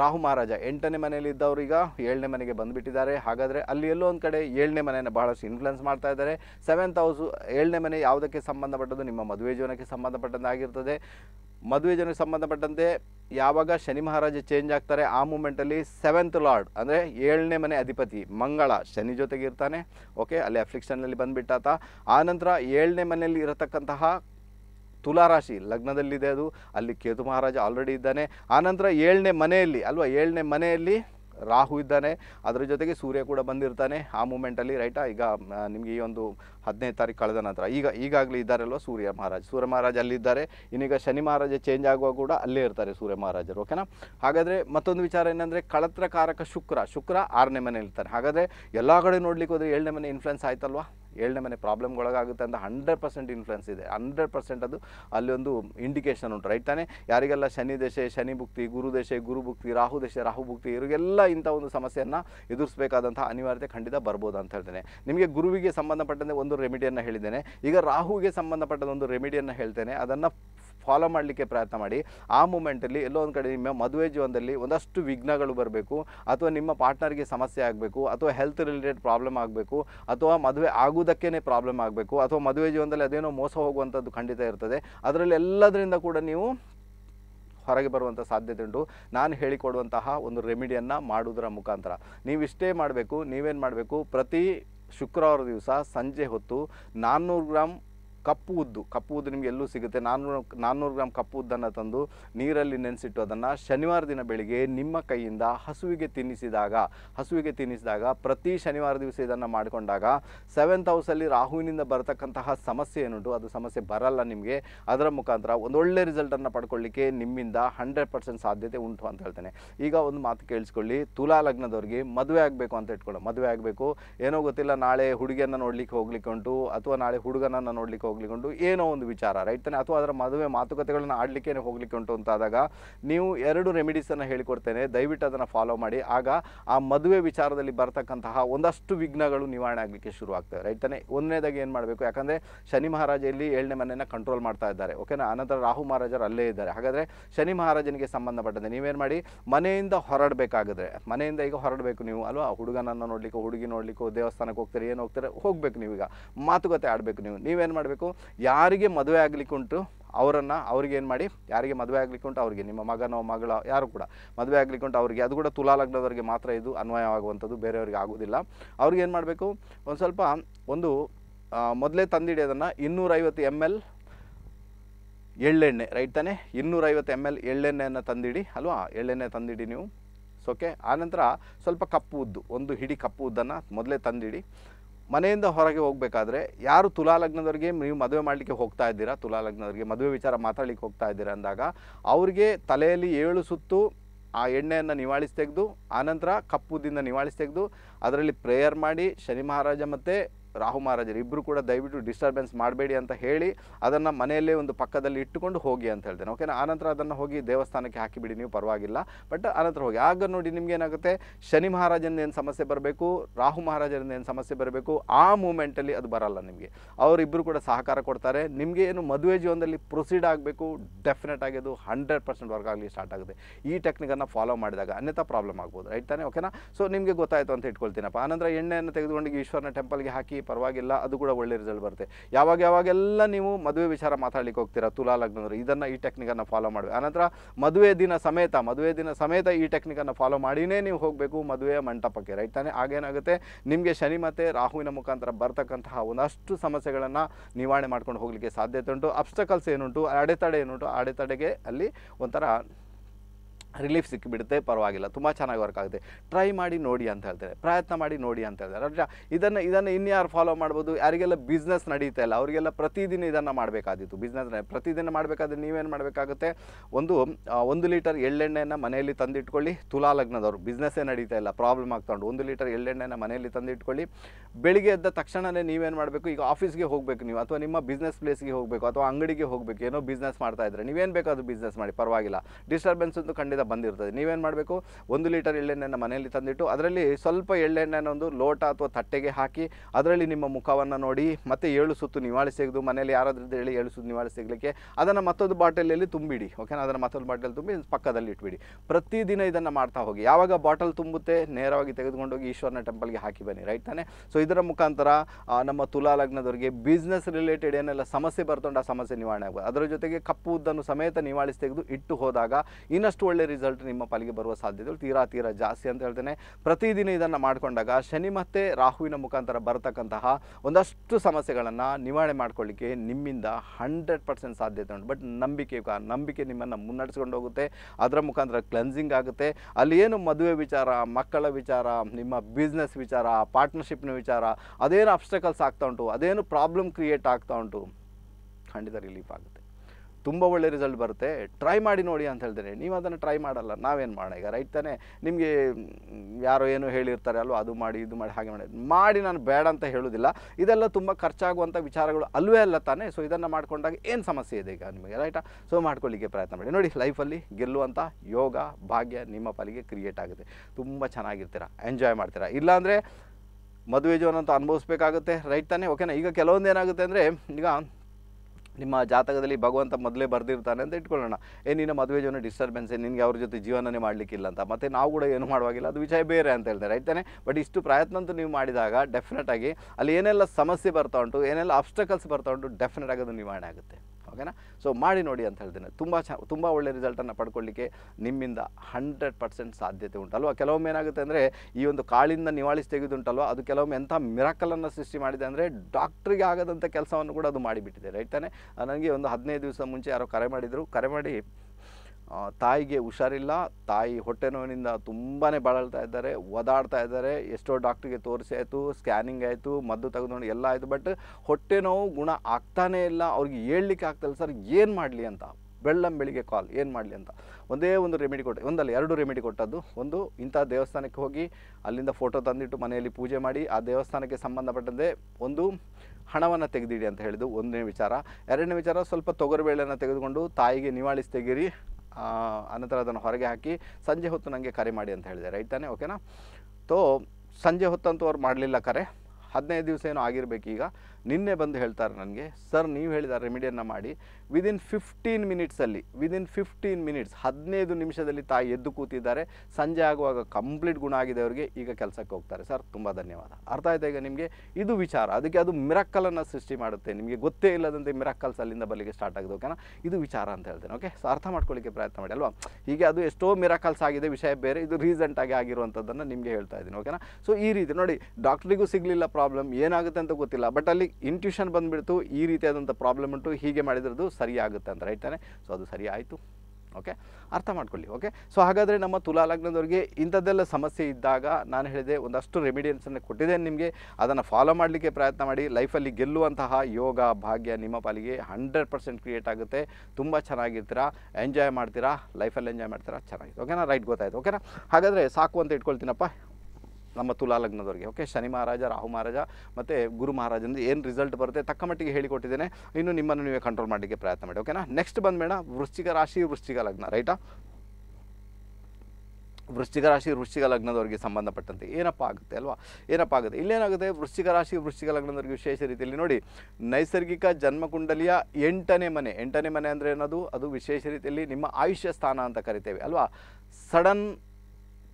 ರಾಹು ಮಹಾರಾಜ ಎಂಟನೇ ಮನೆಯಲ್ಲಿ ಇದ್ದವರು ಈಗ ಏಳನೇ ಮನೆಗೆ ಬಂದುಬಿಟ್ಟಿದ್ದಾರೆ ಹಾಗಾದರೆ ಅಲ್ಲಿ ಎಲ್ಲೋ ಒಂದು ಕಡೆ ಏಳನೇ ಮನೆಯನ್ನು ಬಹಳಷ್ಟು ಇನ್ಫ್ಲುಯೆನ್ಸ್ ಮಾಡ್ತಾ ಇದ್ದಾರೆ ಸೆವೆಂತ್ ಹೌಸು ಏಳನೇ ಮನೆ ಯಾವುದಕ್ಕೆ ಸಂಬಂಧಪಟ್ಟದ್ದು ನಿಮ್ಮ ಮದುವೆ ಜೀವನಕ್ಕೆ ಸಂಬಂಧಪಟ್ಟದ್ದಾಗಿರ್ತದೆ ಮದುವೆ ಜೀವನಕ್ಕೆ ಸಂಬಂಧಪಟ್ಟಂತೆ ಯಾವಾಗ ಶನಿ ಮಹಾರಾಜ ಚೇಂಜ್ ಆಗ್ತಾರೆ ಆ ಮೂಮೆಂಟಲ್ಲಿ ಸೆವೆಂತ್ ಲಾರ್ಡ್ ಅಂದರೆ ಏಳನೇ ಮನೆ ಅಧಿಪತಿ ಮಂಗಳ ಶನಿ ಜೊತೆಗೆ ಇರ್ತಾನೆ ಓಕೆ ಅಲ್ಲಿ ಅಫ್ಲಿಕ್ಷನ್ನಲ್ಲಿ ಬಂದುಬಿಟ್ಟಾತ ಆನಂತರ ಏಳನೇ ಮನೆಯಲ್ಲಿ ಇರತಕ್ಕಂತಹ ತುಲಾರಾಶಿ ಲಗ್ನದಲ್ಲಿದೆ ಅದು ಅಲ್ಲಿ ಕೇತು ಮಹಾರಾಜ ಆಲ್ರೆಡಿ ಇದ್ದಾನೆ ಆನಂತರ ಏಳನೇ ಮನೆಯಲ್ಲಿ ಅಲ್ವಾ ಏಳನೇ ಮನೆಯಲ್ಲಿ ರಾಹು ಇದ್ದಾನೆ ಅದರ ಜೊತೆಗೆ ಸೂರ್ಯ ಕೂಡ ಬಂದಿರ್ತಾನೆ ಆ ಮೂಮೆಂಟಲ್ಲಿ ರೈಟಾ ಈಗ ನಿಮಗೆ ಈ ಒಂದು ಹದಿನೈದು ತಾರೀಕು ಕಳೆದ ನಂತರ ಈಗ ಈಗಾಗಲೇ ಇದ್ದಾರಲ್ವ ಸೂರ್ಯ ಮಹಾರಾಜ್ ಸೂರ್ಯ ಮಹಾರಾಜ್ ಅಲ್ಲಿದ್ದಾರೆ ಇನ್ನೀಗ ಶನಿ ಮಹಾರಾಜ ಚೇಂಜ್ ಆಗುವ ಕೂಡ ಅಲ್ಲೇ ಇರ್ತಾರೆ ಸೂರ್ಯ ಮಹಾರಾಜರು ಓಕೆನಾ ಹಾಗಾದರೆ ಮತ್ತೊಂದು ವಿಚಾರ ಏನಂದರೆ ಕಳತ್ರಕಾರಕ ಶುಕ್ರ ಶುಕ್ರ ಆರನೇ ಮನೆಯಲ್ಲಿ ಇರ್ತಾನೆ ಹಾಗಾದರೆ ಎಲ್ಲ ಕಡೆ ನೋಡ್ಲಿಕ್ಕೆ ಹೋದರೆ ಏಳನೇ ಮನೆ ಇನ್ಫ್ಲುಯೆನ್ಸ್ ಆಯ್ತಲ್ವಾ ಏಳನೇ ಮನೆ ಪ್ರಾಬ್ಲಮ್ಗೊಳಗಾಗುತ್ತೆ ಅಂತ ಹಂಡ್ರೆಡ್ ಪರ್ಸೆಂಟ್ ಇನ್ಫ್ಲುಯೆನ್ಸ್ ಇದೆ ಹಂಡ್ರೆಡ್ ಪರ್ಸೆಂಟ್ ಅದು ಅಲ್ಲಿ ಒಂದು ಇಂಡಿಕೇಶನ್ ಉಂಟು ರೈಟ್ ತಾನೇ ಯಾರಿಗೆಲ್ಲ ಶನಿ ದೇಶೆ ಶನಿ ಭುಕ್ತಿ ಗುರು ದೇಶೆ ಗುರು ಭುಕ್ತಿ ರಾಹು ದಶೆ ರಾಹು ಭುಕ್ತಿ ಇವರಿಗೆಲ್ಲ ಇಂಥ ಒಂದು ಸಮಸ್ಯೆಯನ್ನು ಎದುರಿಸಬೇಕಾದಂಥ ಅನಿವಾರ್ಯತೆ ಖಂಡಿತ ಬರ್ಬೋದು ಅಂತ ಹೇಳ್ತೇನೆ ನಿಮಗೆ ಗುರುವಿಗೆ ಸಂಬಂಧಪಟ್ಟಂತೆ ಒಂದು ರೆಮಿಡಿಯನ್ನು ಹೇಳಿದ್ದೇನೆ ಈಗ ರಾಹುಗೆ ಸಂಬಂಧಪಟ್ಟದ ಒಂದು ರೆಮಿಡಿಯನ್ನು ಹೇಳ್ತೇನೆ ಅದನ್ನು ಫಾಲೋ ಮಾಡಲಿಕ್ಕೆ ಪ್ರಯತ್ನ ಮಾಡಿ ಆ ಮೂಮೆಂಟಲ್ಲಿ ಎಲ್ಲೋ ಒಂದು ಕಡೆ ನಿಮ್ಮ ಮದುವೆ ಜೀವನದಲ್ಲಿ ಒಂದಷ್ಟು ವಿಘ್ನಗಳು ಬರಬೇಕು ಅಥವಾ ನಿಮ್ಮ ಪಾರ್ಟ್ನರ್ಗೆ ಸಮಸ್ಯೆ ಆಗಬೇಕು ಅಥವಾ ಹೆಲ್ತ್ ರಿಲೇಟೆಡ್ ಪ್ರಾಬ್ಲಮ್ ಆಗಬೇಕು ಅಥವಾ ಮದುವೆ ಆಗುವುದಕ್ಕೇ ಪ್ರಾಬ್ಲಮ್ ಆಗಬೇಕು ಅಥವಾ ಮದುವೆ ಜೀವನದಲ್ಲಿ ಅದೇನೋ ಮೋಸ ಹೋಗುವಂಥದ್ದು ಖಂಡಿತ ಇರ್ತದೆ ಅದರಲ್ಲಿ ಎಲ್ಲದರಿಂದ ಕೂಡ ನೀವು ಹೊರಗೆ ಬರುವಂಥ ಸಾಧ್ಯತೆ ಉಂಟು ನಾನು ಹೇಳಿಕೊಡುವಂತಹ ಒಂದು ರೆಮಿಡಿಯನ್ನು ಮಾಡುವುದರ ಮುಖಾಂತರ ನೀವಿಷ್ಟೇ ಮಾಡಬೇಕು ನೀವೇನು ಮಾಡಬೇಕು ಪ್ರತಿ ಶುಕ್ರವಾರ ದಿವಸ ಸಂಜೆ ಹೊತ್ತು ನಾನ್ನೂರು ಗ್ರಾಮ್ ಕಪ್ಪು ಉದ್ದು ಕಪ್ಪು ಉದ್ದು ನಿಮಗೆ ಎಲ್ಲೂ ಸಿಗುತ್ತೆ ನಾನ್ನೂರು ನಾನ್ನೂರು ಗ್ರಾಮ್ ಕಪ್ಪು ಉದ್ದನ್ನು ತಂದು ನೀರಲ್ಲಿ ನೆನೆಸಿಟ್ಟು ಅದನ್ನು ಶನಿವಾರ ದಿನ ಬೆಳಿಗ್ಗೆ ನಿಮ್ಮ ಕೈಯಿಂದ ಹಸುವಿಗೆ ತಿನ್ನಿಸಿದಾಗ ಹಸುವಿಗೆ ತಿನ್ನಿಸಿದಾಗ ಪ್ರತಿ ಶನಿವಾರ ದಿವಸ ಇದನ್ನು ಮಾಡಿಕೊಂಡಾಗ ಸೆವೆಂತ್ ಹೌಸಲ್ಲಿ ರಾಹುವಿನಿಂದ ಬರತಕ್ಕಂತಹ ಸಮಸ್ಯೆ ಏನುಂಟು ಅದು ಸಮಸ್ಯೆ ಬರಲ್ಲ ನಿಮಗೆ ಅದರ ಮುಖಾಂತರ ಒಂದೊಳ್ಳೆ ರಿಸಲ್ಟನ್ನು ಪಡ್ಕೊಳ್ಳಿಕ್ಕೆ ನಿಮ್ಮಿಂದ ಹಂಡ್ರೆಡ್ ಪರ್ಸೆಂಟ್ ಸಾಧ್ಯತೆ ಉಂಟು ಅಂತ ಹೇಳ್ತೇನೆ ಈಗ ಒಂದು ಮಾತು ಕೇಳಿಸ್ಕೊಳ್ಳಿ ತುಲಾ ಲಗ್ನದವ್ರಿಗೆ ಮದುವೆ ಆಗಬೇಕು ಅಂತ ಇಟ್ಕೊಳ್ಳೋ ಮದುವೆ ಆಗಬೇಕು ಏನೋ ಗೊತ್ತಿಲ್ಲ ನಾಳೆ ಹುಡುಗಿಯನ್ನು ನೋಡಲಿಕ್ಕೆ ಹೋಗ್ಲಿಕ್ಕೆ ಉಂಟು ಅಥವಾ ನಾಳೆ ಹುಡುಗನನ್ನು ನೋಡಲಿಕ್ಕೆ ಹೋಗ್ಲಿಕೊಂಡು ಏನೋ ಒಂದು ವಿಚಾರ ರೈಟ್ ತಾನೆ ಅಥವಾ ಅದರ ಮದುವೆ ಮಾತುಕತೆಗಳನ್ನು ಆಡಲಿಕ್ಕೆ ಹೋಗ್ಲಿಕ್ಕೆ ಉಂಟು ಅಂತಾದಾಗ ನೀವು ಎರಡು ರೆಮಿಡೀಸನ್ನು ಹೇಳಿಕೊಡ್ತೇನೆ ದಯವಿಟ್ಟು ಅದನ್ನು ಫಾಲೋ ಮಾಡಿ ಆಗ ಆ ಮದುವೆ ವಿಚಾರದಲ್ಲಿ ಬರ್ತಕ್ಕಂತಹ ಒಂದಷ್ಟು ವಿಘ್ನಗಳು ನಿವಾರಣೆ ಆಗಲಿಕ್ಕೆ ಶುರು ಆಗ್ತವೆ ರೈಟ್ ತಾನೆ ಒಂದನೇದಾಗಿ ಏನು ಮಾಡಬೇಕು ಯಾಕಂದರೆ ಶನಿ ಮಹಾರಾಜ ಇಲ್ಲಿ ಏಳನೇ ಮನೆಯನ್ನು ಕಂಟ್ರೋಲ್ ಮಾಡ್ತಾ ಇದ್ದಾರೆ ಓಕೆನಾ ಅನಂತರ ರಾಹು ಮಹಾರಾಜರು ಅಲ್ಲೇ ಇದ್ದಾರೆ ಹಾಗಾದರೆ ಶನಿ ಮಹಾರಾಜನಿಗೆ ಸಂಬಂಧಪಟ್ಟಂತೆ ನೀವೇನು ಮಾಡಿ ಮನೆಯಿಂದ ಹೊರಡಬೇಕಾಗಿದ್ರೆ ಮನೆಯಿಂದ ಈಗ ಹೊರಡಬೇಕು ನೀವು ಅಲ್ವಾ ಹುಡುಗನನ್ನು ನೋಡಲಿಕ್ಕೆ ಹುಡುಗಿ ನೋಡ್ಲಿಕ್ಕೆ ದೇವಸ್ಥಾನಕ್ಕೆ ಹೋಗ್ತಾರೆ ಏನು ಹೋಗ್ತಾರೆ ಹೋಗಬೇಕು ನೀವೀಗ ಮಾತುಕತೆ ಆಡಬೇಕು ನೀವು ನೀವೇನು ಮಾಡಬೇಕು ಮಾಡಬೇಕು ಯಾರಿಗೆ ಮದುವೆ ಆಗಲಿಕ್ಕೆ ಉಂಟು ಅವರನ್ನು ಅವ್ರಿಗೆ ಏನು ಮಾಡಿ ಯಾರಿಗೆ ಮದುವೆ ಆಗಲಿಕ್ಕೆ ಉಂಟು ಅವರಿಗೆ ನಿಮ್ಮ ಮಗನೋ ಮಗಳ ಯಾರು ಕೂಡ ಮದುವೆ ಆಗಲಿಕ್ಕೆ ಉಂಟು ಅವರಿಗೆ ಅದು ಕೂಡ ತುಲಾ ಲಗ್ನದವರಿಗೆ ಮಾತ್ರ ಇದು ಅನ್ವಯವಾಗುವಂಥದ್ದು ಬೇರೆಯವರಿಗೆ ಆಗೋದಿಲ್ಲ ಅವ್ರಿಗೆ ಏನು ಮಾಡಬೇಕು ಒಂದು ಸ್ವಲ್ಪ ಒಂದು ಮೊದಲೇ ತಂದಿಡಿ ಅದನ್ನು ಇನ್ನೂರೈವತ್ತು ಎಮ್ ಎಲ್ ಎಳ್ಳೆಣ್ಣೆ ರೈಟ್ ತಾನೆ ಇನ್ನೂರೈವತ್ತು ಎಮ್ ಎಲ್ ಎಳ್ಳೆಣ್ಣೆಯನ್ನು ತಂದಿಡಿ ಅಲ್ವಾ ಎಳ್ಳೆಣ್ಣೆ ತಂದಿಡಿ ನೀವು ಸೊಕೆ ಆನಂತರ ಸ್ವಲ್ಪ ಕಪ್ಪು ಉದ್ದು ಒಂದು ಹಿಡಿ ಕಪ್ಪು ಉದ್ದನ್ನು ಮೊದಲೇ ತಂದಿಡಿ ಮನೆಯಿಂದ ಹೊರಗೆ ಹೋಗಬೇಕಾದ್ರೆ ಯಾರು ತುಲಾ ಲಗ್ನದವರಿಗೆ ನೀವು ಮದುವೆ ಮಾಡಲಿಕ್ಕೆ ಹೋಗ್ತಾ ಇದ್ದೀರಾ ತುಲಾ ಲಗ್ನದವರಿಗೆ ಮದುವೆ ವಿಚಾರ ಮಾತಾಡ್ಲಿಕ್ಕೆ ಹೋಗ್ತಾ ಇದ್ದೀರಾ ಅಂದಾಗ ಅವರಿಗೆ ತಲೆಯಲ್ಲಿ ಏಳು ಸುತ್ತು ಆ ಎಣ್ಣೆಯನ್ನು ನಿವಾಳಿಸಿ ತೆಗೆದು ಆನಂತರ ಕಪ್ಪುದಿಂದ ನಿವಾಳಿಸಿ ತೆಗೆದು ಅದರಲ್ಲಿ ಪ್ರೇಯರ್ ಮಾಡಿ ಶನಿ ಮಹಾರಾಜ ಮತ್ತು ರಾಹು ಮಹಾರಾಜರು ಇಬ್ಬರು ಕೂಡ ದಯವಿಟ್ಟು ಡಿಸ್ಟರ್ಬೆನ್ಸ್ ಮಾಡಬೇಡಿ ಅಂತ ಹೇಳಿ ಅದನ್ನು ಮನೆಯಲ್ಲೇ ಒಂದು ಪಕ್ಕದಲ್ಲಿ ಇಟ್ಟುಕೊಂಡು ಹೋಗಿ ಅಂತ ಹೇಳ್ತೇನೆ ಓಕೆನಾ ಆನಂತರ ಅದನ್ನು ಹೋಗಿ ದೇವಸ್ಥಾನಕ್ಕೆ ಹಾಕಿಬಿಡಿ ನೀವು ಪರವಾಗಿಲ್ಲ ಬಟ್ ಆನಂತರ ಹೋಗಿ ಆಗ ನೋಡಿ ನಿಮ್ಗೆ ಏನಾಗುತ್ತೆ ಶನಿ ಮಹಾರಾಜನ ಏನು ಸಮಸ್ಯೆ ಬರಬೇಕು ರಾಹು ಮಹಾರಾಜರಿಂದ ಏನು ಸಮಸ್ಯೆ ಬರಬೇಕು ಆ ಮೂಮೆಂಟಲ್ಲಿ ಅದು ಬರಲ್ಲ ನಿಮಗೆ ಅವರಿಬ್ಬರು ಕೂಡ ಸಹಕಾರ ಕೊಡ್ತಾರೆ ನಿಮಗೆ ಏನು ಮದುವೆ ಜೀವನದಲ್ಲಿ ಪ್ರೊಸೀಡ್ ಆಗಬೇಕು ಡೆಫಿನೆಟ್ ಆಗಿ ಅದು ಹಂಡ್ರೆಡ್ ಪರ್ಸೆಂಟ್ ವರ್ಕ್ ಆಗಲಿ ಸ್ಟಾರ್ಟ್ ಆಗುತ್ತೆ ಈ ಟೆಕ್ನಿಕನ್ನು ಫಾಲೋ ಮಾಡಿದಾಗ ಅನ್ಯಥಾ ಪ್ರಾಬ್ಲಮ್ ಆಗ್ಬೋದು ರೈಟ್ ತಾನೆ ಓಕೆನಾ ಸೊ ನಿಮಗೆ ಗೊತ್ತಾಯಿತು ಅಂತ ಇಟ್ಕೊಳ್ತೀನಪ್ಪ ಆನಂತರ ಎಣ್ಣೆಯನ್ನು ತೆಗೆದುಕೊಂಡು ಈಶ್ವರನ ಟೆಂಪಲ್ಗೆ ಹಾಕಿ ಪರವಾಗಿಲ್ಲ ಅದು ಕೂಡ ಒಳ್ಳೆ ರಿಸಲ್ಟ್ ಬರುತ್ತೆ ಯಾವಾಗ ಯಾವಾಗೆಲ್ಲ ನೀವು ಮದುವೆ ವಿಚಾರ ಮಾತಾಡ್ಲಿಕ್ಕೆ ಹೋಗ್ತೀರಾ ತುಲಾ ಲಗ್ನವರು ಇದನ್ನು ಈ ಟೆಕ್ನಿಕನ್ನು ಫಾಲೋ ಮಾಡುವ ಆನಂತರ ಮದುವೆ ದಿನ ಸಮೇತ ಮದುವೆ ದಿನ ಸಮೇತ ಈ ಟೆಕ್ನಿಕನ್ನು ಫಾಲೋ ಮಾಡಿನೇ ನೀವು ಹೋಗಬೇಕು ಮದುವೆಯ ಮಂಟಪಕ್ಕೆ ರೈಟ್ ತಾನೇ ಆಗೇನಾಗುತ್ತೆ ನಿಮಗೆ ಶನಿ ಮತ್ತು ರಾಹುವಿನ ಮುಖಾಂತರ ಬರ್ತಕ್ಕಂತಹ ಒಂದಷ್ಟು ಸಮಸ್ಯೆಗಳನ್ನು ನಿವಾರಣೆ ಮಾಡ್ಕೊಂಡು ಹೋಗಲಿಕ್ಕೆ ಸಾಧ್ಯತೆ ಉಂಟು ಅಬ್ಸ್ಟಕಲ್ಸ್ ಏನುಂಟು ಅಡೆತಡೆ ಏನುಂಟು ಅಡೆತಡೆಗೆ ಅಲ್ಲಿ ಒಂಥರ ರಿಲೀಫ್ ಸಿಕ್ಕಿಬಿಡುತ್ತೆ ಪರವಾಗಿಲ್ಲ ತುಂಬ ಚೆನ್ನಾಗಿ ವರ್ಕ್ ಆಗುತ್ತೆ ಟ್ರೈ ಮಾಡಿ ನೋಡಿ ಅಂತ ಹೇಳ್ತಾರೆ ಪ್ರಯತ್ನ ಮಾಡಿ ನೋಡಿ ಅಂತ ಹೇಳ್ತಾರೆ ಅಂದರೆ ಇದನ್ನು ಇದನ್ನು ಇನ್ಯಾರು ಫಾಲೋ ಮಾಡ್ಬೋದು ಯಾರಿಗೆಲ್ಲ ಬಿಸ್ನೆಸ್ ನಡೀತಾ ಇಲ್ಲ ಅವರಿಗೆಲ್ಲ ಪ್ರತಿದಿನ ಇದನ್ನು ಮಾಡಬೇಕಾದಿತ್ತು ಬಿಸ್ನೆಸ್ ಪ್ರತಿದಿನ ಮಾಡಬೇಕಾದ್ರೆ ನೀವೇನು ಮಾಡಬೇಕಾಗುತ್ತೆ ಒಂದು ಒಂದು ಲೀಟರ್ ಎಳ್ಳೆಣ್ಣೆಯನ್ನು ಮನೆಯಲ್ಲಿ ತಂದಿಟ್ಕೊಳ್ಳಿ ತುಲಾ ಲಗ್ನದವರು ಬಿಸ್ನೆಸ್ಸೇ ನಡೀತಾ ಇಲ್ಲ ಪ್ರಾಬ್ಲಮ್ ಆಗ್ತಾಂಡು ಒಂದು ಲೀಟರ್ ಎಳ್ಳೆಣ್ಣೆನ ಮನೆಯಲ್ಲಿ ತಂದಿಟ್ಕೊಳ್ಳಿ ಬೆಳಿಗ್ಗೆ ಎದ್ದ ತಕ್ಷಣವೇ ನೀವೇನು ಮಾಡಬೇಕು ಈಗ ಆಫೀಸ್ಗೆ ಹೋಗಬೇಕು ನೀವು ಅಥವಾ ನಿಮ್ಮ ಬಿಸ್ನೆಸ್ ಪ್ಲೇಸ್ಗೆ ಹೋಗಬೇಕು ಅಥವಾ ಅಂಗಡಿಗೆ ಹೋಗಬೇಕು ಏನೋ ಬಿಸ್ನೆಸ್ ಮಾಡ್ತಾ ಇದ್ರೆ ನೀವೇನು ಬೇಕಾದ್ರೂ ಬಿಸ್ನೆಸ್ ಮಾಡಿ ಪರವಾಗಿಲ್ಲ ಡಿಸ್ಟರ್ಬೆನ್ಸ್ ಅಂತೂ ಖಂಡಿತ ಬಂದಿರುತ್ತದೆ ಬಂದಿರ್ತದೆ ನೀವೇನು ಮಾಡಬೇಕು ಒಂದು ಲೀಟರ್ ಎಳ್ಳೆಣ್ಣೆಯನ್ನು ಮನೆಯಲ್ಲಿ ತಂದಿಟ್ಟು ಅದರಲ್ಲಿ ಸ್ವಲ್ಪ ಎಳ್ಳೆಣ್ಣೆನ ಒಂದು ಲೋಟ ಅಥವಾ ತಟ್ಟೆಗೆ ಹಾಕಿ ಅದರಲ್ಲಿ ನಿಮ್ಮ ಮುಖವನ್ನು ನೋಡಿ ಮತ್ತೆ ಏಳು ಸುತ್ತು ನಿವಾಳಿ ಸೇಗದು ಮನೆಯಲ್ಲಿ ಯಾರಾದ್ರೂ ಹೇಳಿ ಏಳು ಸುತ್ತು ನಿವಾಳಿ ಸೇಗಲಿಕ್ಕೆ ಅದನ್ನು ಮತ್ತೊಂದು ಬಾಟಲಲ್ಲಿ ತುಂಬಿಡಿ ಓಕೆನಾ ಅದನ್ನು ಮತ್ತೊಂದು ಬಾಟಲ್ ತುಂಬಿ ಪಕ್ಕದಲ್ಲಿ ಇಟ್ಬಿಡಿ ಪ್ರತಿದಿನ ಇದನ್ನು ಮಾಡ್ತಾ ಹೋಗಿ ಯಾವಾಗ ಬಾಟಲ್ ತುಂಬುತ್ತೆ ನೇರವಾಗಿ ತೆಗೆದುಕೊಂಡೋಗಿ ಈಶ್ವರನ ಟೆಂಪಲ್ಗೆ ಹಾಕಿ ಬನ್ನಿ ರೈಟ್ ತಾನೆ ಸೊ ಇದರ ಮುಖಾಂತರ ನಮ್ಮ ತುಲಾ ಲಗ್ನದವರಿಗೆ ಬಿಸ್ನೆಸ್ ರಿಲೇಟೆಡ್ ಏನೆಲ್ಲ ಸಮಸ್ಯೆ ಬರ್ತೊಂಡು ಆ ಸಮಸ್ಯೆ ನಿವಾರಣೆ ಆಗ್ಬೋದು ಅದರ ಜೊತೆಗೆ ಕಪ್ಪು ಉದ್ದನ್ನು ಸಮೇತ ನಿವಾಳಿಸಿ ತೆಗೆದು ಇಟ್ಟು ಹೋದಾಗ ಇನ್ನಷ್ಟು ಒಳ್ಳೆ ರಿಸಲ್ಟ್ ನಿಮ್ಮ ಪಾಲಿಗೆ ಬರುವ ಸಾಧ್ಯತೆಗಳು ತೀರಾ ತೀರಾ ಜಾಸ್ತಿ ಅಂತ ಹೇಳ್ತೇನೆ ಪ್ರತಿದಿನ ಇದನ್ನು ಮಾಡಿಕೊಂಡಾಗ ಶನಿ ಮತ್ತೆ ರಾಹುವಿನ ಮುಖಾಂತರ ಬರತಕ್ಕಂತಹ ಒಂದಷ್ಟು ಸಮಸ್ಯೆಗಳನ್ನು ನಿವಾರಣೆ ಮಾಡ್ಕೊಳ್ಳಿಕ್ಕೆ ನಿಮ್ಮಿಂದ ಹಂಡ್ರೆಡ್ ಪರ್ಸೆಂಟ್ ಸಾಧ್ಯತೆ ಉಂಟು ಬಟ್ ನಂಬಿಕೆ ನಂಬಿಕೆ ನಿಮ್ಮನ್ನು ಮುನ್ನಡೆಸ್ಕೊಂಡು ಹೋಗುತ್ತೆ ಅದರ ಮುಖಾಂತರ ಕ್ಲೆನ್ಸಿಂಗ್ ಆಗುತ್ತೆ ಅಲ್ಲಿ ಏನು ಮದುವೆ ವಿಚಾರ ಮಕ್ಕಳ ವಿಚಾರ ನಿಮ್ಮ ಬಿಸ್ನೆಸ್ ವಿಚಾರ ಪಾರ್ಟ್ನರ್ಶಿಪ್ನ ವಿಚಾರ ಅದೇನು ಅಬ್ಸ್ಟಕಲ್ಸ್ ಆಗ್ತಾ ಉಂಟು ಅದೇನು ಪ್ರಾಬ್ಲಮ್ ಕ್ರಿಯೇಟ್ ಆಗ್ತಾ ಉಂಟು ಖಂಡಿತ ರಿಲೀಫ್ ಆಗುತ್ತೆ ತುಂಬ ಒಳ್ಳೆ ರಿಸಲ್ಟ್ ಬರುತ್ತೆ ಟ್ರೈ ಮಾಡಿ ನೋಡಿ ಅಂತ ಹೇಳಿದ್ರೆ ನೀವು ಅದನ್ನು ಟ್ರೈ ಮಾಡಲ್ಲ ನಾವೇನು ಮಾಡೋಣ ಈಗ ರೈಟ್ ತಾನೇ ನಿಮಗೆ ಯಾರೋ ಏನೋ ಹೇಳಿರ್ತಾರೆ ಅಲ್ವ ಅದು ಮಾಡಿ ಇದು ಮಾಡಿ ಹಾಗೆ ಮಾಡಿ ಮಾಡಿ ನಾನು ಬೇಡ ಅಂತ ಹೇಳೋದಿಲ್ಲ ಇದೆಲ್ಲ ತುಂಬ ಖರ್ಚಾಗುವಂಥ ವಿಚಾರಗಳು ಅಲ್ವೇ ಅಲ್ಲ ತಾನೆ ಸೊ ಇದನ್ನು ಮಾಡ್ಕೊಂಡಾಗ ಏನು ಸಮಸ್ಯೆ ಇದೆ ಈಗ ನಿಮಗೆ ರೈಟಾ ಸೊ ಮಾಡ್ಕೊಳ್ಳಿಕ್ಕೆ ಪ್ರಯತ್ನ ಮಾಡಿ ನೋಡಿ ಲೈಫಲ್ಲಿ ಗೆಲ್ಲುವಂಥ ಯೋಗ ಭಾಗ್ಯ ನಿಮ್ಮ ಪಾಲಿಗೆ ಕ್ರಿಯೇಟ್ ಆಗುತ್ತೆ ತುಂಬ ಚೆನ್ನಾಗಿರ್ತೀರ ಎಂಜಾಯ್ ಮಾಡ್ತೀರಾ ಇಲ್ಲಾಂದರೆ ಮದುವೆ ಜೀವನ ಅಂತ ಅನುಭವಿಸ್ಬೇಕಾಗುತ್ತೆ ರೈಟ್ ತಾನೇ ಓಕೆನಾ ಈಗ ಕೆಲವೊಂದು ಏನಾಗುತ್ತೆ ಅಂದರೆ ಈಗ ನಿಮ್ಮ ಜಾತಕದಲ್ಲಿ ಭಗವಂತ ಮೊದಲೇ ಬರೆದಿರ್ತಾನೆ ಅಂತ ಇಟ್ಕೊಳ್ಳೋಣ ಏ ನಿನ್ನ ಮದುವೆ ಜೀವನ ಡಿಸ್ಟರ್ಬೆನ್ಸ್ ನಿನಗೆ ಅವ್ರ ಜೊತೆ ಜೀವನನೇ ಮಾಡಲಿಕ್ಕಿಲ್ಲ ಅಂತ ಮತ್ತು ನಾವು ಕೂಡ ಏನು ಮಾಡುವಾಗಿಲ್ಲ ಅದು ವಿಷಯ ಬೇರೆ ಅಂತ ಹೇಳ್ತಾರೆ ರೈತಾನೆ ಬಟ್ ಇಷ್ಟು ಪ್ರಯತ್ನ ಅಂತೂ ನೀವು ಮಾಡಿದಾಗ ಡೆಫಿನೆಟಾಗಿ ಅಲ್ಲಿ ಏನೆಲ್ಲ ಸಮಸ್ಯೆ ಬರ್ತಾ ಉಂಟು ಏನೆಲ್ಲ ಅಬ್ಸ್ಟಕಲ್ಸ್ ಬರ್ತಾ ಉಂಟು ಡೆಫಿನೆಟ್ ಅದು ನಿವಾರಣೆ ಆಗುತ್ತೆ ಓಕೆನಾ ಸೊ ಮಾಡಿ ನೋಡಿ ಅಂತ ಹೇಳ್ತೇನೆ ತುಂಬ ಚ ತುಂಬ ಒಳ್ಳೆ ರಿಸಲ್ಟನ್ನು ಪಡ್ಕೊಳ್ಳಿಕ್ಕೆ ನಿಮ್ಮಿಂದ ಹಂಡ್ರೆಡ್ ಪರ್ಸೆಂಟ್ ಸಾಧ್ಯತೆ ಉಂಟಲ್ವಾ ಕೆಲವೊಮ್ಮೆ ಏನಾಗುತ್ತೆ ಅಂದರೆ ಈ ಒಂದು ಕಾಳಿಂದ ನಿವಾಳಿಸಿ ತೆಗೆದುಂಟಲ್ವಾ ಅದು ಕೆಲವೊಮ್ಮೆ ಎಂಥ ಮಿರಕಲನ್ನು ಸೃಷ್ಟಿ ಮಾಡಿದೆ ಅಂದರೆ ಡಾಕ್ಟ್ರಿಗೆ ಆಗದಂಥ ಕೆಲಸವನ್ನು ಕೂಡ ಅದು ಮಾಡಿಬಿಟ್ಟಿದೆ ರೈಟ್ ತಾನೆ ನನಗೆ ಒಂದು ಹದಿನೈದು ದಿವಸ ಮುಂಚೆ ಯಾರೋ ಕರೆ ಮಾಡಿದರು ಕರೆ ಮಾಡಿ ತಾಯಿಗೆ ಹುಷಾರಿಲ್ಲ ತಾಯಿ ಹೊಟ್ಟೆ ನೋವಿನಿಂದ ತುಂಬಾ ಬಳಲ್ತಾ ಇದ್ದಾರೆ ಓದಾಡ್ತಾ ಇದ್ದಾರೆ ಎಷ್ಟೋ ಡಾಕ್ಟ್ರಿಗೆ ತೋರಿಸಿ ಆಯಿತು ಸ್ಕ್ಯಾನಿಂಗ್ ಆಯಿತು ಮದ್ದು ತೆಗೆದುಕೊಂಡು ಎಲ್ಲ ಆಯಿತು ಬಟ್ ಹೊಟ್ಟೆ ನೋವು ಗುಣ ಆಗ್ತಾನೇ ಇಲ್ಲ ಅವ್ರಿಗೆ ಹೇಳಲಿಕ್ಕೆ ಆಗ್ತಲ್ಲ ಸರ್ ಏನು ಮಾಡಲಿ ಅಂತ ಬೆಳ್ಳಂ ಬೆಳಿಗ್ಗೆ ಕಾಲ್ ಏನು ಮಾಡಲಿ ಅಂತ ಒಂದೇ ಒಂದು ರೆಮಿಡಿ ಕೊಟ್ಟೆ ಒಂದಲ್ಲ ಎರಡು ರೆಮಿಡಿ ಕೊಟ್ಟದ್ದು ಒಂದು ಇಂಥ ದೇವಸ್ಥಾನಕ್ಕೆ ಹೋಗಿ ಅಲ್ಲಿಂದ ಫೋಟೋ ತಂದಿಟ್ಟು ಮನೆಯಲ್ಲಿ ಪೂಜೆ ಮಾಡಿ ಆ ದೇವಸ್ಥಾನಕ್ಕೆ ಸಂಬಂಧಪಟ್ಟಂತೆ ಒಂದು ಹಣವನ್ನು ತೆಗೆದಿಡಿ ಅಂತ ಹೇಳಿದ್ದು ಒಂದನೇ ವಿಚಾರ ಎರಡನೇ ವಿಚಾರ ಸ್ವಲ್ಪ ತೊಗರಿಬೇಳೆಯನ್ನು ತೆಗೆದುಕೊಂಡು ತಾಯಿಗೆ ನಿವಾಳಿಸಿ ತೆಗೀರಿ ಅನಂತರ ಅದನ್ನು ಹೊರಗೆ ಹಾಕಿ ಸಂಜೆ ಹೊತ್ತು ನನಗೆ ಕರೆ ಮಾಡಿ ಅಂತ ಹೇಳಿದೆ ರೈಟ್ ಓಕೆನಾ ತೋ ಸಂಜೆ ಹೊತ್ತಂತೂ ಅವ್ರು ಮಾಡಲಿಲ್ಲ ಕರೆ ಹದಿನೈದು ದಿವಸ ಏನೋ ಈಗ ನಿನ್ನೆ ಬಂದು ಹೇಳ್ತಾರೆ ನನಗೆ ಸರ್ ನೀವು ಹೇಳಿದ ರೆಮಿಡಿಯನ್ನು ಮಾಡಿ ವಿದಿನ್ ಫಿಫ್ಟೀನ್ ಮಿನಿಟ್ಸಲ್ಲಿ ವಿದಿನ್ ಫಿಫ್ಟೀನ್ ಮಿನಿಟ್ಸ್ ಹದಿನೈದು ನಿಮಿಷದಲ್ಲಿ ತಾಯಿ ಎದ್ದು ಕೂತಿದ್ದಾರೆ ಸಂಜೆ ಆಗುವಾಗ ಕಂಪ್ಲೀಟ್ ಗುಣ ಆಗಿದೆ ಅವರಿಗೆ ಈಗ ಕೆಲಸಕ್ಕೆ ಹೋಗ್ತಾರೆ ಸರ್ ತುಂಬ ಧನ್ಯವಾದ ಅರ್ಥ ಆಯ್ತಾ ಈಗ ನಿಮಗೆ ಇದು ವಿಚಾರ ಅದಕ್ಕೆ ಅದು ಮಿರಕ್ಕಲನ್ನು ಸೃಷ್ಟಿ ಮಾಡುತ್ತೆ ನಿಮಗೆ ಗೊತ್ತೇ ಇಲ್ಲದಂತೆ ಮಿರಕ್ಕಲ್ಸ್ ಅಲ್ಲಿಂದ ಬಲಿಗೆ ಸ್ಟಾರ್ಟ್ ಆಗಿದೆ ಓಕೆನಾ ಇದು ವಿಚಾರ ಅಂತ ಹೇಳ್ತೇನೆ ಓಕೆ ಸೊ ಅರ್ಥ ಮಾಡ್ಕೊಳ್ಳಿಕ್ಕೆ ಪ್ರಯತ್ನ ಮಾಡಿ ಅಲ್ವಾ ಹೀಗೆ ಅದು ಎಷ್ಟೋ ಮಿರಕಲ್ಸ್ ಆಗಿದೆ ವಿಷಯ ಬೇರೆ ಇದು ರೀಸೆಂಟಾಗಿ ಆಗಿರುವಂಥದ್ದನ್ನು ನಿಮಗೆ ಹೇಳ್ತಾ ಇದ್ದೀನಿ ಓಕೆನಾ ಸೊ ಈ ರೀತಿ ನೋಡಿ ಡಾಕ್ಟ್ರಿಗೂ ಸಿಗಲಿಲ್ಲ ಪ್ರಾಬ್ಲಮ್ ಏನಾಗುತ್ತೆ ಅಂತ ಗೊತ್ತಿಲ್ಲ ಬಟ್ ಅಲ್ಲಿ ಇಂಟ್ಯೂಷನ್ ಬಂದುಬಿಡ್ತು ಈ ರೀತಿಯಾದಂಥ ಪ್ರಾಬ್ಲಮ್ ಉಂಟು ಹೀಗೆ ಮಾಡಿದ್ರದ್ದು ಸರಿಯಾಗುತ್ತೆ ಅಂತ ತಾನೆ ಸೊ ಅದು ಸರಿ ಆಯಿತು ಓಕೆ ಅರ್ಥ ಮಾಡ್ಕೊಳ್ಳಿ ಓಕೆ ಸೊ ಹಾಗಾದರೆ ನಮ್ಮ ತುಲಾ ಇಂಥದ್ದೆಲ್ಲ ಸಮಸ್ಯೆ ಇದ್ದಾಗ ನಾನು ಹೇಳಿದೆ ಒಂದಷ್ಟು ರೆಮಿಡಿಯನ್ಸನ್ನು ಕೊಟ್ಟಿದ್ದೇನೆ ನಿಮಗೆ ಅದನ್ನು ಫಾಲೋ ಮಾಡಲಿಕ್ಕೆ ಪ್ರಯತ್ನ ಮಾಡಿ ಲೈಫಲ್ಲಿ ಗೆಲ್ಲುವಂತಹ ಯೋಗ ಭಾಗ್ಯ ನಿಮ್ಮ ಪಾಲಿಗೆ ಹಂಡ್ರೆಡ್ ಪರ್ಸೆಂಟ್ ಕ್ರಿಯೇಟ್ ಆಗುತ್ತೆ ತುಂಬ ಚೆನ್ನಾಗಿರ್ತೀರಾ ಎಂಜಾಯ್ ಮಾಡ್ತೀರಾ ಲೈಫಲ್ಲಿ ಎಂಜಾಯ್ ಮಾಡ್ತೀರಾ ಚೆನ್ನಾಗಿತ್ತು ಓಕೆನಾ ರೈಟ್ ಗೊತ್ತಾಯಿತು ಓಕೆನಾ ಹಾಗಾದರೆ ಸಾಕು ಅಂತ ಇಟ್ಕೊಳ್ತೀನಪ್ಪ ನಮ್ಮ ತುಲಾ ಲಗ್ನದವರಿಗೆ ಓಕೆ ಶನಿ ಮಹಾರಾಜ ರಾಹು ಮಹಾರಾಜ ಮತ್ತು ಗುರು ಮಹಾರಾಜಂದು ಏನು ರಿಸಲ್ಟ್ ಬರುತ್ತೆ ತಕ್ಕ ಮಟ್ಟಿಗೆ ಹೇಳಿಕೊಟ್ಟಿದ್ದೇನೆ ಇನ್ನು ನಿಮ್ಮನ್ನು ನೀವೇ ಕಂಟ್ರೋಲ್ ಮಾಡಲಿಕ್ಕೆ ಪ್ರಯತ್ನ ಮಾಡಿ ಓಕೆನಾ ನೆಕ್ಸ್ಟ್ ಬಂದಬೇಡ ವೃಶ್ಚಿಕ ರಾಶಿ ವೃಶ್ಚಿಕ ಲಗ್ನ ರೈಟಾ ವೃಶ್ಚಿಕ ರಾಶಿ ವೃಶ್ಚಿಕ ಲಗ್ನದವರಿಗೆ ಸಂಬಂಧಪಟ್ಟಂತೆ ಏನಪ್ಪ ಆಗುತ್ತೆ ಅಲ್ವಾ ಏನಪ್ಪ ಆಗುತ್ತೆ ಇಲ್ಲೇನಾಗುತ್ತೆ ವೃಶ್ಚಿಕ ರಾಶಿ ವೃಶ್ಚಿಕ ಲಗ್ನದವರಿಗೆ ವಿಶೇಷ ರೀತಿಯಲ್ಲಿ ನೋಡಿ ನೈಸರ್ಗಿಕ ಜನ್ಮಕುಂಡಲಿಯ ಎಂಟನೇ ಮನೆ ಎಂಟನೇ ಮನೆ ಅಂದರೆ ಏನದು ಅದು ವಿಶೇಷ ರೀತಿಯಲ್ಲಿ ನಿಮ್ಮ ಆಯುಷ್ಯ ಸ್ಥಾನ ಅಂತ ಕರಿತೇವೆ ಅಲ್ವಾ ಸಡನ್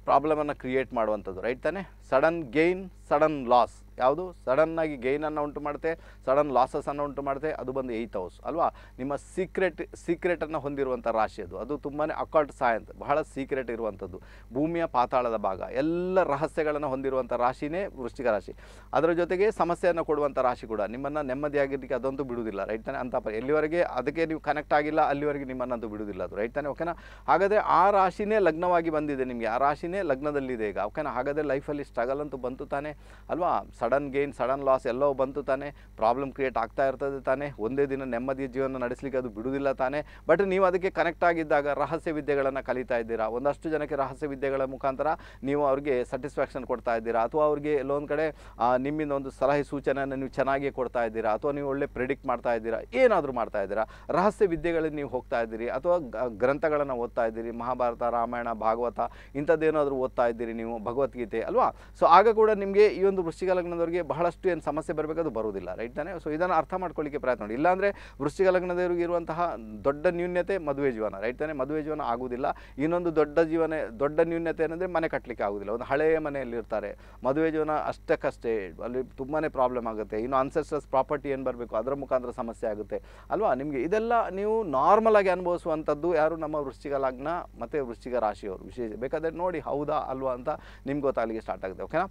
ಪ್ರಾಬ್ಲಮನ್ನು ಕ್ರಿಯೇಟ್ ಮಾಡುವಂಥದ್ದು ರೈಟ್ ತಾನೇ ಸಡನ್ ಗೇನ್ ಸಡನ್ ಲಾಸ್ ಯಾವುದು ಸಡನ್ನಾಗಿ ಗೈನನ್ನು ಉಂಟು ಮಾಡುತ್ತೆ ಸಡನ್ ಲಾಸಸನ್ನು ಉಂಟು ಮಾಡುತ್ತೆ ಅದು ಬಂದು ಏಯ್ತ್ ಹೌಸ್ ಅಲ್ವಾ ನಿಮ್ಮ ಸೀಕ್ರೆಟ್ ಸೀಕ್ರೆಟನ್ನು ಹೊಂದಿರುವಂಥ ರಾಶಿ ಅದು ಅದು ತುಂಬಾ ಅಕಾಲ್ಟ್ ಸಾಯಂತ್ ಬಹಳ ಸೀಕ್ರೆಟ್ ಇರುವಂಥದ್ದು ಭೂಮಿಯ ಪಾತಾಳದ ಭಾಗ ಎಲ್ಲ ರಹಸ್ಯಗಳನ್ನು ಹೊಂದಿರುವಂಥ ರಾಶಿನೇ ವೃಶ್ಚಿಕ ರಾಶಿ ಅದರ ಜೊತೆಗೆ ಸಮಸ್ಯೆಯನ್ನು ಕೊಡುವಂಥ ರಾಶಿ ಕೂಡ ನಿಮ್ಮನ್ನು ನೆಮ್ಮದಿಯಾಗಿರಲಿಕ್ಕೆ ಅದಂತೂ ಬಿಡುವುದಿಲ್ಲ ರೈಟ್ ತಾನೆ ಅಂತ ಎಲ್ಲಿವರೆಗೆ ಅದಕ್ಕೆ ನೀವು ಕನೆಕ್ಟ್ ಆಗಿಲ್ಲ ಅಲ್ಲಿವರೆಗೆ ನಿಮ್ಮನ್ನಂತೂ ಬಿಡುವುದಿಲ್ಲ ಅದು ರೈಟ್ ತಾನೆ ಓಕೆನಾ ಹಾಗಾದರೆ ಆ ರಾಶಿನೇ ಲಗ್ನವಾಗಿ ಬಂದಿದೆ ನಿಮಗೆ ಆ ರಾಶಿನೇ ಲಗ್ನದಲ್ಲಿದೆ ಈಗ ಓಕೆನಾ ಹಾಗಾದರೆ ಲೈಫಲ್ಲಿ ಸ್ಟ್ರಗಲ್ ಅಂತೂ ಬಂತು ತಾನೆ ಅಲ್ವಾ ಸಡನ್ ಗೇನ್ ಸಡನ್ ಲಾಸ್ ಎಲ್ಲೋ ಬಂತು ತಾನೇ ಪ್ರಾಬ್ಲಮ್ ಕ್ರಿಯೇಟ್ ಆಗ್ತಾ ಇರ್ತದೆ ತಾನೇ ಒಂದೇ ದಿನ ನೆಮ್ಮದಿಯ ಜೀವನ ನಡೆಸಲಿಕ್ಕೆ ಅದು ಬಿಡುವುದಿಲ್ಲ ತಾನೆ ಬಟ್ ನೀವು ಅದಕ್ಕೆ ಕನೆಕ್ಟ್ ಆಗಿದ್ದಾಗ ರಹಸ್ಯ ವಿದ್ಯೆಗಳನ್ನು ಕಲಿತಾ ಇದ್ದೀರಾ ಒಂದಷ್ಟು ಜನಕ್ಕೆ ರಹಸ್ಯ ವಿದ್ಯೆಗಳ ಮುಖಾಂತರ ನೀವು ಅವ್ರಿಗೆ ಸ್ಯಾಟಿಸ್ಫ್ಯಾಕ್ಷನ್ ಕೊಡ್ತಾ ಇದ್ದೀರಾ ಅಥವಾ ಅವ್ರಿಗೆ ಎಲ್ಲೊಂದು ಕಡೆ ನಿಮ್ಮಿಂದ ಒಂದು ಸಲಹೆ ಸೂಚನೆಯನ್ನು ನೀವು ಚೆನ್ನಾಗಿ ಕೊಡ್ತಾ ಇದ್ದೀರಾ ಅಥವಾ ನೀವು ಒಳ್ಳೆ ಪ್ರಿಡಿಕ್ಟ್ ಮಾಡ್ತಾ ಇದ್ದೀರಾ ಏನಾದರೂ ಮಾಡ್ತಾ ಇದ್ದೀರಾ ರಹಸ್ಯ ವಿದ್ಯೆಗಳಲ್ಲಿ ನೀವು ಹೋಗ್ತಾ ಇದ್ದೀರಿ ಅಥವಾ ಗ್ರಂಥಗಳನ್ನು ಓದ್ತಾ ಇದ್ದೀರಿ ಮಹಾಭಾರತ ರಾಮಾಯಣ ಭಾಗವತ ಇಂಥದ್ದೇನಾದರೂ ಓದ್ತಾ ಇದ್ದೀರಿ ನೀವು ಭಗವದ್ಗೀತೆ ಅಲ್ವಾ ಸೊ ಆಗ ಕೂಡ ನಿಮಗೆ ಈ ಒಂದು ವೃಷ್ಟಿಕಲಗ್ನ ಲಗ್ನದವರಿಗೆ ಬಹಳಷ್ಟು ಏನು ಸಮಸ್ಯೆ ಬರಬೇಕು ಅದು ಬರುವುದಿಲ್ಲ ರೈಟ್ ತಾನೆ ಸೊ ಇದನ್ನು ಅರ್ಥ ಮಾಡ್ಕೊಳ್ಳಿಕ್ಕೆ ಪ್ರಯತ್ನ ಮಾಡಿ ಇಲ್ಲಾಂದರೆ ವೃಶ್ಚಿಕ ಲಗ್ನದವರಿಗೆ ಇರುವಂತಹ ದೊಡ್ಡ ನ್ಯೂನ್ಯತೆ ಮದುವೆ ಜೀವನ ರೈಟ್ ತಾನೇ ಮದುವೆ ಜೀವನ ಆಗುವುದಿಲ್ಲ ಇನ್ನೊಂದು ದೊಡ್ಡ ಜೀವನ ದೊಡ್ಡ ನ್ಯೂನ್ಯತೆ ಏನಂದರೆ ಮನೆ ಕಟ್ಟಲಿಕ್ಕೆ ಆಗೋದಿಲ್ಲ ಒಂದು ಹಳೆಯ ಮನೆಯಲ್ಲಿರ್ತಾರೆ ಮದುವೆ ಜೀವನ ಅಷ್ಟಕ್ಕಷ್ಟೇ ಅಲ್ಲಿ ತುಂಬಾ ಪ್ರಾಬ್ಲಮ್ ಆಗುತ್ತೆ ಇನ್ನು ಅನ್ಸೆಸ್ಟರ್ಸ್ ಪ್ರಾಪರ್ಟಿ ಏನು ಬರಬೇಕು ಅದರ ಮುಖಾಂತರ ಸಮಸ್ಯೆ ಆಗುತ್ತೆ ಅಲ್ವಾ ನಿಮಗೆ ಇದೆಲ್ಲ ನೀವು ನಾರ್ಮಲ್ ಆಗಿ ಅನುಭವಿಸುವಂಥದ್ದು ಯಾರು ನಮ್ಮ ವೃಶ್ಚಿಕ ಲಗ್ನ ಮತ್ತು ವೃಶ್ಚಿಕ ರಾಶಿಯವರು ವಿಶೇಷ ಬೇಕಾದರೆ ನೋಡಿ ಹೌದಾ ಅಲ್ವಾ ಅಂತ ನಿಮ್ಗೆ ಗೊತ್ತಾಗಲಿಕ್ಕೆ ಸ್ಟಾರ್ಟ್ ಆಗುತ್ತೆ ಓಕೆನಾ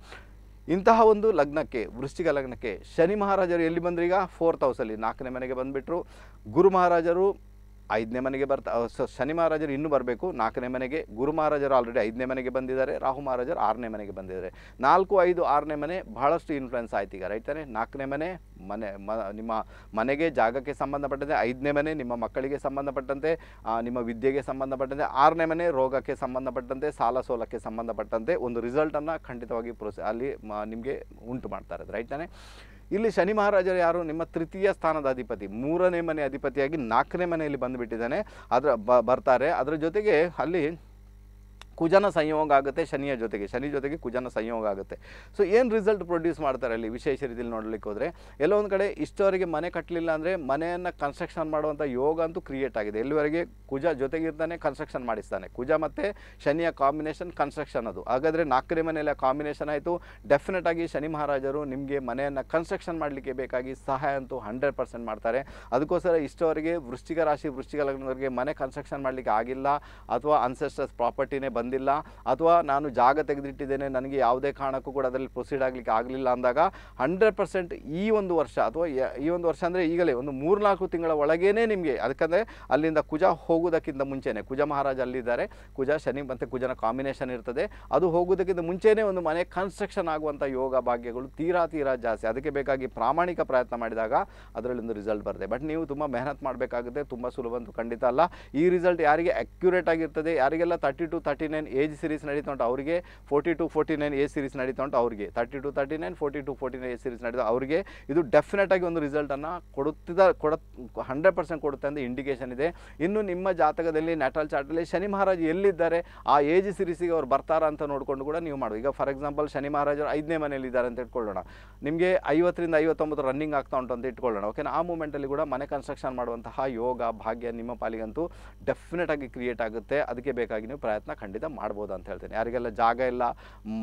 ಇಂತಹ ಒಂದು ಲಗ್ನಕ್ಕೆ ವೃಶ್ಚಿಕ ಲಗ್ನಕ್ಕೆ ಶನಿ ಮಹಾರಾಜರು ಎಲ್ಲಿ ಬಂದ್ರೀಗ ಫೋರ್ತ್ ಹೌಸಲ್ಲಿ ನಾಲ್ಕನೇ ಮನೆಗೆ ಬಂದುಬಿಟ್ರು ಗುರು ಮಹಾರಾಜರು ಐದನೇ ಮನೆಗೆ ಬರ್ತಾ ಸ ಶನಿ ಮಹಾರಾಜರು ಇನ್ನೂ ಬರಬೇಕು ನಾಲ್ಕನೇ ಮನೆಗೆ ಗುರು ಮಹಾರಾಜರು ಆಲ್ರೆಡಿ ಐದನೇ ಮನೆಗೆ ಬಂದಿದ್ದಾರೆ ರಾಹು ಮಹಾರಾಜರು ಆರನೇ ಮನೆಗೆ ಬಂದಿದ್ದಾರೆ ನಾಲ್ಕು ಐದು ಆರನೇ ಮನೆ ಬಹಳಷ್ಟು ಇನ್ಫ್ಲುಯೆನ್ಸ್ ಆಯ್ತು ಈಗ ರೈತಾನೆ ನಾಲ್ಕನೇ ಮನೆ ಮನೆ ಮ ನಿಮ್ಮ ಮನೆಗೆ ಜಾಗಕ್ಕೆ ಸಂಬಂಧಪಟ್ಟಂತೆ ಐದನೇ ಮನೆ ನಿಮ್ಮ ಮಕ್ಕಳಿಗೆ ಸಂಬಂಧಪಟ್ಟಂತೆ ನಿಮ್ಮ ವಿದ್ಯೆಗೆ ಸಂಬಂಧಪಟ್ಟಂತೆ ಆರನೇ ಮನೆ ರೋಗಕ್ಕೆ ಸಂಬಂಧಪಟ್ಟಂತೆ ಸಾಲ ಸೋಲಕ್ಕೆ ಸಂಬಂಧಪಟ್ಟಂತೆ ಒಂದು ರಿಸಲ್ಟನ್ನು ಖಂಡಿತವಾಗಿ ಪ್ರೊಸೆ ಅಲ್ಲಿ ನಿಮಗೆ ಉಂಟು ಮಾಡ್ತಾರೆ ರೈತನೇ ಇಲ್ಲಿ ಶನಿ ಮಹಾರಾಜರು ಯಾರು ನಿಮ್ಮ ತೃತೀಯ ಸ್ಥಾನದ ಅಧಿಪತಿ ಮೂರನೇ ಮನೆ ಅಧಿಪತಿಯಾಗಿ ನಾಲ್ಕನೇ ಮನೆಯಲ್ಲಿ ಬಂದುಬಿಟ್ಟಿದ್ದಾನೆ ಅದರ ಬರ್ತಾರೆ ಅದರ ಜೊತೆಗೆ ಅಲ್ಲಿ ಕುಜನ ಸಂಯೋಗ ಆಗುತ್ತೆ ಶನಿಯ ಜೊತೆಗೆ ಶನಿ ಜೊತೆಗೆ ಕುಜನ ಸಂಯೋಗ ಆಗುತ್ತೆ ಸೊ ಏನು ರಿಸಲ್ಟ್ ಪ್ರೊಡ್ಯೂಸ್ ಮಾಡ್ತಾರೆ ಅಲ್ಲಿ ವಿಶೇಷ ರೀತಿಯಲ್ಲಿ ನೋಡಲಿಕ್ಕೆ ಹೋದರೆ ಎಲ್ಲೊಂದು ಕಡೆ ಇಷ್ಟವರೆಗೆ ಮನೆ ಕಟ್ಟಲಿಲ್ಲ ಅಂದರೆ ಮನೆಯನ್ನು ಕನ್ಸ್ಟ್ರಕ್ಷನ್ ಮಾಡುವಂಥ ಯೋಗ ಅಂತೂ ಕ್ರಿಯೇಟ್ ಆಗಿದೆ ಎಲ್ಲಿವರೆಗೆ ಕುಜ ಜೊತೆಗಿರ್ತಾನೆ ಕನ್ಸ್ಟ್ರಕ್ಷನ್ ಮಾಡಿಸ್ತಾನೆ ಕುಜ ಮತ್ತು ಶನಿಯ ಕಾಂಬಿನೇಷನ್ ಕನ್ಸ್ಟ್ರಕ್ಷನ್ ಅದು ಹಾಗಾದರೆ ನಾಲ್ಕನೇ ಮನೆಯಲ್ಲಿ ಕಾಂಬಿನೇಷನ್ ಆಯಿತು ಡೆಫಿನೆಟ್ ಆಗಿ ಶನಿ ಮಹಾರಾಜರು ನಿಮಗೆ ಮನೆಯನ್ನು ಕನ್ಸ್ಟ್ರಕ್ಷನ್ ಮಾಡಲಿಕ್ಕೆ ಬೇಕಾಗಿ ಸಹಾಯ ಅಂತೂ ಹಂಡ್ರೆಡ್ ಪರ್ಸೆಂಟ್ ಮಾಡ್ತಾರೆ ಅದಕ್ಕೋಸ್ಕರ ಇಷ್ಟವರೆಗೆ ವೃಷ್ಟಿಕ ರಾಶಿ ವೃಶ್ಚಿಕ ಲಗ್ನವರಿಗೆ ಮನೆ ಕನ್ಸ್ಟ್ರಕ್ಷನ್ ಮಾಡಲಿಕ್ಕೆ ಆಗಿಲ್ಲ ಅಥವಾ ಅನ್ಸೆಸ್ಟರ್ಸ್ ಪ್ರಾಪರ್ಟಿನೇ ಬಂದು ಬಂದಿಲ್ಲ ಅಥವಾ ನಾನು ಜಾಗ ತೆಗೆದಿಟ್ಟಿದ್ದೇನೆ ನನಗೆ ಯಾವುದೇ ಕಾರಣಕ್ಕೂ ಕೂಡ ಅದರಲ್ಲಿ ಪ್ರೊಸೀಡ್ ಆಗಲಿಕ್ಕೆ ಆಗಲಿಲ್ಲ ಅಂದಾಗ ಹಂಡ್ರೆಡ್ ಪರ್ಸೆಂಟ್ ಈ ಒಂದು ವರ್ಷ ಅಥವಾ ಈ ಒಂದು ವರ್ಷ ಅಂದರೆ ಈಗಲೇ ಒಂದು ಮೂರ್ನಾಲ್ಕು ತಿಂಗಳ ಒಳಗೇನೆ ನಿಮಗೆ ಅದಕ್ಕಂದರೆ ಅಲ್ಲಿಂದ ಕುಜ ಹೋಗೋದಕ್ಕಿಂತ ಮುಂಚೆನೇ ಕುಜ ಮಹಾರಾಜ ಅಲ್ಲಿದ್ದಾರೆ ಕುಜ ಶನಿ ಮತ್ತು ಕುಜನ ಕಾಂಬಿನೇಷನ್ ಇರ್ತದೆ ಅದು ಹೋಗೋದಕ್ಕಿಂತ ಮುಂಚೆನೇ ಒಂದು ಮನೆ ಕನ್ಸ್ಟ್ರಕ್ಷನ್ ಆಗುವಂಥ ಯೋಗ ಭಾಗ್ಯಗಳು ತೀರಾ ತೀರಾ ಜಾಸ್ತಿ ಅದಕ್ಕೆ ಬೇಕಾಗಿ ಪ್ರಾಮಾಣಿಕ ಪ್ರಯತ್ನ ಮಾಡಿದಾಗ ಅದರಲ್ಲಿ ಒಂದು ರಿಸಲ್ಟ್ ಬರುತ್ತೆ ಬಟ್ ನೀವು ತುಂಬ ಮೆಹನತ್ ಮಾಡಬೇಕಾಗುತ್ತೆ ತುಂಬ ಸುಲಭ ಅಂತೂ ಖಂಡಿತ ಅಲ್ಲ ಈ ರಿಸಲ್ಟ್ ಯಾರಿಗೆ ಅಕ್ಯುರೇಟ್ ಆಗಿರ್ತದೆ ಯಾರಿಗೆಲ್ಲ thirty two thirty nine age series ನಡೀತಾ ಉಂಟು ಅವರಿಗೆ forty two forty nine age series ನಡೀತಾ ಉಂಟು ಅವರಿಗೆ thirty two thirty nine forty two forty nine age series ನಡೀತಾ ಅವರಿಗೆ ಇದು ಡೆಫಿನೆಟ್ ಆಗಿ ಒಂದು ರಿಸಲ್ಟನ್ನು ಕೊಡುತ್ತಿದ್ದ ಕೊಡ ಹಂಡ್ರೆಡ್ ಪರ್ಸೆಂಟ್ ಕೊಡುತ್ತೆ ಅಂತ ಇಂಡಿಕೇಶನ್ ಇದೆ ಇನ್ನು ನಿಮ್ಮ ಜಾತಕದಲ್ಲಿ ನ್ಯಾಟಲ್ ಚಾರ್ಟಲ್ಲಿ ಶನಿ ಮಹಾರಾಜ್ ಎಲ್ಲಿದ್ದಾರೆ ಆ ಏಜ್ ಸೀರೀಸಿಗೆ ಅವ್ರು ಬರ್ತಾರ ಅಂತ ನೋಡಿಕೊಂಡು ಕೂಡ ನೀವು ಮಾಡಿ ಈಗ ಫಾರ್ ಎಕ್ಸಾಂಪಲ್ ಶನಿ ಮಹಾರಾಜರು ಐದನೇ ಮನೆಯಲ್ಲಿದ್ದಾರೆ ಅಂತ ಇಟ್ಕೊಳ್ಳೋಣ ನಿಮಗೆ ಐವತ್ತರಿಂದ ಐವತ್ತೊಂಬತ್ತು ರನ್ನಿಂಗ್ ಆಗ್ತಾ ಉಂಟು ಅಂತ ಇಟ್ಕೊಳ್ಳೋಣ ಓಕೆನಾ ಆ ಮೂಮೆಂಟಲ್ಲಿ ಕೂಡ ಮನೆ ಕನ್ಸ್ಟ್ರಕ್ಷನ್ ಮಾಡುವಂತಹ ಯೋಗ ಭಾಗ್ಯ ನಿಮ್ಮ ಪಾಲಿಗಂತೂ ಡೆಫಿನೆಟ್ ಆಗಿ ಕ್ರಿಯೇಟ್ ಆಗುತ್ತೆ ಅದಕ್ಕೆ ಬೇಕಾಗಿ ನೀವು ಪ್ರಯತ್ನ ಖಂಡಿತ ಮಾಡ್ಬೋದು ಅಂತ ಹೇಳ್ತೀನಿ ಯಾರಿಗೆಲ್ಲ ಜಾಗ ಇಲ್ಲ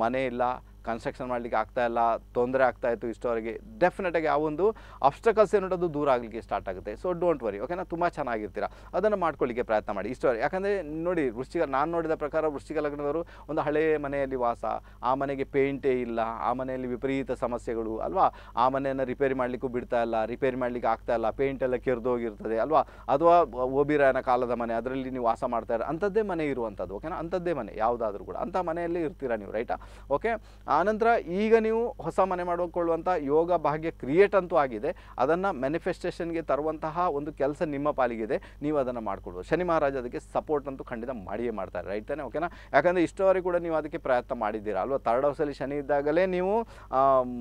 ಮನೆ ಇಲ್ಲ ಕನ್ಸ್ಟ್ರಕ್ಷನ್ ಮಾಡಲಿಕ್ಕೆ ಆಗ್ತಾಯಿಲ್ಲ ತೊಂದರೆ ಇತ್ತು ಇಷ್ಟೋರಿಗೆ ಡೆಫಿನೆಟಾಗಿ ಆ ಒಂದು ಅಬ್ಸ್ಟಕಲ್ಸ್ ಏನೋದು ದೂರ ಆಗಲಿಕ್ಕೆ ಸ್ಟಾರ್ಟ್ ಆಗುತ್ತೆ ಸೊ ಡೋಂಟ್ ವರಿ ಓಕೆನಾ ತುಂಬ ಚೆನ್ನಾಗಿರ್ತೀರ ಅದನ್ನು ಮಾಡ್ಕೊಳ್ಳಿಕ್ಕೆ ಪ್ರಯತ್ನ ಮಾಡಿ ಇಷ್ಟೋರಿ ಯಾಕಂದರೆ ನೋಡಿ ವೃಷ್ಟಿಕ ನಾನು ನೋಡಿದ ಪ್ರಕಾರ ವೃಷ್ಟಿಕ ಲಗ್ನದವರು ಒಂದು ಹಳೆಯ ಮನೆಯಲ್ಲಿ ವಾಸ ಆ ಮನೆಗೆ ಪೇಂಟೇ ಇಲ್ಲ ಆ ಮನೆಯಲ್ಲಿ ವಿಪರೀತ ಸಮಸ್ಯೆಗಳು ಅಲ್ವಾ ಆ ಮನೆಯನ್ನು ರಿಪೇರಿ ಮಾಡಲಿಕ್ಕೂ ಬಿಡ್ತಾ ಇಲ್ಲ ರಿಪೇರಿ ಮಾಡಲಿಕ್ಕೆ ಆಗ್ತಾ ಇಲ್ಲ ಪೇಂಟ್ ಎಲ್ಲ ಕೆರೆದೋಗಿರ್ತದೆ ಅಲ್ವಾ ಅಥವಾ ಓಬಿರಾಯನ ಕಾಲದ ಮನೆ ಅದರಲ್ಲಿ ನೀವು ವಾಸ ಮಾಡ್ತಾ ಇರೋ ಅಂಥದ್ದೇ ಮನೆ ಇರುವಂಥದ್ದು ಓಕೆನಾ ಅಂಥದ್ದೇ ಮನೆ ಯಾವುದಾದ್ರೂ ಕೂಡ ಅಂಥ ಮನೆಯಲ್ಲೇ ಇರ್ತೀರಾ ನೀವು ರೈಟಾ ಓಕೆ ಆನಂತರ ಈಗ ನೀವು ಹೊಸ ಮನೆ ಮಾಡಿಕೊಳ್ಳುವಂಥ ಯೋಗ ಭಾಗ್ಯ ಕ್ರಿಯೇಟ್ ಅಂತೂ ಆಗಿದೆ ಅದನ್ನು ಮ್ಯಾನಿಫೆಸ್ಟೇಷನ್ಗೆ ತರುವಂತಹ ಒಂದು ಕೆಲಸ ನಿಮ್ಮ ಪಾಲಿಗಿದೆ ನೀವು ಅದನ್ನು ಮಾಡಿಕೊಡ್ಬೋದು ಶನಿ ಮಹಾರಾಜ ಅದಕ್ಕೆ ಸಪೋರ್ಟ್ ಅಂತೂ ಖಂಡಿತ ಮಾಡಿಯೇ ಮಾಡ್ತಾರೆ ರೈಟ್ ತಾನೆ ಓಕೆನಾ ಯಾಕಂದರೆ ಇಷ್ಟವರೆಗೂ ಕೂಡ ನೀವು ಅದಕ್ಕೆ ಪ್ರಯತ್ನ ಮಾಡಿದ್ದೀರಾ ಅಲ್ವಾ ತರ್ಡ್ ಹೌಸಲ್ಲಿ ಶನಿ ಇದ್ದಾಗಲೇ ನೀವು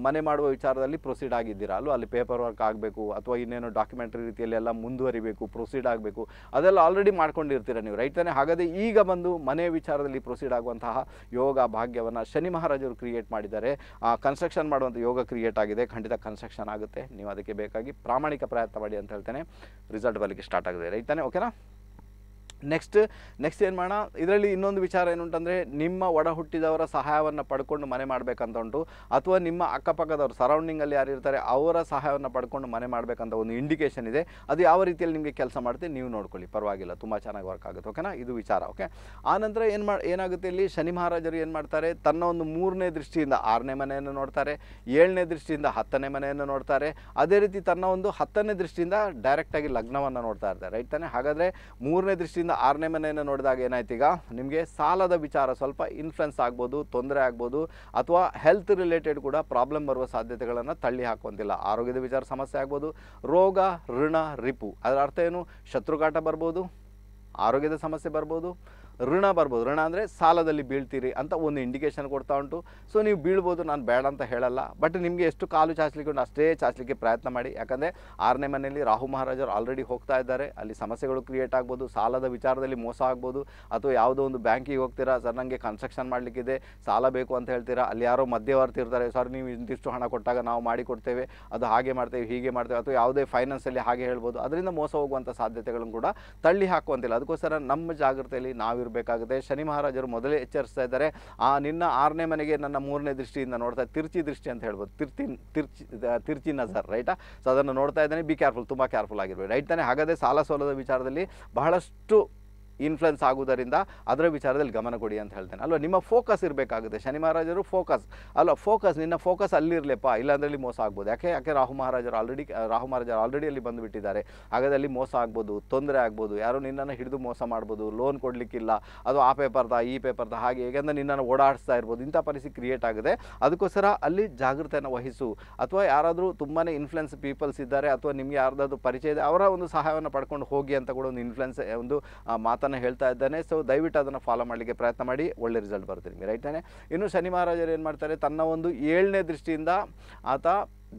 ಮನೆ ಮಾಡುವ ವಿಚಾರದಲ್ಲಿ ಪ್ರೊಸೀಡ್ ಆಗಿದ್ದೀರಾ ಅಲ್ವಾ ಅಲ್ಲಿ ಪೇಪರ್ ವರ್ಕ್ ಆಗಬೇಕು ಅಥವಾ ಇನ್ನೇನು ಡಾಕ್ಯುಮೆಂಟ್ರಿ ರೀತಿಯಲ್ಲಿ ಎಲ್ಲ ಮುಂದುವರಿಬೇಕು ಪ್ರೊಸೀಡ್ ಆಗಬೇಕು ಅದೆಲ್ಲ ಆಲ್ರೆಡಿ ಮಾಡ್ಕೊಂಡಿರ್ತೀರ ನೀವು ರೈಟ್ ತಾನೆ ಹಾಗಾದರೆ ಈಗ ಬಂದು ಮನೆ ವಿಚಾರದಲ್ಲಿ ಪ್ರೊಸೀಡ್ ಆಗುವಂತಹ ಯೋಗ ಭಾಗ್ಯವನ್ನು ಶನಿ ಮಹಾರಾಜರು ಕ್ರಿಯೇಟ್ ಕ್ರಿಯೇಟ್ ಮಾಡಿದ್ದಾರೆ ಕನ್ಸ್ಟ್ರಕ್ಷನ್ ಮಾಡುವಂಥ ಯೋಗ ಕ್ರಿಯೇಟ್ ಆಗಿದೆ ಖಂಡಿತ ಕನ್ಸ್ಟ್ರಕ್ಷನ್ ಆಗುತ್ತೆ ನೀವು ಅದಕ್ಕೆ ಬೇಕಾಗಿ ಪ್ರಾಮಾಣಿಕ ಪ್ರಯತ್ನ ಮಾಡಿ ಅಂತ ಹೇಳ್ತೇನೆ ರಿಸಲ್ಟ್ ಬರಲಿಕ್ಕೆ ಸ್ಟಾರ್ಟ್ ಆಗಿದೆ ರೈತಾನೆ ಓಕೆನಾ ನೆಕ್ಸ್ಟ್ ನೆಕ್ಸ್ಟ್ ಏನು ಮಾಡೋಣ ಇದರಲ್ಲಿ ಇನ್ನೊಂದು ವಿಚಾರ ಏನು ಅಂತಂದರೆ ನಿಮ್ಮ ಒಡ ಹುಟ್ಟಿದವರ ಸಹಾಯವನ್ನು ಪಡ್ಕೊಂಡು ಮನೆ ಮಾಡಬೇಕಂತ ಉಂಟು ಅಥವಾ ನಿಮ್ಮ ಅಕ್ಕಪಕ್ಕದವರು ಸರೌಂಡಿಂಗಲ್ಲಿ ಯಾರು ಇರ್ತಾರೆ ಅವರ ಸಹಾಯವನ್ನು ಪಡ್ಕೊಂಡು ಮನೆ ಮಾಡಬೇಕಂತ ಒಂದು ಇಂಡಿಕೇಷನ್ ಇದೆ ಅದು ಯಾವ ರೀತಿಯಲ್ಲಿ ನಿಮಗೆ ಕೆಲಸ ಮಾಡುತ್ತೆ ನೀವು ನೋಡ್ಕೊಳ್ಳಿ ಪರವಾಗಿಲ್ಲ ತುಂಬ ಚೆನ್ನಾಗಿ ವರ್ಕ್ ಆಗುತ್ತೆ ಓಕೆನಾ ಇದು ವಿಚಾರ ಓಕೆ ಆನಂತರ ಏನು ಮಾಡಿ ಏನಾಗುತ್ತೆ ಇಲ್ಲಿ ಶನಿ ಮಹಾರಾಜರು ಏನು ಮಾಡ್ತಾರೆ ತನ್ನ ಒಂದು ಮೂರನೇ ದೃಷ್ಟಿಯಿಂದ ಆರನೇ ಮನೆಯನ್ನು ನೋಡ್ತಾರೆ ಏಳನೇ ದೃಷ್ಟಿಯಿಂದ ಹತ್ತನೇ ಮನೆಯನ್ನು ನೋಡ್ತಾರೆ ಅದೇ ರೀತಿ ತನ್ನ ಒಂದು ಹತ್ತನೇ ದೃಷ್ಟಿಯಿಂದ ಡೈರೆಕ್ಟಾಗಿ ಲಗ್ನವನ್ನು ನೋಡ್ತಾ ಇರ್ತಾರೆ ರೈಟ್ ತಾನೆ ಹಾಗಾದರೆ ಮೂರನೇ ದೃಷ್ಟಿಯಿಂದ ಆರನೇ ಮನೆಯನ್ನು ನೋಡಿದಾಗ ಏನಾಯ್ತು ಈಗ ನಿಮಗೆ ಸಾಲದ ವಿಚಾರ ಸ್ವಲ್ಪ ಇನ್ಫ್ಲುಯೆನ್ಸ್ ಆಗ್ಬೋದು ತೊಂದರೆ ಆಗ್ಬೋದು ಅಥವಾ ಹೆಲ್ತ್ ರಿಲೇಟೆಡ್ ಕೂಡ ಪ್ರಾಬ್ಲಮ್ ಬರುವ ಸಾಧ್ಯತೆಗಳನ್ನು ತಳ್ಳಿ ಹಾಕುವಂತಿಲ್ಲ ಆರೋಗ್ಯದ ವಿಚಾರ ಸಮಸ್ಯೆ ಆಗ್ಬೋದು ರೋಗ ಋಣ ರಿಪು ಅದರ ಅರ್ಥ ಏನು ಶತ್ರುಕಾಟ ಬರ್ಬೋದು ಆರೋಗ್ಯದ ಸಮಸ್ಯೆ ಬರ್ಬೋದು ಋಣ ಬರ್ಬೋದು ಋಣ ಅಂದರೆ ಸಾಲದಲ್ಲಿ ಬೀಳ್ತೀರಿ ಅಂತ ಒಂದು ಇಂಡಿಕೇಷನ್ ಕೊಡ್ತಾ ಉಂಟು ಸೊ ನೀವು ಬೀಳ್ಬೋದು ನಾನು ಬೇಡ ಅಂತ ಹೇಳಲ್ಲ ಬಟ್ ನಿಮಗೆ ಎಷ್ಟು ಕಾಲು ಚಾಚಲಿಕ್ಕೆ ಉಂಟು ಅಷ್ಟೇ ಚಾಚಲಿಕ್ಕೆ ಪ್ರಯತ್ನ ಮಾಡಿ ಯಾಕಂದರೆ ಆರನೇ ಮನೆಯಲ್ಲಿ ರಾಹು ಮಹಾರಾಜರು ಆಲ್ರೆಡಿ ಹೋಗ್ತಾ ಇದ್ದಾರೆ ಅಲ್ಲಿ ಸಮಸ್ಯೆಗಳು ಕ್ರಿಯೇಟ್ ಆಗ್ಬೋದು ಸಾಲದ ವಿಚಾರದಲ್ಲಿ ಮೋಸ ಆಗ್ಬೋದು ಅಥವಾ ಯಾವುದೋ ಒಂದು ಬ್ಯಾಂಕಿಗೆ ಹೋಗ್ತೀರಾ ಸರ್ ನನಗೆ ಕನ್ಸ್ಟ್ರಕ್ಷನ್ ಮಾಡಲಿಕ್ಕಿದೆ ಸಾಲ ಬೇಕು ಅಂತ ಹೇಳ್ತೀರಾ ಅಲ್ಲಿ ಯಾರೋ ಮಧ್ಯವರ್ತಿ ಇರ್ತಾರೆ ಸರ್ ನೀವು ಇಂತಿಷ್ಟು ಹಣ ಕೊಟ್ಟಾಗ ನಾವು ಮಾಡಿಕೊಡ್ತೇವೆ ಅದು ಹಾಗೆ ಮಾಡ್ತೇವೆ ಹೀಗೆ ಮಾಡ್ತೇವೆ ಅಥವಾ ಯಾವುದೇ ಫೈನಾನ್ಸಲ್ಲಿ ಹಾಗೆ ಹೇಳ್ಬೋದು ಅದರಿಂದ ಮೋಸ ಹೋಗುವಂಥ ಸಾಧ್ಯತೆಗಳನ್ನು ಕೂಡ ತಳ್ಳಿ ಹಾಕುವಂತಿಲ್ಲ ಅದಕ್ಕೋಸ್ಕರ ನಮ್ಮ ಜಾಗೃತಿಯಲ್ಲಿ ನಾವಿರ್ಬೋದು ಬೇಕಾಗುತ್ತೆ ಶನಿ ಮಹಾರಾಜರು ಮೊದಲೇ ಎಚ್ಚರಿಸ್ತಾ ಇದ್ದಾರೆ ಆ ನಿನ್ನ ಆರನೇ ಮನೆಗೆ ನನ್ನ ಮೂರನೇ ದೃಷ್ಟಿಯಿಂದ ನೋಡ್ತಾ ತಿರ್ಚಿ ದೃಷ್ಟಿ ಅಂತ ಹೇಳ್ಬೋದು ತಿರ್ಚಿ ತಿರ್ಚಿ ತಿರ್ಚಿ ನಜರ್ ರೈಟಾ ಸೊ ಅದನ್ನು ನೋಡ್ತಾ ಇದ್ದಾನೆ ಬಿ ಕೇರ್ಫುಲ್ ತುಂಬ ಕೇರ್ಫುಲ್ ಆಗಿರ್ಬೋದು ರೈಟ್ ತಾನೆ ಹಾಗಾದರೆ ಸಾಲ ಸೋಲದ ವಿಚಾರದಲ್ಲಿ ಬಹಳಷ್ಟು ಇನ್ಫ್ಲುಯೆನ್ಸ್ ಆಗುವುದರಿಂದ ಅದರ ವಿಚಾರದಲ್ಲಿ ಗಮನ ಕೊಡಿ ಅಂತ ಹೇಳ್ತೇನೆ ಅಲ್ವಾ ನಿಮ್ಮ ಫೋಕಸ್ ಇರಬೇಕಾಗುತ್ತೆ ಶನಿ ಮಹಾರಾಜರು ಫೋಕಸ್ ಅಲ್ವಾ ಫೋಕಸ್ ನಿನ್ನ ಫೋಕಸ್ ಅಲ್ಲಿರಲಿಪ್ಪ ಇಲ್ಲಾಂದರೆ ಅಲ್ಲಿ ಮೋಸ ಆಗ್ಬೋದು ಯಾಕೆ ಯಾಕೆ ರಾಹು ಮಹಾರಾಜರು ಆಲ್ರೆಡಿ ರಾಹು ಮಹಾರಾಜರು ಆಲ್ರೆಡಿ ಅಲ್ಲಿ ಬಂದುಬಿಟ್ಟಿದ್ದಾರೆ ಹಾಗಾದ್ರೆ ಅಲ್ಲಿ ಮೋಸ ಆಗ್ಬೋದು ತೊಂದರೆ ಆಗ್ಬೋದು ಯಾರು ನಿನ್ನನ್ನು ಹಿಡಿದು ಮೋಸ ಮಾಡ್ಬೋದು ಲೋನ್ ಕೊಡಲಿಕ್ಕಿಲ್ಲ ಅದು ಆ ಪೇಪರ್ದ ಈ ಪೇಪರ್ದ ಹಾಗೆ ಹೇಗೆಂದ್ರೆ ನಿನ್ನನ್ನು ಓಡಾಡಿಸ್ತಾ ಇರ್ಬೋದು ಇಂಥ ಪರಿಸ್ಥಿತಿ ಕ್ರಿಯೇಟ್ ಆಗಿದೆ ಅದಕ್ಕೋಸ್ಕರ ಅಲ್ಲಿ ಜಾಗೃತೆಯನ್ನು ವಹಿಸು ಅಥವಾ ಯಾರಾದರೂ ತುಂಬಾ ಇನ್ಫ್ಲುಯೆನ್ಸ್ ಪೀಪಲ್ಸ್ ಇದ್ದಾರೆ ಅಥವಾ ನಿಮಗೆ ಯಾರ್ದಾದ್ರು ಪರಿಚಯ ಇದೆ ಅವರ ಒಂದು ಸಹಾಯವನ್ನು ಪಡ್ಕೊಂಡು ಹೋಗಿ ಅಂತ ಕೂಡ ಒಂದು ಇನ್ಫ್ಲುಯೆನ್ಸ್ ಒಂದು ಮಾತು ಮಾತನ್ನು ಹೇಳ್ತಾ ಇದ್ದಾನೆ ಸೊ ದಯವಿಟ್ಟು ಅದನ್ನು ಫಾಲೋ ಮಾಡಲಿಕ್ಕೆ ಪ್ರಯತ್ನ ಮಾಡಿ ಒಳ್ಳೆ ರಿಸಲ್ಟ್ ಬರ್ತೀನಿ ನಿಮಗೆ ರೈಟ್ ಇನ್ನು ಶನಿ ಮಹಾರಾಜರು ಏನು ಮಾಡ್ತಾರೆ ತನ್ನ ಒಂದು ಏಳನೇ ದೃಷ್ಟಿಯಿಂದ ಆತ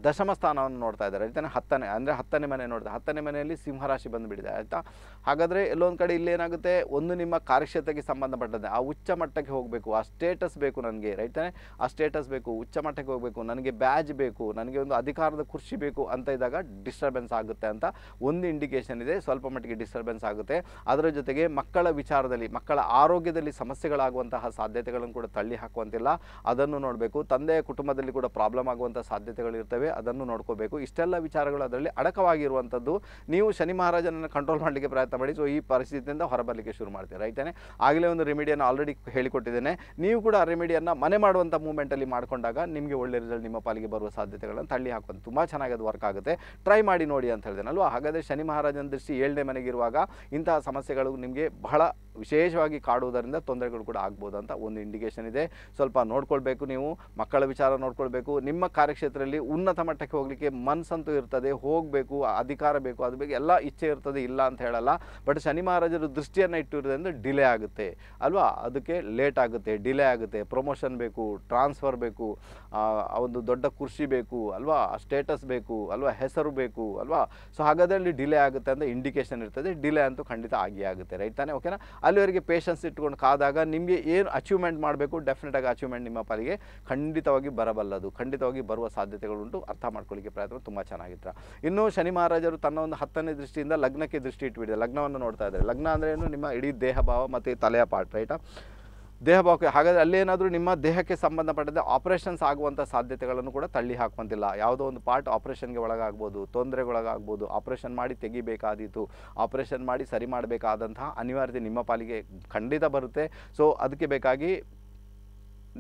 ದಶಮ ಸ್ಥಾನವನ್ನು ನೋಡ್ತಾ ಇದ್ದಾರೆ ಆಯ್ತಾನೆ ಹತ್ತನೇ ಅಂದರೆ ಹತ್ತನೇ ಮನೆ ನೋಡಿದೆ ಹತ್ತನೇ ಮನೆಯಲ್ಲಿ ಸಿಂಹರಾಶಿ ಬಂದುಬಿಟ್ಟಿದೆ ಆಯಿತಾ ಹಾಗಾದರೆ ಎಲ್ಲೊಂದು ಕಡೆ ಇಲ್ಲೇನಾಗುತ್ತೆ ಒಂದು ನಿಮ್ಮ ಕಾರ್ಯಕ್ಷೇತ್ರಕ್ಕೆ ಸಂಬಂಧಪಟ್ಟಂತೆ ಆ ಉಚ್ಚ ಮಟ್ಟಕ್ಕೆ ಹೋಗಬೇಕು ಆ ಸ್ಟೇಟಸ್ ಬೇಕು ನನಗೆ ರೈತನೇ ಆ ಸ್ಟೇಟಸ್ ಬೇಕು ಉಚ್ಚ ಮಟ್ಟಕ್ಕೆ ಹೋಗಬೇಕು ನನಗೆ ಬ್ಯಾಜ್ ಬೇಕು ನನಗೆ ಒಂದು ಅಧಿಕಾರದ ಕುರ್ಚಿ ಬೇಕು ಅಂತ ಇದ್ದಾಗ ಡಿಸ್ಟರ್ಬೆನ್ಸ್ ಆಗುತ್ತೆ ಅಂತ ಒಂದು ಇಂಡಿಕೇಷನ್ ಇದೆ ಸ್ವಲ್ಪ ಮಟ್ಟಿಗೆ ಡಿಸ್ಟರ್ಬೆನ್ಸ್ ಆಗುತ್ತೆ ಅದರ ಜೊತೆಗೆ ಮಕ್ಕಳ ವಿಚಾರದಲ್ಲಿ ಮಕ್ಕಳ ಆರೋಗ್ಯದಲ್ಲಿ ಸಮಸ್ಯೆಗಳಾಗುವಂತಹ ಸಾಧ್ಯತೆಗಳನ್ನು ಕೂಡ ತಳ್ಳಿ ಹಾಕುವಂತಿಲ್ಲ ಅದನ್ನು ನೋಡಬೇಕು ತಂದೆಯ ಕುಟುಂಬದಲ್ಲಿ ಕೂಡ ಪ್ರಾಬ್ಲಮ್ ಆಗುವಂಥ ಸಾಧ್ಯತೆಗಳಿರ್ತವೆ ಅದನ್ನು ನೋಡ್ಕೋಬೇಕು ಇಷ್ಟೆಲ್ಲ ವಿಚಾರಗಳು ಅದರಲ್ಲಿ ಅಡಕವಾಗಿರುವಂಥದ್ದು ನೀವು ಶನಿ ಮಹಾರಾಜನನ್ನು ಕಂಟ್ರೋಲ್ ಮಾಡಲಿಕ್ಕೆ ಪ್ರಯತ್ನ ಮಾಡಿ ಸೊ ಈ ಪರಿಸ್ಥಿತಿಯಿಂದ ಹೊರಬರಲಿಕ್ಕೆ ಶುರು ಮಾಡ್ತೀವಿ ರೈತನೇ ಆಗಲೇ ಒಂದು ರೆಮಿಡಿಯನ್ನು ಆಲ್ರೆಡಿ ಹೇಳಿಕೊಟ್ಟಿದ್ದೇನೆ ನೀವು ಕೂಡ ಆ ರೆಮಿಡಿಯನ್ನು ಮನೆ ಮಾಡುವಂಥ ಮೂಮೆಂಟಲ್ಲಿ ಮಾಡಿಕೊಂಡಾಗ ನಿಮಗೆ ಒಳ್ಳೆ ರಿಸಲ್ಟ್ ನಿಮ್ಮ ಪಾಲಿಗೆ ಬರುವ ಸಾಧ್ಯತೆಗಳನ್ನು ತಳ್ಳಿ ಹಾಕೋದು ತುಂಬ ಚೆನ್ನಾಗಿ ಅದು ವರ್ಕ್ ಆಗುತ್ತೆ ಟ್ರೈ ಮಾಡಿ ನೋಡಿ ಅಂತ ಹೇಳಿದೆ ಹಾಗಾದ್ರೆ ಹಾಗಾದರೆ ಶನಿ ಮಹಾರಾಜನ ದೃಷ್ಟಿ ಏಳನೇ ಮನೆಗಿರುವಾಗ ಇಂತಹ ಸಮಸ್ಯೆಗಳು ನಿಮಗೆ ಬಹಳ ವಿಶೇಷವಾಗಿ ಕಾಡುವುದರಿಂದ ತೊಂದರೆಗಳು ಕೂಡ ಆಗ್ಬೋದು ಅಂತ ಒಂದು ಇಂಡಿಕೇಶನ್ ಇದೆ ಸ್ವಲ್ಪ ನೋಡ್ಕೊಳ್ಬೇಕು ನೀವು ಮಕ್ಕಳ ವಿಚಾರ ನೋಡ್ಕೊಳ್ಬೇಕು ನಿಮ್ಮ ಕಾರ್ಯಕ್ಷೇತ್ರದಲ್ಲಿ ಉನ್ನತ ಉನ್ನತ ಮಟ್ಟಕ್ಕೆ ಹೋಗಲಿಕ್ಕೆ ಮನಸ್ಸಂತೂ ಇರ್ತದೆ ಹೋಗಬೇಕು ಅಧಿಕಾರ ಬೇಕು ಅದ್ರ ಬಗ್ಗೆ ಎಲ್ಲ ಇಚ್ಛೆ ಇರ್ತದೆ ಇಲ್ಲ ಅಂತ ಹೇಳಲ್ಲ ಬಟ್ ಶನಿ ಮಹಾರಾಜರು ದೃಷ್ಟಿಯನ್ನು ಇಟ್ಟಿರೋದ್ರಿಂದ ಡಿಲೇ ಆಗುತ್ತೆ ಅಲ್ವಾ ಅದಕ್ಕೆ ಲೇಟ್ ಆಗುತ್ತೆ ಡಿಲೇ ಆಗುತ್ತೆ ಪ್ರೊಮೋಷನ್ ಬೇಕು ಟ್ರಾನ್ಸ್ಫರ್ ಬೇಕು ಒಂದು ದೊಡ್ಡ ಕೃಷಿ ಬೇಕು ಅಲ್ವಾ ಸ್ಟೇಟಸ್ ಬೇಕು ಅಲ್ವಾ ಹೆಸರು ಬೇಕು ಅಲ್ವಾ ಸೊ ಹಾಗಾದಲ್ಲಿ ಡಿಲೇ ಆಗುತ್ತೆ ಅಂತ ಇಂಡಿಕೇಶನ್ ಇರ್ತದೆ ಡಿಲೇ ಅಂತೂ ಖಂಡಿತ ಆಗಿಯೇ ಆಗುತ್ತೆ ರೈಟ್ ತಾನೇ ಓಕೆನಾ ಅಲ್ಲಿವರೆಗೆ ಪೇಷನ್ಸ್ ಇಟ್ಕೊಂಡು ಕಾದಾಗ ನಿಮಗೆ ಏನು ಅಚೀವ್ಮೆಂಟ್ ಮಾಡಬೇಕು ಡೆಫಿನೆಟಾಗಿ ಅಚೀವ್ಮೆಂಟ್ ನಿಮ್ಮ ಪಾಲಿಗೆ ಖಂಡಿತವಾಗಿ ಬರಬಲ್ಲದು ಖಂಡಿತವಾಗಿ ಬರುವ ಸಾಧ್ಯತೆಗಳು ಅರ್ಥ ಮಾಡ್ಕೊಳ್ಳಿಕ್ಕೆ ಪ್ರಯತ್ನ ತುಂಬ ಚೆನ್ನಾಗಿತ್ತು ಇನ್ನು ಶನಿ ಮಹಾರಾಜರು ತನ್ನ ಒಂದು ಹತ್ತನೇ ದೃಷ್ಟಿಯಿಂದ ಲಗ್ನಕ್ಕೆ ದೃಷ್ಟಿ ಇಟ್ಬಿಟ್ಟಿದೆ ಲಗ್ನವನ್ನು ನೋಡ್ತಾ ಇದ್ದಾರೆ ಲಗ್ನ ಅಂದರೆ ಏನು ನಿಮ್ಮ ಇಡೀ ದೇಹ ಭಾವ ಮತ್ತು ತಲೆಯ ಪಾರ್ಟ್ ರೈಟಾ ದೇಹ ಭಾವಕ್ಕೆ ಹಾಗಾದರೆ ಅಲ್ಲೇನಾದರೂ ನಿಮ್ಮ ದೇಹಕ್ಕೆ ಸಂಬಂಧಪಟ್ಟಂತೆ ಆಪರೇಷನ್ಸ್ ಆಗುವಂಥ ಸಾಧ್ಯತೆಗಳನ್ನು ಕೂಡ ತಳ್ಳಿ ಹಾಕುವಂತಿಲ್ಲ ಯಾವುದೋ ಒಂದು ಪಾರ್ಟ್ ಆಪರೇಷನ್ಗೆ ಒಳಗಾಗ್ಬೋದು ತೊಂದರೆಗೊಳಗಾಗ್ಬೋದು ಆಪರೇಷನ್ ಮಾಡಿ ತೆಗಿಬೇಕಾದೀತು ಆಪರೇಷನ್ ಮಾಡಿ ಸರಿ ಮಾಡಬೇಕಾದಂತಹ ಅನಿವಾರ್ಯತೆ ನಿಮ್ಮ ಪಾಲಿಗೆ ಖಂಡಿತ ಬರುತ್ತೆ ಸೊ ಅದಕ್ಕೆ ಬೇಕಾಗಿ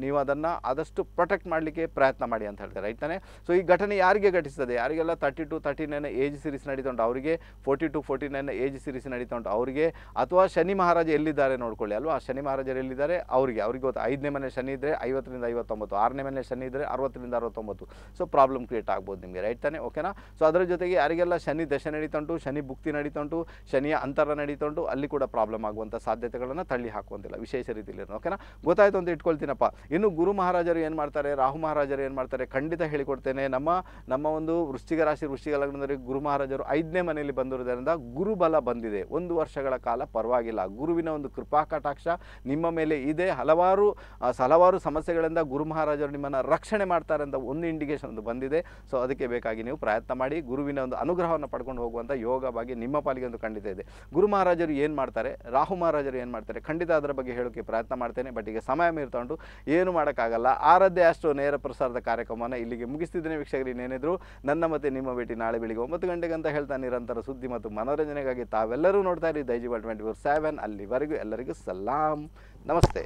ನೀವು ಅದನ್ನು ಆದಷ್ಟು ಪ್ರೊಟೆಕ್ಟ್ ಮಾಡಲಿಕ್ಕೆ ಪ್ರಯತ್ನ ಮಾಡಿ ಅಂತ ಹೇಳ್ತಾರೆ ರೈಟ್ ತಾನೆ ಸೊ ಈ ಘಟನೆ ಯಾರಿಗೆ ಘಟಿಸ್ತದೆ ಯಾರಿಗೆಲ್ಲ thirty two thirty nine age series ನಡೀತಾ ಉಂಟು ಅವರಿಗೆ forty two forty nine age series ನಡೀತಾ ಉಂಟು ಅವರಿಗೆ ಅಥವಾ ಶನಿ ಮಹಾರಾಜ ಎಲ್ಲಿದ್ದಾರೆ ನೋಡ್ಕೊಳ್ಳಿ ಅಲ್ವಾ ಶನಿ ಮಹಾರಾಜರು ಎಲ್ಲಿದ್ದಾರೆ ಅವರಿಗೆ ಅವ್ರಿಗೆ ಗೊತ್ತು ಐದನೇ ಮನೆ ಶನಿ ಇದ್ದರೆ ಐವತ್ತರಿಂದ ಐವತ್ತೊಂಬತ್ತು ಆರನೇ ಮನೆ ಶನಿ ಇದ್ದರೆ ಅರವತ್ತರಿಂದ ಅರವತ್ತೊಂಬತ್ತು ಸೊ ಪ್ರಾಬ್ಲಮ್ ಕ್ರಿಯೇಟ್ ಆಗ್ಬೋದು ನಿಮಗೆ ರೈಟ್ ತಾನೆ ಓಕೆನಾ ಸೊ ಅದರ ಜೊತೆಗೆ ಯಾರಿಗೆಲ್ಲ ಶನಿ ದಶೆ ನಡೀತಾ ಉಂಟು ಶನಿ ಭುಕ್ತಿ ನಡೀತಾ ಉಂಟು ಶನಿಯ ಅಂತರ ನಡೀತಾ ಉಂಟು ಅಲ್ಲಿ ಕೂಡ ಪ್ರಾಬ್ಲಮ್ ಆಗುವಂಥ ಸಾಧ್ಯತೆಗಳನ್ನು ತಳ್ಳಿ ಹಾಕುವಂತಿಲ್ಲ ವಿಶೇಷ ರೀತಿಯಲ್ಲಿ ಓಕೆನಾ ಗೊತ್ತಾಯಿತು ಅಂತ ಇಟ್ಕೊಳ್ತೀನಪ್ಪ ಇನ್ನು ಗುರು ಮಹಾರಾಜರು ಏನು ಮಾಡ್ತಾರೆ ರಾಹು ಮಹಾರಾಜರು ಏನು ಮಾಡ್ತಾರೆ ಖಂಡಿತ ಹೇಳಿಕೊಡ್ತೇನೆ ನಮ್ಮ ನಮ್ಮ ಒಂದು ವೃಶ್ಚಿಕ ರಾಶಿ ವೃಷ್ಟಿಗ ಲಗ್ನದಲ್ಲಿ ಗುರು ಮಹಾರಾಜರು ಐದನೇ ಮನೆಯಲ್ಲಿ ಬಂದಿರೋದ್ರಿಂದ ಗುರುಬಲ ಬಂದಿದೆ ಒಂದು ವರ್ಷಗಳ ಕಾಲ ಪರವಾಗಿಲ್ಲ ಗುರುವಿನ ಒಂದು ಕೃಪಾ ಕಟಾಕ್ಷ ನಿಮ್ಮ ಮೇಲೆ ಇದೆ ಹಲವಾರು ಹಲವಾರು ಸಮಸ್ಯೆಗಳಿಂದ ಗುರು ಮಹಾರಾಜರು ನಿಮ್ಮನ್ನು ರಕ್ಷಣೆ ಮಾಡ್ತಾರೆ ಅಂತ ಒಂದು ಇಂಡಿಕೇಶನ್ ಒಂದು ಬಂದಿದೆ ಸೊ ಅದಕ್ಕೆ ಬೇಕಾಗಿ ನೀವು ಪ್ರಯತ್ನ ಮಾಡಿ ಗುರುವಿನ ಒಂದು ಅನುಗ್ರಹವನ್ನು ಪಡ್ಕೊಂಡು ಹೋಗುವಂಥ ಯೋಗ ಬಗ್ಗೆ ನಿಮ್ಮ ಪಾಲಿಗೆ ಒಂದು ಖಂಡಿತ ಇದೆ ಗುರು ಮಹಾರಾಜರು ಏನು ಮಾಡ್ತಾರೆ ರಾಹು ಮಹಾರಾಜರು ಏನು ಮಾಡ್ತಾರೆ ಖಂಡಿತ ಅದರ ಬಗ್ಗೆ ಹೇಳೋಕ್ಕೆ ಪ್ರಯತ್ನ ಮಾಡ್ತೇನೆ ಬಟ್ ಈಗ ಸಮಯ ಮೀರ್ತೊಂಡು ಏನು ಮಾಡೋಕ್ಕಾಗಲ್ಲ ಆರದ್ದೇ ಅಷ್ಟು ನೇರ ಪ್ರಸಾರದ ಕಾರ್ಯಕ್ರಮನ ಇಲ್ಲಿಗೆ ಮುಗಿಸ್ತಿದ್ದೇನೆ ವೀಕ್ಷಕರು ಇನ್ನೇನಿದ್ರು ನನ್ನ ಮತ್ತೆ ನಿಮ್ಮ ಭೇಟಿ ನಾಳೆ ಬೆಳಿಗ್ಗೆ ಒಂಬತ್ತು ಗಂಟೆಗೆ ಅಂತ ಹೇಳ್ತಾ ನಿರಂತರ ಸುದ್ದಿ ಮತ್ತು ಮನೋರಂಜನೆಗಾಗಿ ತಾವೆಲ್ಲರೂ ನೋಡ್ತಾ ಇರಿ ದೈಜಿ ಬಾಲ್ ಟ್ವೆಂಟಿ ಸೆವೆನ್ ಅಲ್ಲಿವರೆಗೂ ಎಲ್ಲರಿಗೂ ಸಲಾಮ್ ನಮಸ್ತೆ